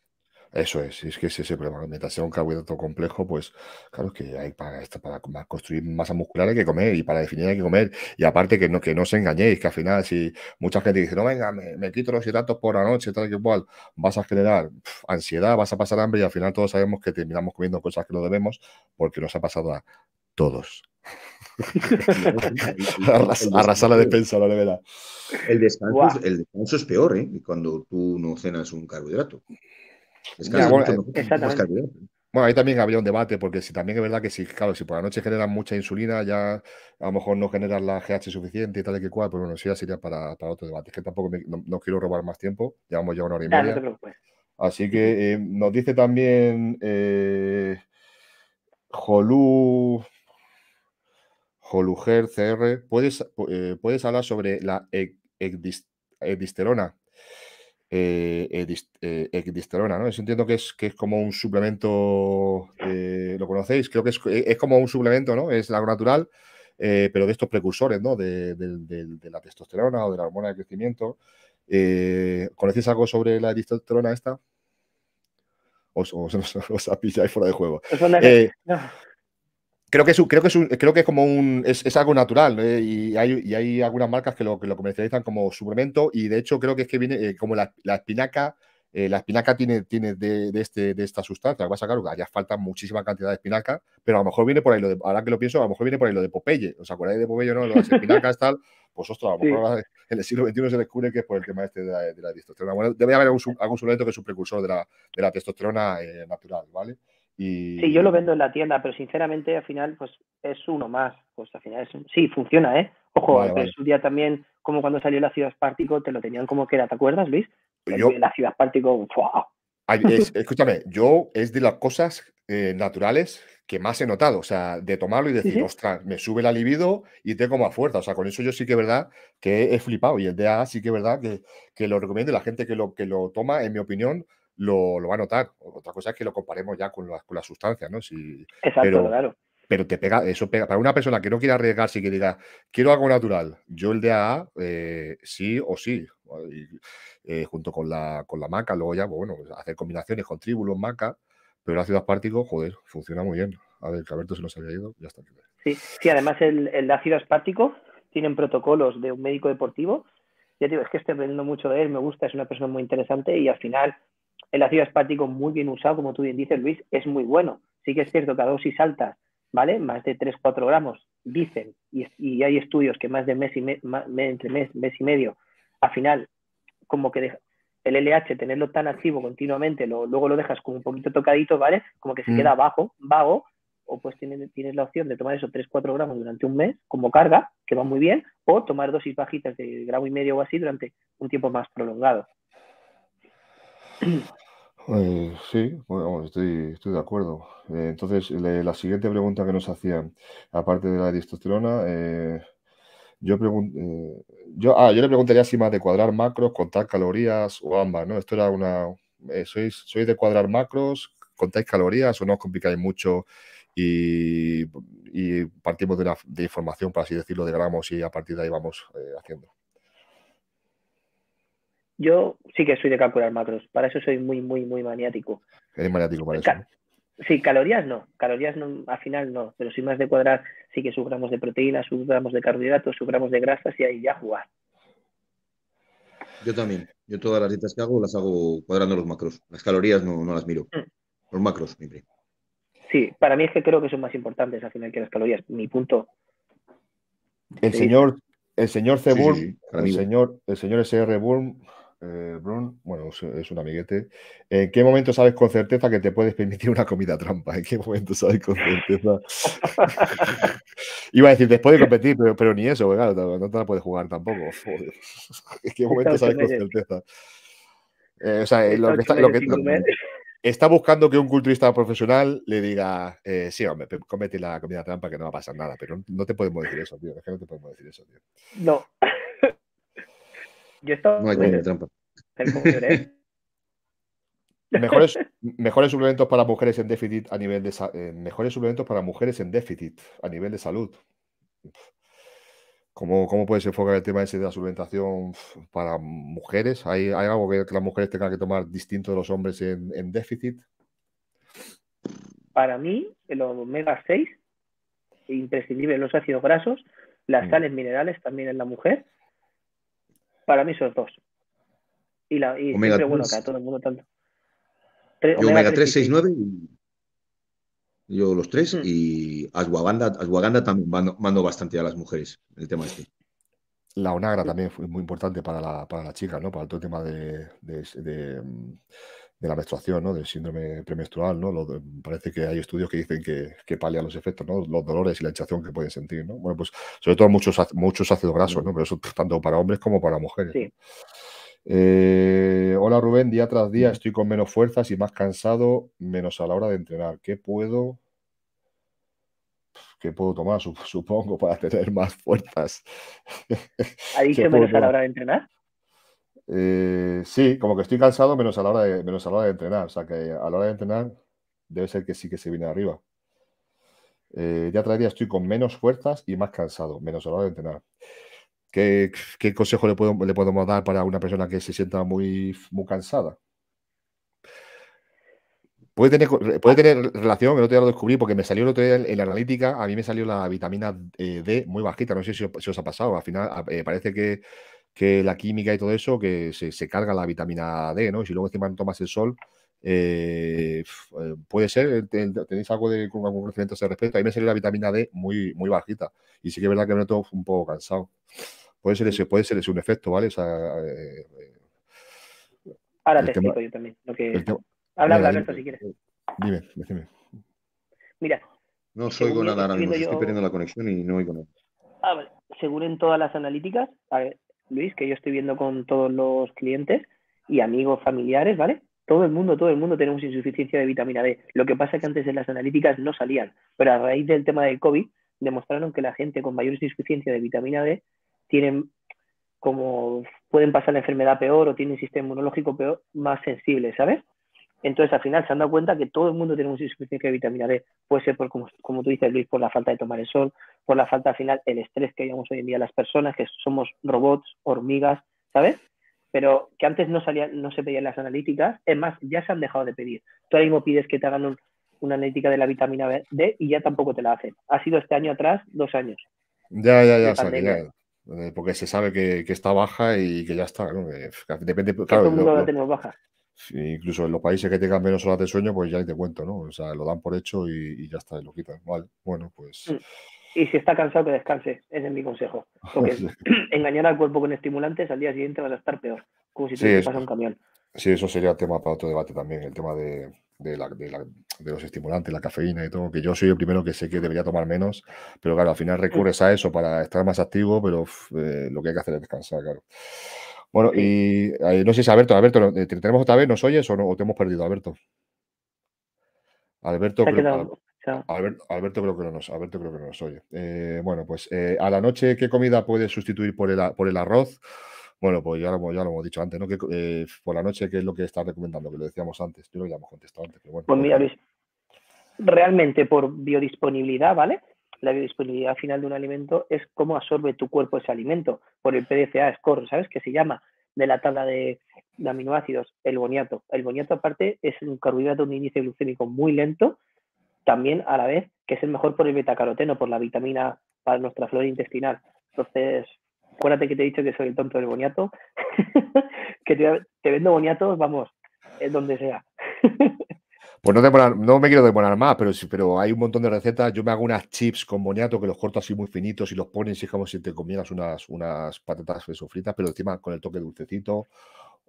Eso es, es que es ese problema. Mientras sea un carbohidrato complejo, pues claro que hay para, esto, para construir masa muscular hay que comer y para definir hay que comer. Y aparte que no, que no os engañéis, que al final si mucha gente dice, no, venga, me, quito los hidratos por la noche, tal que cual, vas a generar ansiedad, vas a pasar hambre y al final todos sabemos que terminamos comiendo cosas que no debemos porque nos ha pasado a todos. *laughs* arrasar, la defensa, la verdad El descanso, es, peor, ¿eh? Cuando tú no cenas un carbohidrato. bueno, más carbohidrato. Bueno, ahí también había un debate, porque si también es verdad que si, claro, si por la noche generan mucha insulina, ya a lo mejor no generas la GH suficiente y tal y que cual, pero bueno, eso ya sería para, otro debate. Es que tampoco no, quiero robar más tiempo, ya llevamos ya una hora y media. Así que eh, nos dice también eh, Jolú Colujer, CR, ¿puedes, eh, ¿puedes hablar sobre la edisterona? Eh, eh ¿no? entiendo que es, que es como un suplemento, eh, ¿lo conocéis? Creo que es, como un suplemento, ¿no? Es algo natural, pero de estos precursores, ¿no? De, la testosterona o de la hormona de crecimiento. ¿Conocéis algo sobre la edisterona esta? os, os, *laughs* os, fuera de juego creo que es, creo que es, creo que es como un es, algo natural ¿eh? y, hay, algunas marcas que lo, comercializan como suplemento y de hecho creo que es que viene eh, como la, espinaca eh, la espinaca tiene, tiene de, este, de esta sustancia vas a sacar ya falta muchísima cantidad de espinaca pero a lo mejor viene por ahí lo de, ahora que lo pienso a lo mejor viene por ahí lo de Popeye os acordáis de Popeye no las espinacas tal pues ostras, a lo mejor en el siglo XXI se descubre que es por el tema este de la, testosterona. debe haber algún, suplemento que es un precursor de la, de la testosterona natural, ¿vale? Sí, yo lo vendo en la tienda, pero sinceramente al final pues es uno más. Pues al final es sí, funciona, ¿eh? Ojo, vale, un día también, como cuando salió la Ciudad espártico te lo tenían como que era, ¿te acuerdas, Luis? Yo... La Ciudad Pártico, escúchame, yo es de las cosas eh, naturales que más he notado, o sea, de tomarlo y decir, ostras, me sube la libido y tengo más fuerza, o sea, con eso yo sí que es verdad que he flipado y el DA sí que es verdad que, lo recomiendo, Y la gente que lo, que lo toma, en mi opinión, lo, va a notar. Otra cosa es que lo comparemos ya con las, sustancias, ¿no? Si, Exacto, claro. Pero te pega, eso pega. Para una persona que no quiera arriesgarse y que diga, quiero algo natural, yo el DAA, eh, sí o sí. Eh, junto con la, con la maca, luego ya, pues bueno, pues hacer combinaciones con tribulos, maca, pero el ácido aspartico, joder, funciona muy bien. A ver, que Alberto se nos había ido, ya está. Sí, sí además el, el ácido aspartico tienen protocolos de un médico deportivo. Ya digo, es que estoy aprendiendo mucho de él, me gusta, es una persona muy interesante y al final el ácido aspartico muy bien usado, como tú bien dices, Luis, es muy bueno. Sí que es cierto que a dosis altas, ¿vale? Más de 3-4 gramos, dicen, y, hay estudios que más de mes y entre mes, mes y medio, al final, como que el LH, tenerlo tan activo continuamente, luego lo dejas como un poquito tocadito, ¿vale? Como que se mm. queda bajo, vago, o pues tienes, la opción de tomar esos 3-4 gramos durante un mes como carga, que va muy bien, o tomar dosis bajitas de gramo y medio o así durante un tiempo más prolongado. *clears throat* Eh, sí, bueno, estoy, estoy, de acuerdo. Eh, entonces, la siguiente pregunta que nos hacían, aparte de la testosterona, eh, yo, eh, yo, ah, yo le preguntaría si más de cuadrar macros, contar calorías o ambas, ¿no? Esto era una... ¿sois, ¿Sois de cuadrar macros, contáis calorías o no os complicáis mucho y, partimos de, la, de información, para así decirlo, de gramos y a partir de ahí vamos haciendo? Yo sí que soy de calcular macros. Para eso soy muy, muy, muy maniático. es maniático para eso. Sí, calorías no. Calorías no, al final no. Pero si más de cuadrar, sí que sus de proteínas, sus de carbohidratos, sus de grasas y ahí ya jugar. Yo también. Yo todas las dietas que hago las hago cuadrando los macros. Las calorías no, las miro. Mm. Los macros, siempre. Sí, para mí es que creo que son más importantes al final que las calorías. Mi punto. El señor, el señor C. el señor, el señor S.R. Burm eh, bueno, es un amiguete. ¿En qué momento sabes con certeza que te puedes permitir una comida trampa? ¿En qué momento sabes con certeza? *laughs* Iba a decir, después de competir, pero, ni eso, claro, no te la puedes jugar tampoco. *laughs* ¿En qué momento sabes con certeza? Eh, o sea, eh, lo que está, lo que, *laughs* buscando que un culturista profesional le diga, sí, hombre, comete la comida trampa que no va a pasar nada, pero no te podemos decir eso, tío. Es no te podemos decir eso, tío. No. Yo No hay trampa. ¿eh? *laughs* Mejores, suplementos para mujeres en déficit a nivel de eh, mejores suplementos para mujeres en déficit a nivel de salud. ¿Cómo, cómo puedes enfocar el tema ese de la suplementación para mujeres? ¿Hay, hay algo que, las mujeres tengan que tomar distinto de los hombres en, déficit? Para mí, El omega 6, imprescindibles los ácidos grasos, las mm. sales minerales también en la mujer, para mí son dos. Y, la, y omega siempre, 3, bueno, a todo el mundo tanto. Tres, omega 369 y yo los tres mm. y Ashwagandha, también mando, bastante a las mujeres el tema este. La onagra también fue muy importante para la, para chica, ¿no? Para todo el tema de mm, de la menstruación, ¿no? del síndrome premenstrual. ¿no? parece que hay estudios que dicen que, que los efectos, ¿no? los dolores y la hinchazón que pueden sentir. ¿no? Bueno, pues sobre todo muchos, muchos ácidos grasos, ¿no? pero eso tanto para hombres como para mujeres. Eh, hola Rubén, día tras día estoy con menos fuerzas y más cansado, menos a la hora de entrenar. ¿Qué puedo, qué puedo tomar, supongo, para tener más fuerzas? ¿Ha *laughs* dicho menos a la hora de entrenar? Eh, sí, como que estoy cansado menos a, la hora de, menos a hora de entrenar. O sea que a la hora de entrenar debe ser que sí que se viene arriba. Eh, ya traería estoy con menos fuerzas y más cansado, menos a la hora de entrenar. ¿Qué, consejo le, le podemos dar para una persona que se sienta muy, muy cansada? Puede tener, puede tener relación, el otro día lo descubrí porque me salió el otro día en, la analítica, a mí me salió la vitamina eh, D muy bajita, no sé si, os ha pasado, al final parece que que la química y todo eso, que se, se carga la vitamina D, ¿no? Y si luego encima no tomas el sol, eh, eh, puede ser, tenéis algo de algún conocimiento ese respecto. mí me sale la vitamina D muy, muy bajita. Y sí que es verdad que me noto un poco cansado. Puede ser ese, puede ser ese un efecto, ¿vale? O sea, eh, Ahora te explico yo también. Habla, habla, Alberto, si quieres. Dime, dime. Mira. No soy con nada naranja, estoy perdiendo la conexión y no oigo nada. Ah, vale. Según todas las analíticas, a ver, Luis, que yo estoy viendo con todos los clientes y amigos, familiares, ¿vale? Todo el mundo, todo el mundo tenemos insuficiencia de vitamina D. Lo que pasa es que antes en las analíticas no salían, pero a raíz del tema del COVID demostraron que la gente con mayor insuficiencia de vitamina D tienen como pueden pasar la enfermedad peor o tienen un sistema inmunológico peor, más sensible, ¿sabes? Entonces, al final se han dado cuenta que todo el mundo tiene una insuficiencia de vitamina D. Puede ser, por, como, tú dices, Luis, por la falta de tomar el sol, por la falta, al final, el estrés que hayamos hoy en día las personas, que somos robots, hormigas, ¿sabes? Pero que antes no, salía, no se pedían las analíticas. Es más, ya se han dejado de pedir. Tú ahora mismo pides que te hagan una analítica de la vitamina D y ya tampoco te la hacen. Ha sido este año atrás, dos años. Ya, ya, ya. Eh, porque se sabe que, está baja y que ya está. ¿no? depende, todo el mundo tenemos baja incluso en los países que tengan menos horas de sueño, pues ya te cuento, ¿no? O sea, lo dan por hecho y, ya está, lo quitan. bueno, pues. Mm. Y si está cansado, que descanse, ese es mi consejo. *laughs* Porque *clears throat* engañar al cuerpo con estimulantes, al día siguiente vas a estar peor, como si te, sí, un camión. Sí, eso sería tema para otro debate también, el tema de, de, la, de, los estimulantes, la cafeína y todo, que yo soy el primero que sé que debería tomar menos, pero claro, al final mm. recurres a eso para estar más activo, pero eh, lo que hay que hacer es descansar, claro. Bueno, y no sé si Alberto, Alberto, ¿te tenemos otra vez? ¿Nos oyes o, te hemos perdido, Alberto? Alberto creo, Alberto, Alberto, creo que no nos, Alberto creo que no nos oye. Eh, bueno, pues eh, a la noche, ¿qué comida puedes sustituir por el, por el arroz? Bueno, pues ya lo, ya lo hemos dicho antes, ¿no? Que, eh, por la noche, ¿qué es lo que estás recomendando? Que lo decíamos antes, tú lo ya hemos contestado antes. bueno, pues mira, Luis, realmente por biodisponibilidad, ¿vale? la biodisponibilidad final de un alimento es cómo absorbe tu cuerpo ese alimento, por el PDCA score, ¿sabes? Que se llama de la tabla de, aminoácidos, el boniato. El boniato aparte es un carbohidrato de un índice glucémico muy lento, también a la vez que es el mejor por el betacaroteno, por la vitamina para nuestra flora intestinal. Entonces, acuérdate que te he dicho que soy el tonto del boniato, *laughs* que te, te, vendo boniatos, vamos, es eh, donde sea. *laughs* Pues no, me quiero demorar más, pero, pero hay un montón de recetas. Yo me hago unas chips con boniato que los corto así muy finitos y los pones y como si te comieras unas, unas patatas fritas, pero encima con el toque dulcecito.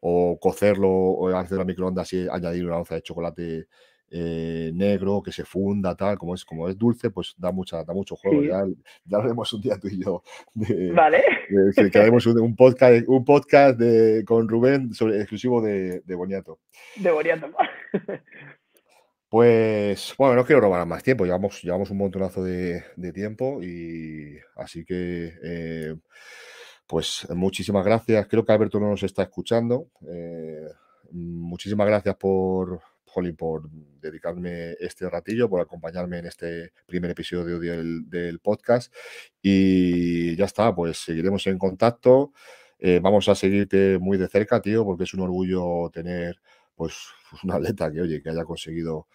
O cocerlo o hacerlo la microondas y añadir una onza de chocolate eh, negro que se funda, tal, como es, como es dulce, pues da mucha, da mucho juego. Ya, lo haremos un día tú y yo. De, vale. que haremos un, podcast, un podcast con Rubén sobre, exclusivo de, de Boniato. De Boniato. *laughs* Pues bueno, no quiero robar más tiempo, llevamos, llevamos un montonazo de, tiempo y así que eh, pues muchísimas gracias. Creo que Alberto no nos está escuchando. Eh, muchísimas gracias por, por dedicarme este ratillo, por acompañarme en este primer episodio del, podcast. Y ya está, pues seguiremos en contacto. Eh, vamos a seguirte muy de cerca, tío, porque es un orgullo tener pues, pues, una un atleta que, oye, que haya conseguido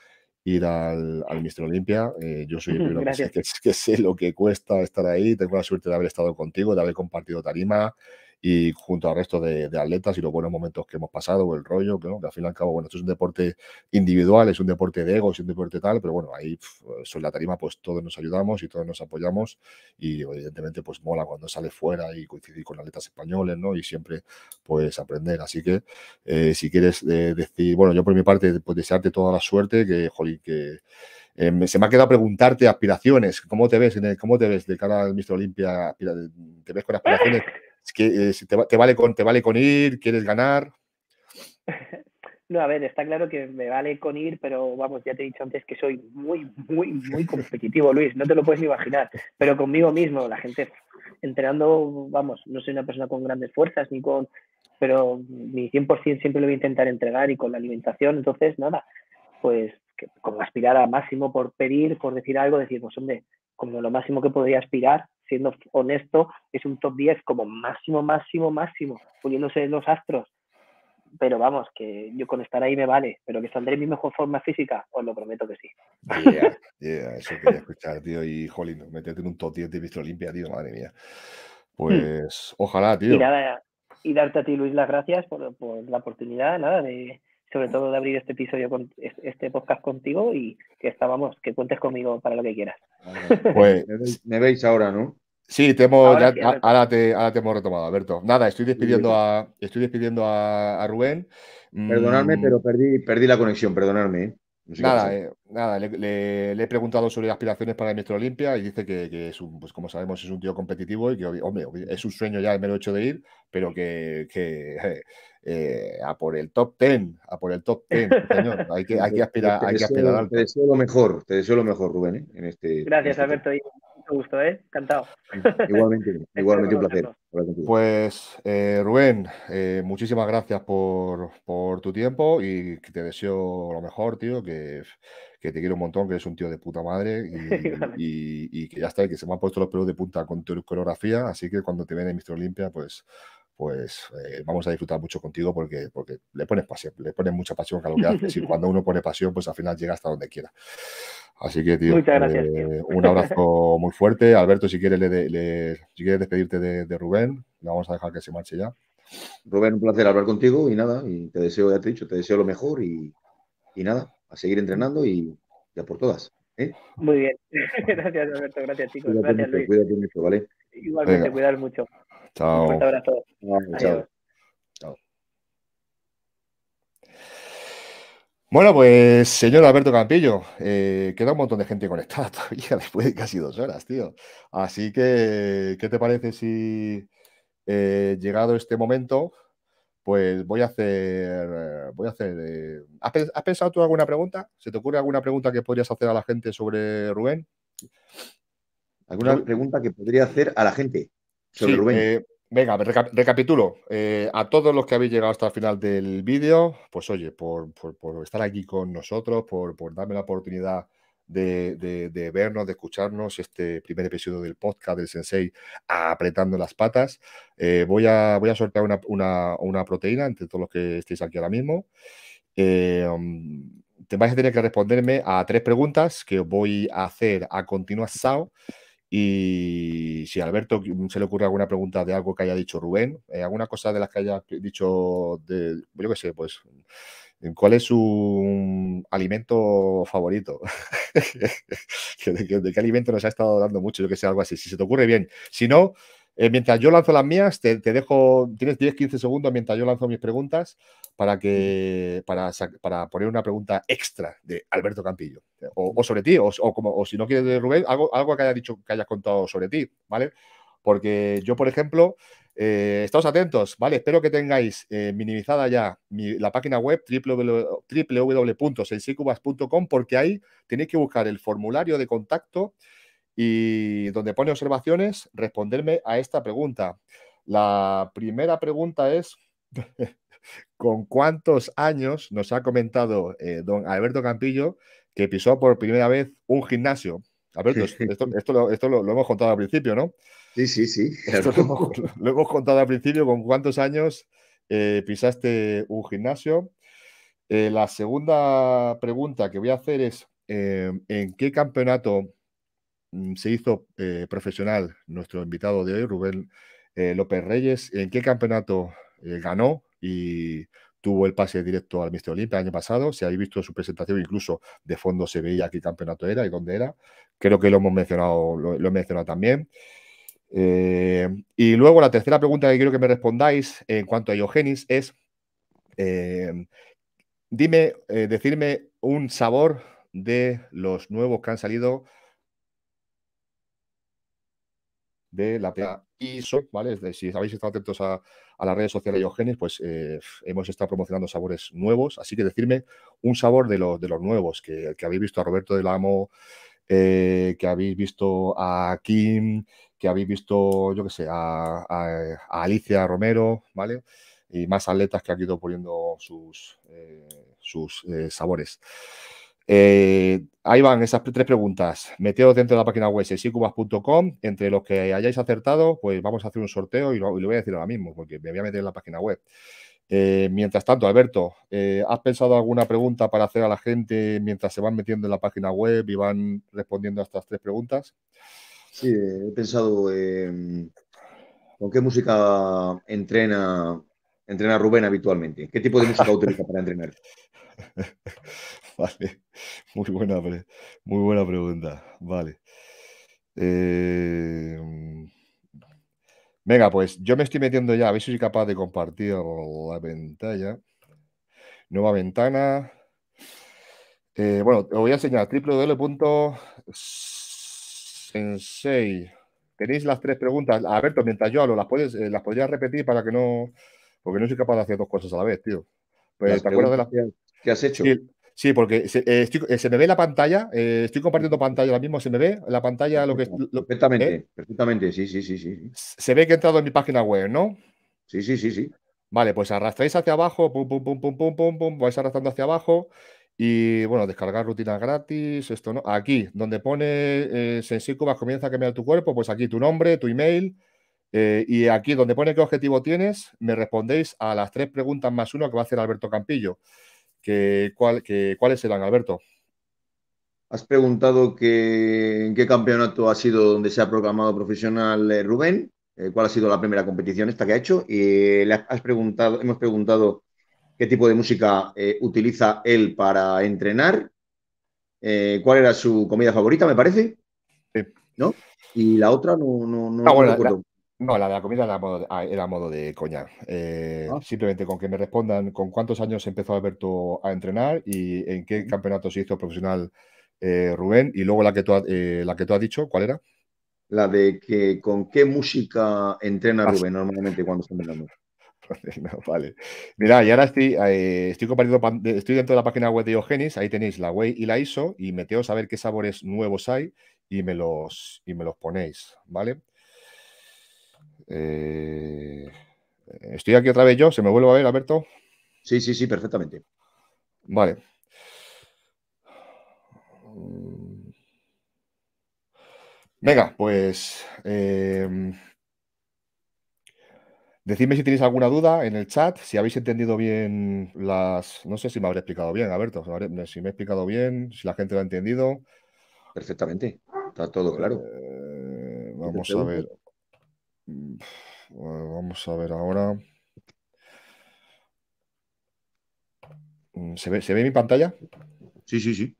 ir al, Mister Olimpia. Eh, yo soy el *laughs* primero que, sé lo que cuesta estar ahí. Tengo la suerte de haber estado contigo, de haber compartido tarima, y junto al resto de, atletas y los buenos momentos que hemos pasado, el rollo, que, que al fin y al cabo, bueno, esto es un deporte individual, es un deporte de ego, es un deporte tal, pero bueno, ahí sobre la tarima pues todos nos ayudamos y todos nos apoyamos y evidentemente pues mola cuando sale fuera y coincidir con atletas españoles, ¿no? Y siempre pues aprender. Así que eh, si quieres eh, decir, bueno, yo por mi parte pues desearte toda la suerte, que, jolín, que... Eh, se me ha quedado preguntarte aspiraciones. ¿Cómo te ves cómo te ves de cara al Mister Olimpia? ¿Te ves con aspiraciones? Es que eh, te, vale con, te vale con ir, quieres ganar. *laughs* No, a ver, está claro que me vale con ir, pero vamos, ya te he dicho antes que soy muy, muy, muy competitivo, Luis, no te lo puedes imaginar, pero conmigo mismo, la gente entrenando, vamos, no soy una persona con grandes fuerzas ni con, pero mi 100% siempre lo voy a intentar entregar y con la alimentación, entonces nada, pues como aspirar a máximo por pedir, por decir algo, decir, pues hombre, como lo máximo que podría aspirar, siendo honesto, es un top 10 como máximo, máximo, máximo, poniéndose en los astros. Pero vamos, que yo con estar ahí me vale, pero que saldré en mi mejor forma física, os lo prometo que sí. Yeah, eso quería *laughs* escuchar, tío. Y, jolín, meterte en un top 10 de Vistro Olimpia, tío, madre mía. Hmm. Pues, ojalá, tío. Y, nada, y darte a ti, Luis, las gracias por, por la oportunidad, nada, de, sobre todo de abrir este episodio, con, este podcast contigo y que estábamos, que cuentes conmigo para lo que quieras. Pues me, veis, ahora, ¿no? Sí, te hemos, ahora, te, hemos retomado, Alberto. Nada, estoy despidiendo a, estoy despidiendo a, Rubén. Mm. Perdonadme, pero perdí, perdí la conexión, perdonadme. ¿eh? nada, eh, nada le, he preguntado sobre aspiraciones para el Metro Olimpia y dice que, es un, pues como sabemos, es un tío competitivo y que, hombre, es un sueño ya el mero hecho de ir, pero que eh, a por el top ten, a por el top ten, señor. Hay que, *laughs* hay aspirar, hay que aspirar Te deseo lo mejor, te deseo lo mejor, Rubén, ¿eh? en este. Gracias, este Alberto. un gusto, ¿eh? Encantado. Igualmente, *laughs* igualmente un placer. Pues, eh, Rubén, muchísimas gracias por, por, tu tiempo y te deseo lo mejor, tío, que, que te quiero un montón, que eres un tío de puta madre y, *laughs* y, que ya está, que se me han puesto los pelos de punta con tu coreografía, así que cuando te ven en Mr. Olimpia, pues pues eh, vamos a disfrutar mucho contigo porque, porque le pones pasión, le pones mucha pasión a lo que haces y *laughs* cuando uno pone pasión, pues al final llega hasta donde quiera. Así que, tío, eh, un abrazo muy fuerte. Alberto, si quieres, le, si quieres despedirte de, Rubén, le vamos a dejar que se marche ya. Rubén, un placer hablar contigo y nada, y te deseo, ya te he dicho, te deseo lo mejor y, nada, a seguir entrenando y ya por todas. ¿eh? Muy bien, *laughs* gracias Alberto, gracias chicos, ti. gracias Cuídate mucho, ¿vale? Igualmente, cuidar mucho. Chao. Un abrazo. Bueno, pues señor Alberto Campillo, eh, queda un montón de gente conectada *laughs* todavía después de casi dos horas, tío. Así que, ¿qué te parece si eh, llegado este momento, pues voy a hacer. Eh, voy a hacer eh, ¿has, pensado tú alguna pregunta? ¿Se te ocurre alguna pregunta que podrías hacer a la gente sobre Rubén? ¿Alguna pregunta que podría hacer a la gente? Eh, venga, recapitulo. Eh, a todos los que habéis llegado hasta el final del vídeo, pues oye, por, estar aquí con nosotros, por, darme la oportunidad de, vernos, de escucharnos este primer episodio del podcast del Sensei apretando las patas. Eh, voy, a, voy sortear una, proteína entre todos los que estéis aquí ahora mismo. Um, te vais a tener que responderme a tres preguntas que os voy a hacer a continuación y si a Alberto mm, se le ocurre alguna pregunta de algo que haya dicho Rubén, eh, alguna cosa de las que haya dicho, yo qué sé, pues, mm, ¿cuál es su alimento favorito? *laughs* ¿De, qué, alimento nos ha estado dando mucho? Yo que sé, algo así. Si se te ocurre bien. Si no, eh, mientras yo lanzo las mías, te, dejo, tienes 10-15 segundos mientras yo lanzo mis preguntas para, que, para, poner una pregunta extra de Alberto Campillo, eh, o, sobre ti, o, como, si no quieres Rubén, algo, algo que, haya dicho, que hayas contado sobre ti, ¿vale? Porque yo, por ejemplo, eh, estáos atentos, ¿vale? Espero que tengáis eh, minimizada ya la página web www.sensicubas.com porque ahí tenéis que buscar el formulario de contacto y donde pone observaciones, responderme a esta pregunta. La primera pregunta es, *laughs* ¿con cuántos años nos ha comentado eh, don Alberto Campillo que pisó por primera vez un gimnasio? Alberto, esto, lo, hemos contado al principio, ¿no? Sí, sí, sí. *laughs* Lo, hemos, contado al principio, ¿con cuántos años eh, pisaste un gimnasio? Eh, la segunda pregunta que voy a hacer es, ¿en qué campeonato Mm, se hizo eh, profesional nuestro invitado de hoy, Rubén eh, López Reyes. ¿En qué campeonato eh, ganó y tuvo el pase directo al Mister Olimpia el año pasado? Si habéis visto su presentación, incluso de fondo se veía qué campeonato era y dónde era. Creo que lo hemos mencionado, lo, lo mencionado también. y luego la tercera pregunta que quiero que me respondáis en cuanto a Iogenis es, dime, decirme un sabor de los nuevos que han salido de la PA ISO, e ¿vale? si habéis estado atentos a, las redes sociales de Eugenes, pues eh, hemos estado promocionando sabores nuevos, así que decirme un sabor de, los de los nuevos, que, habéis visto a Roberto del Amo, eh, que habéis visto a Kim, que habéis visto, yo qué sé, a, Alicia Romero, ¿vale? Y más atletas que han ido poniendo sus, eh, sus sabores. Eh, ahí van esas tres preguntas. Meteos dentro de la página web sesicubas.com. Entre los que hayáis acertado, pues vamos a hacer un sorteo y lo, voy a decir ahora mismo, porque me voy a meter en la página web. Eh, mientras tanto, Alberto, eh, ¿has pensado alguna pregunta para hacer a la gente mientras se van metiendo en la página web y van respondiendo a estas tres preguntas? Sí, he pensado con qué música entrena, entrena Rubén habitualmente. ¿Qué tipo de música *laughs* utiliza para entrenar? *laughs* Vale, muy buena, muy buena pregunta. Vale. Eh... Venga, pues yo me estoy metiendo ya. A ver si soy capaz de compartir la pantalla. Nueva ventana. Eh, bueno, os voy a enseñar www.sensei. Tenéis las tres preguntas. Alberto, mientras yo hablo, las, puedes, eh, las podrías repetir para que no. Porque no soy capaz de hacer dos cosas a la vez, tío. Pues, ¿Te acuerdas de las que has hecho? Sí, porque eh, eh, se, me ve la pantalla, eh, estoy compartiendo pantalla ahora mismo, se me ve la pantalla lo que... perfectamente, perfectamente, sí, sí, sí, sí. Se ve que he entrado en mi página web, ¿no? Sí, sí, sí, sí. Vale, pues arrastráis hacia abajo, pum, pum, pum, pum, pum, pum, pum, vais arrastrando hacia abajo y, bueno, descargar rutinas gratis, esto, ¿no? Aquí, donde pone Sensico más comienza a cambiar tu cuerpo, pues aquí tu nombre, tu email y aquí, donde pone qué objetivo tienes, me respondéis a las tres preguntas más uno que va a hacer Alberto Campillo que, es que, ¿cuáles Alberto? Has preguntado en qué campeonato ha sido donde se ha proclamado profesional eh, Rubén, eh, cuál ha sido la primera competición esta que ha hecho, y eh, le has preguntado, hemos preguntado qué tipo de música utiliza él para entrenar, cuál era su comida favorita, me parece, ¿no? Y la otra no, no, ah, no, la de la comida era modo, ah, modo de coña. Eh, ah. Simplemente con que me respondan con cuántos años empezó Alberto a entrenar y en qué campeonato se hizo profesional eh, Rubén. Y luego la que, tú, eh, la que tú has dicho, ¿cuál era? La de que con qué música entrena ah, Rubén normalmente cuando se entrenando. *laughs* vale. Mira, y ahora estoy, estoy estoy dentro de la página web de Ogenis. ahí tenéis la web y la ISO, y meteos a ver qué sabores nuevos hay y me los, y me los ponéis, ¿vale? Eh, ¿Estoy aquí otra vez yo? ¿Se me vuelve a ver, Alberto? Sí, sí, sí, perfectamente. Vale. Venga, pues eh, decidme si tenéis alguna duda en el chat, si habéis entendido bien las... No sé si me habré explicado bien, Alberto, si me he explicado bien, si la gente lo ha entendido. Perfectamente, está todo claro. Eh, vamos a ver. Mm, eh, vamos a ver ahora. Mm, ¿Se ve, mi pantalla? Sí, sí, sí.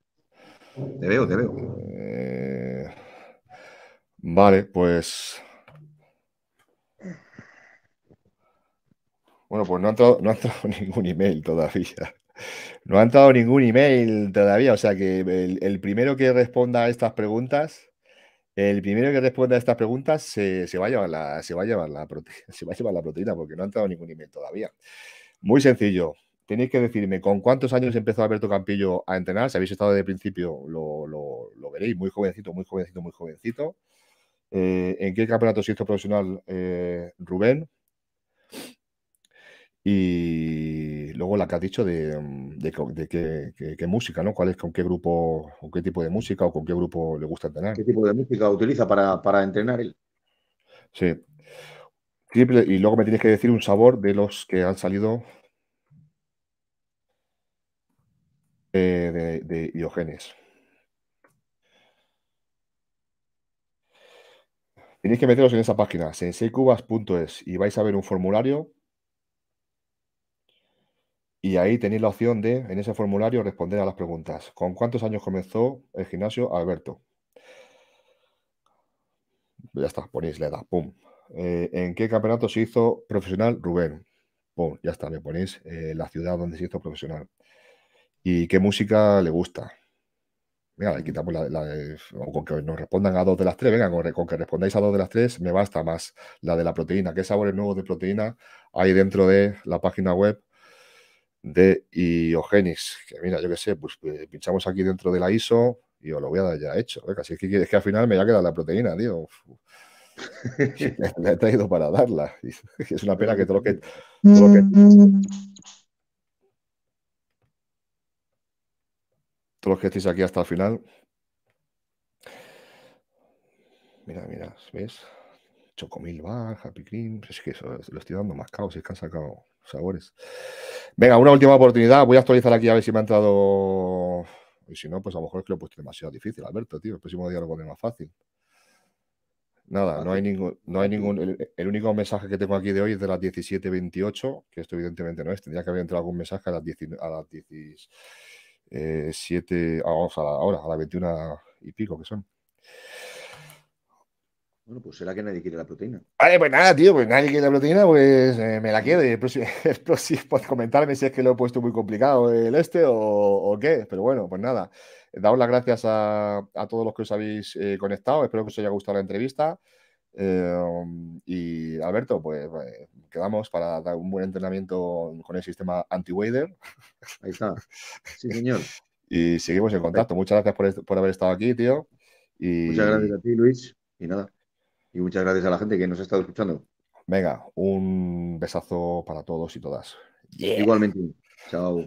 Te veo, te veo. Eh, vale, pues. Bueno, pues no ha, entrado, *laughs* ningún email todavía. No ha entrado ningún email todavía. O sea que el primero que responda a estas preguntas el primero que responda a estas preguntas se, va a llevar la, se, a la *laughs* se a la proteína porque no ha entrado ningún email todavía. Muy sencillo. Tenéis que decirme con cuántos años empezó Alberto Campillo a entrenar. Si habéis estado desde el principio, lo, veréis. Muy jovencito, muy jovencito, muy jovencito. Eh, ¿En qué campeonato se hizo profesional eh, Rubén? Y luego la que has dicho de, mm, qué, música, ¿no? ¿Cuál es, con qué grupo, con qué tipo de música o con qué grupo le gusta entrenar? ¿Qué tipo de música utiliza para, entrenar él? Sí. Y luego me tienes que decir un sabor de los que han salido eh, de, de Tenéis que meteros en esa página, senseicubas.es, y vais a ver un formulario y ahí tenéis la opción de, en ese formulario, responder a las preguntas. ¿Con cuántos años comenzó el gimnasio Alberto? Ya está, ponéis la edad, pum. Eh, ¿En qué campeonato se hizo profesional Rubén? Pum, ya está, me ponéis eh, la ciudad donde se hizo profesional. ¿Y qué música le gusta? Mira, ahí quitamos la, con que nos respondan a dos de las tres, venga, con, que respondáis a dos de las tres, me basta más la de la proteína. ¿Qué sabores nuevos de proteína hay dentro de la página web de Iogenix, que mira, yo qué sé, pues eh, pinchamos aquí dentro de la ISO y os lo voy a dar ya hecho. ¿eh? es que, es que al final me ya queda la proteína, tío. Me *laughs* he traído para darla. *laughs* Es una pena que todo lo que... Todo lo que todos los que estéis aquí hasta el final. Mira, mira, ¿ves? Chocomil Bar, Happy Cream. Es que lo estoy dando más caos, es que han sacado sabores. Venga, una última oportunidad. Voy a actualizar aquí a ver si me ha entrado. Y si no, pues a lo mejor es que lo he puesto demasiado difícil, Alberto, tío. El próximo día lo pone más fácil. Nada, no hay ningún. No hay ningún el, único mensaje que tengo aquí de hoy es de las 17.28, que esto evidentemente no es. Tendría que haber entrado algún mensaje a las 17. vamos, a la, ahora, a las 21 y pico que son. Bueno, pues será que nadie quiere la proteína. Vale, pues nada, tío, pues nadie quiere la proteína, pues eh, me la quede. el pues, *laughs* comentarme si es que lo he puesto muy complicado el este o, qué. Pero bueno, pues nada. Daos las gracias a, todos los que os habéis eh, conectado. Espero que os haya gustado la entrevista. Eh, y Alberto, pues, pues quedamos para dar un buen entrenamiento con el sistema anti-wader. Ahí está. *laughs* Sí, señor. y seguimos en contacto. Muchas gracias por, haber estado aquí, tío. Muchas gracias a ti, Luis. Y nada y muchas gracias a la gente que nos ha estado escuchando. Venga, un besazo para todos y todas. Igualmente. Chao.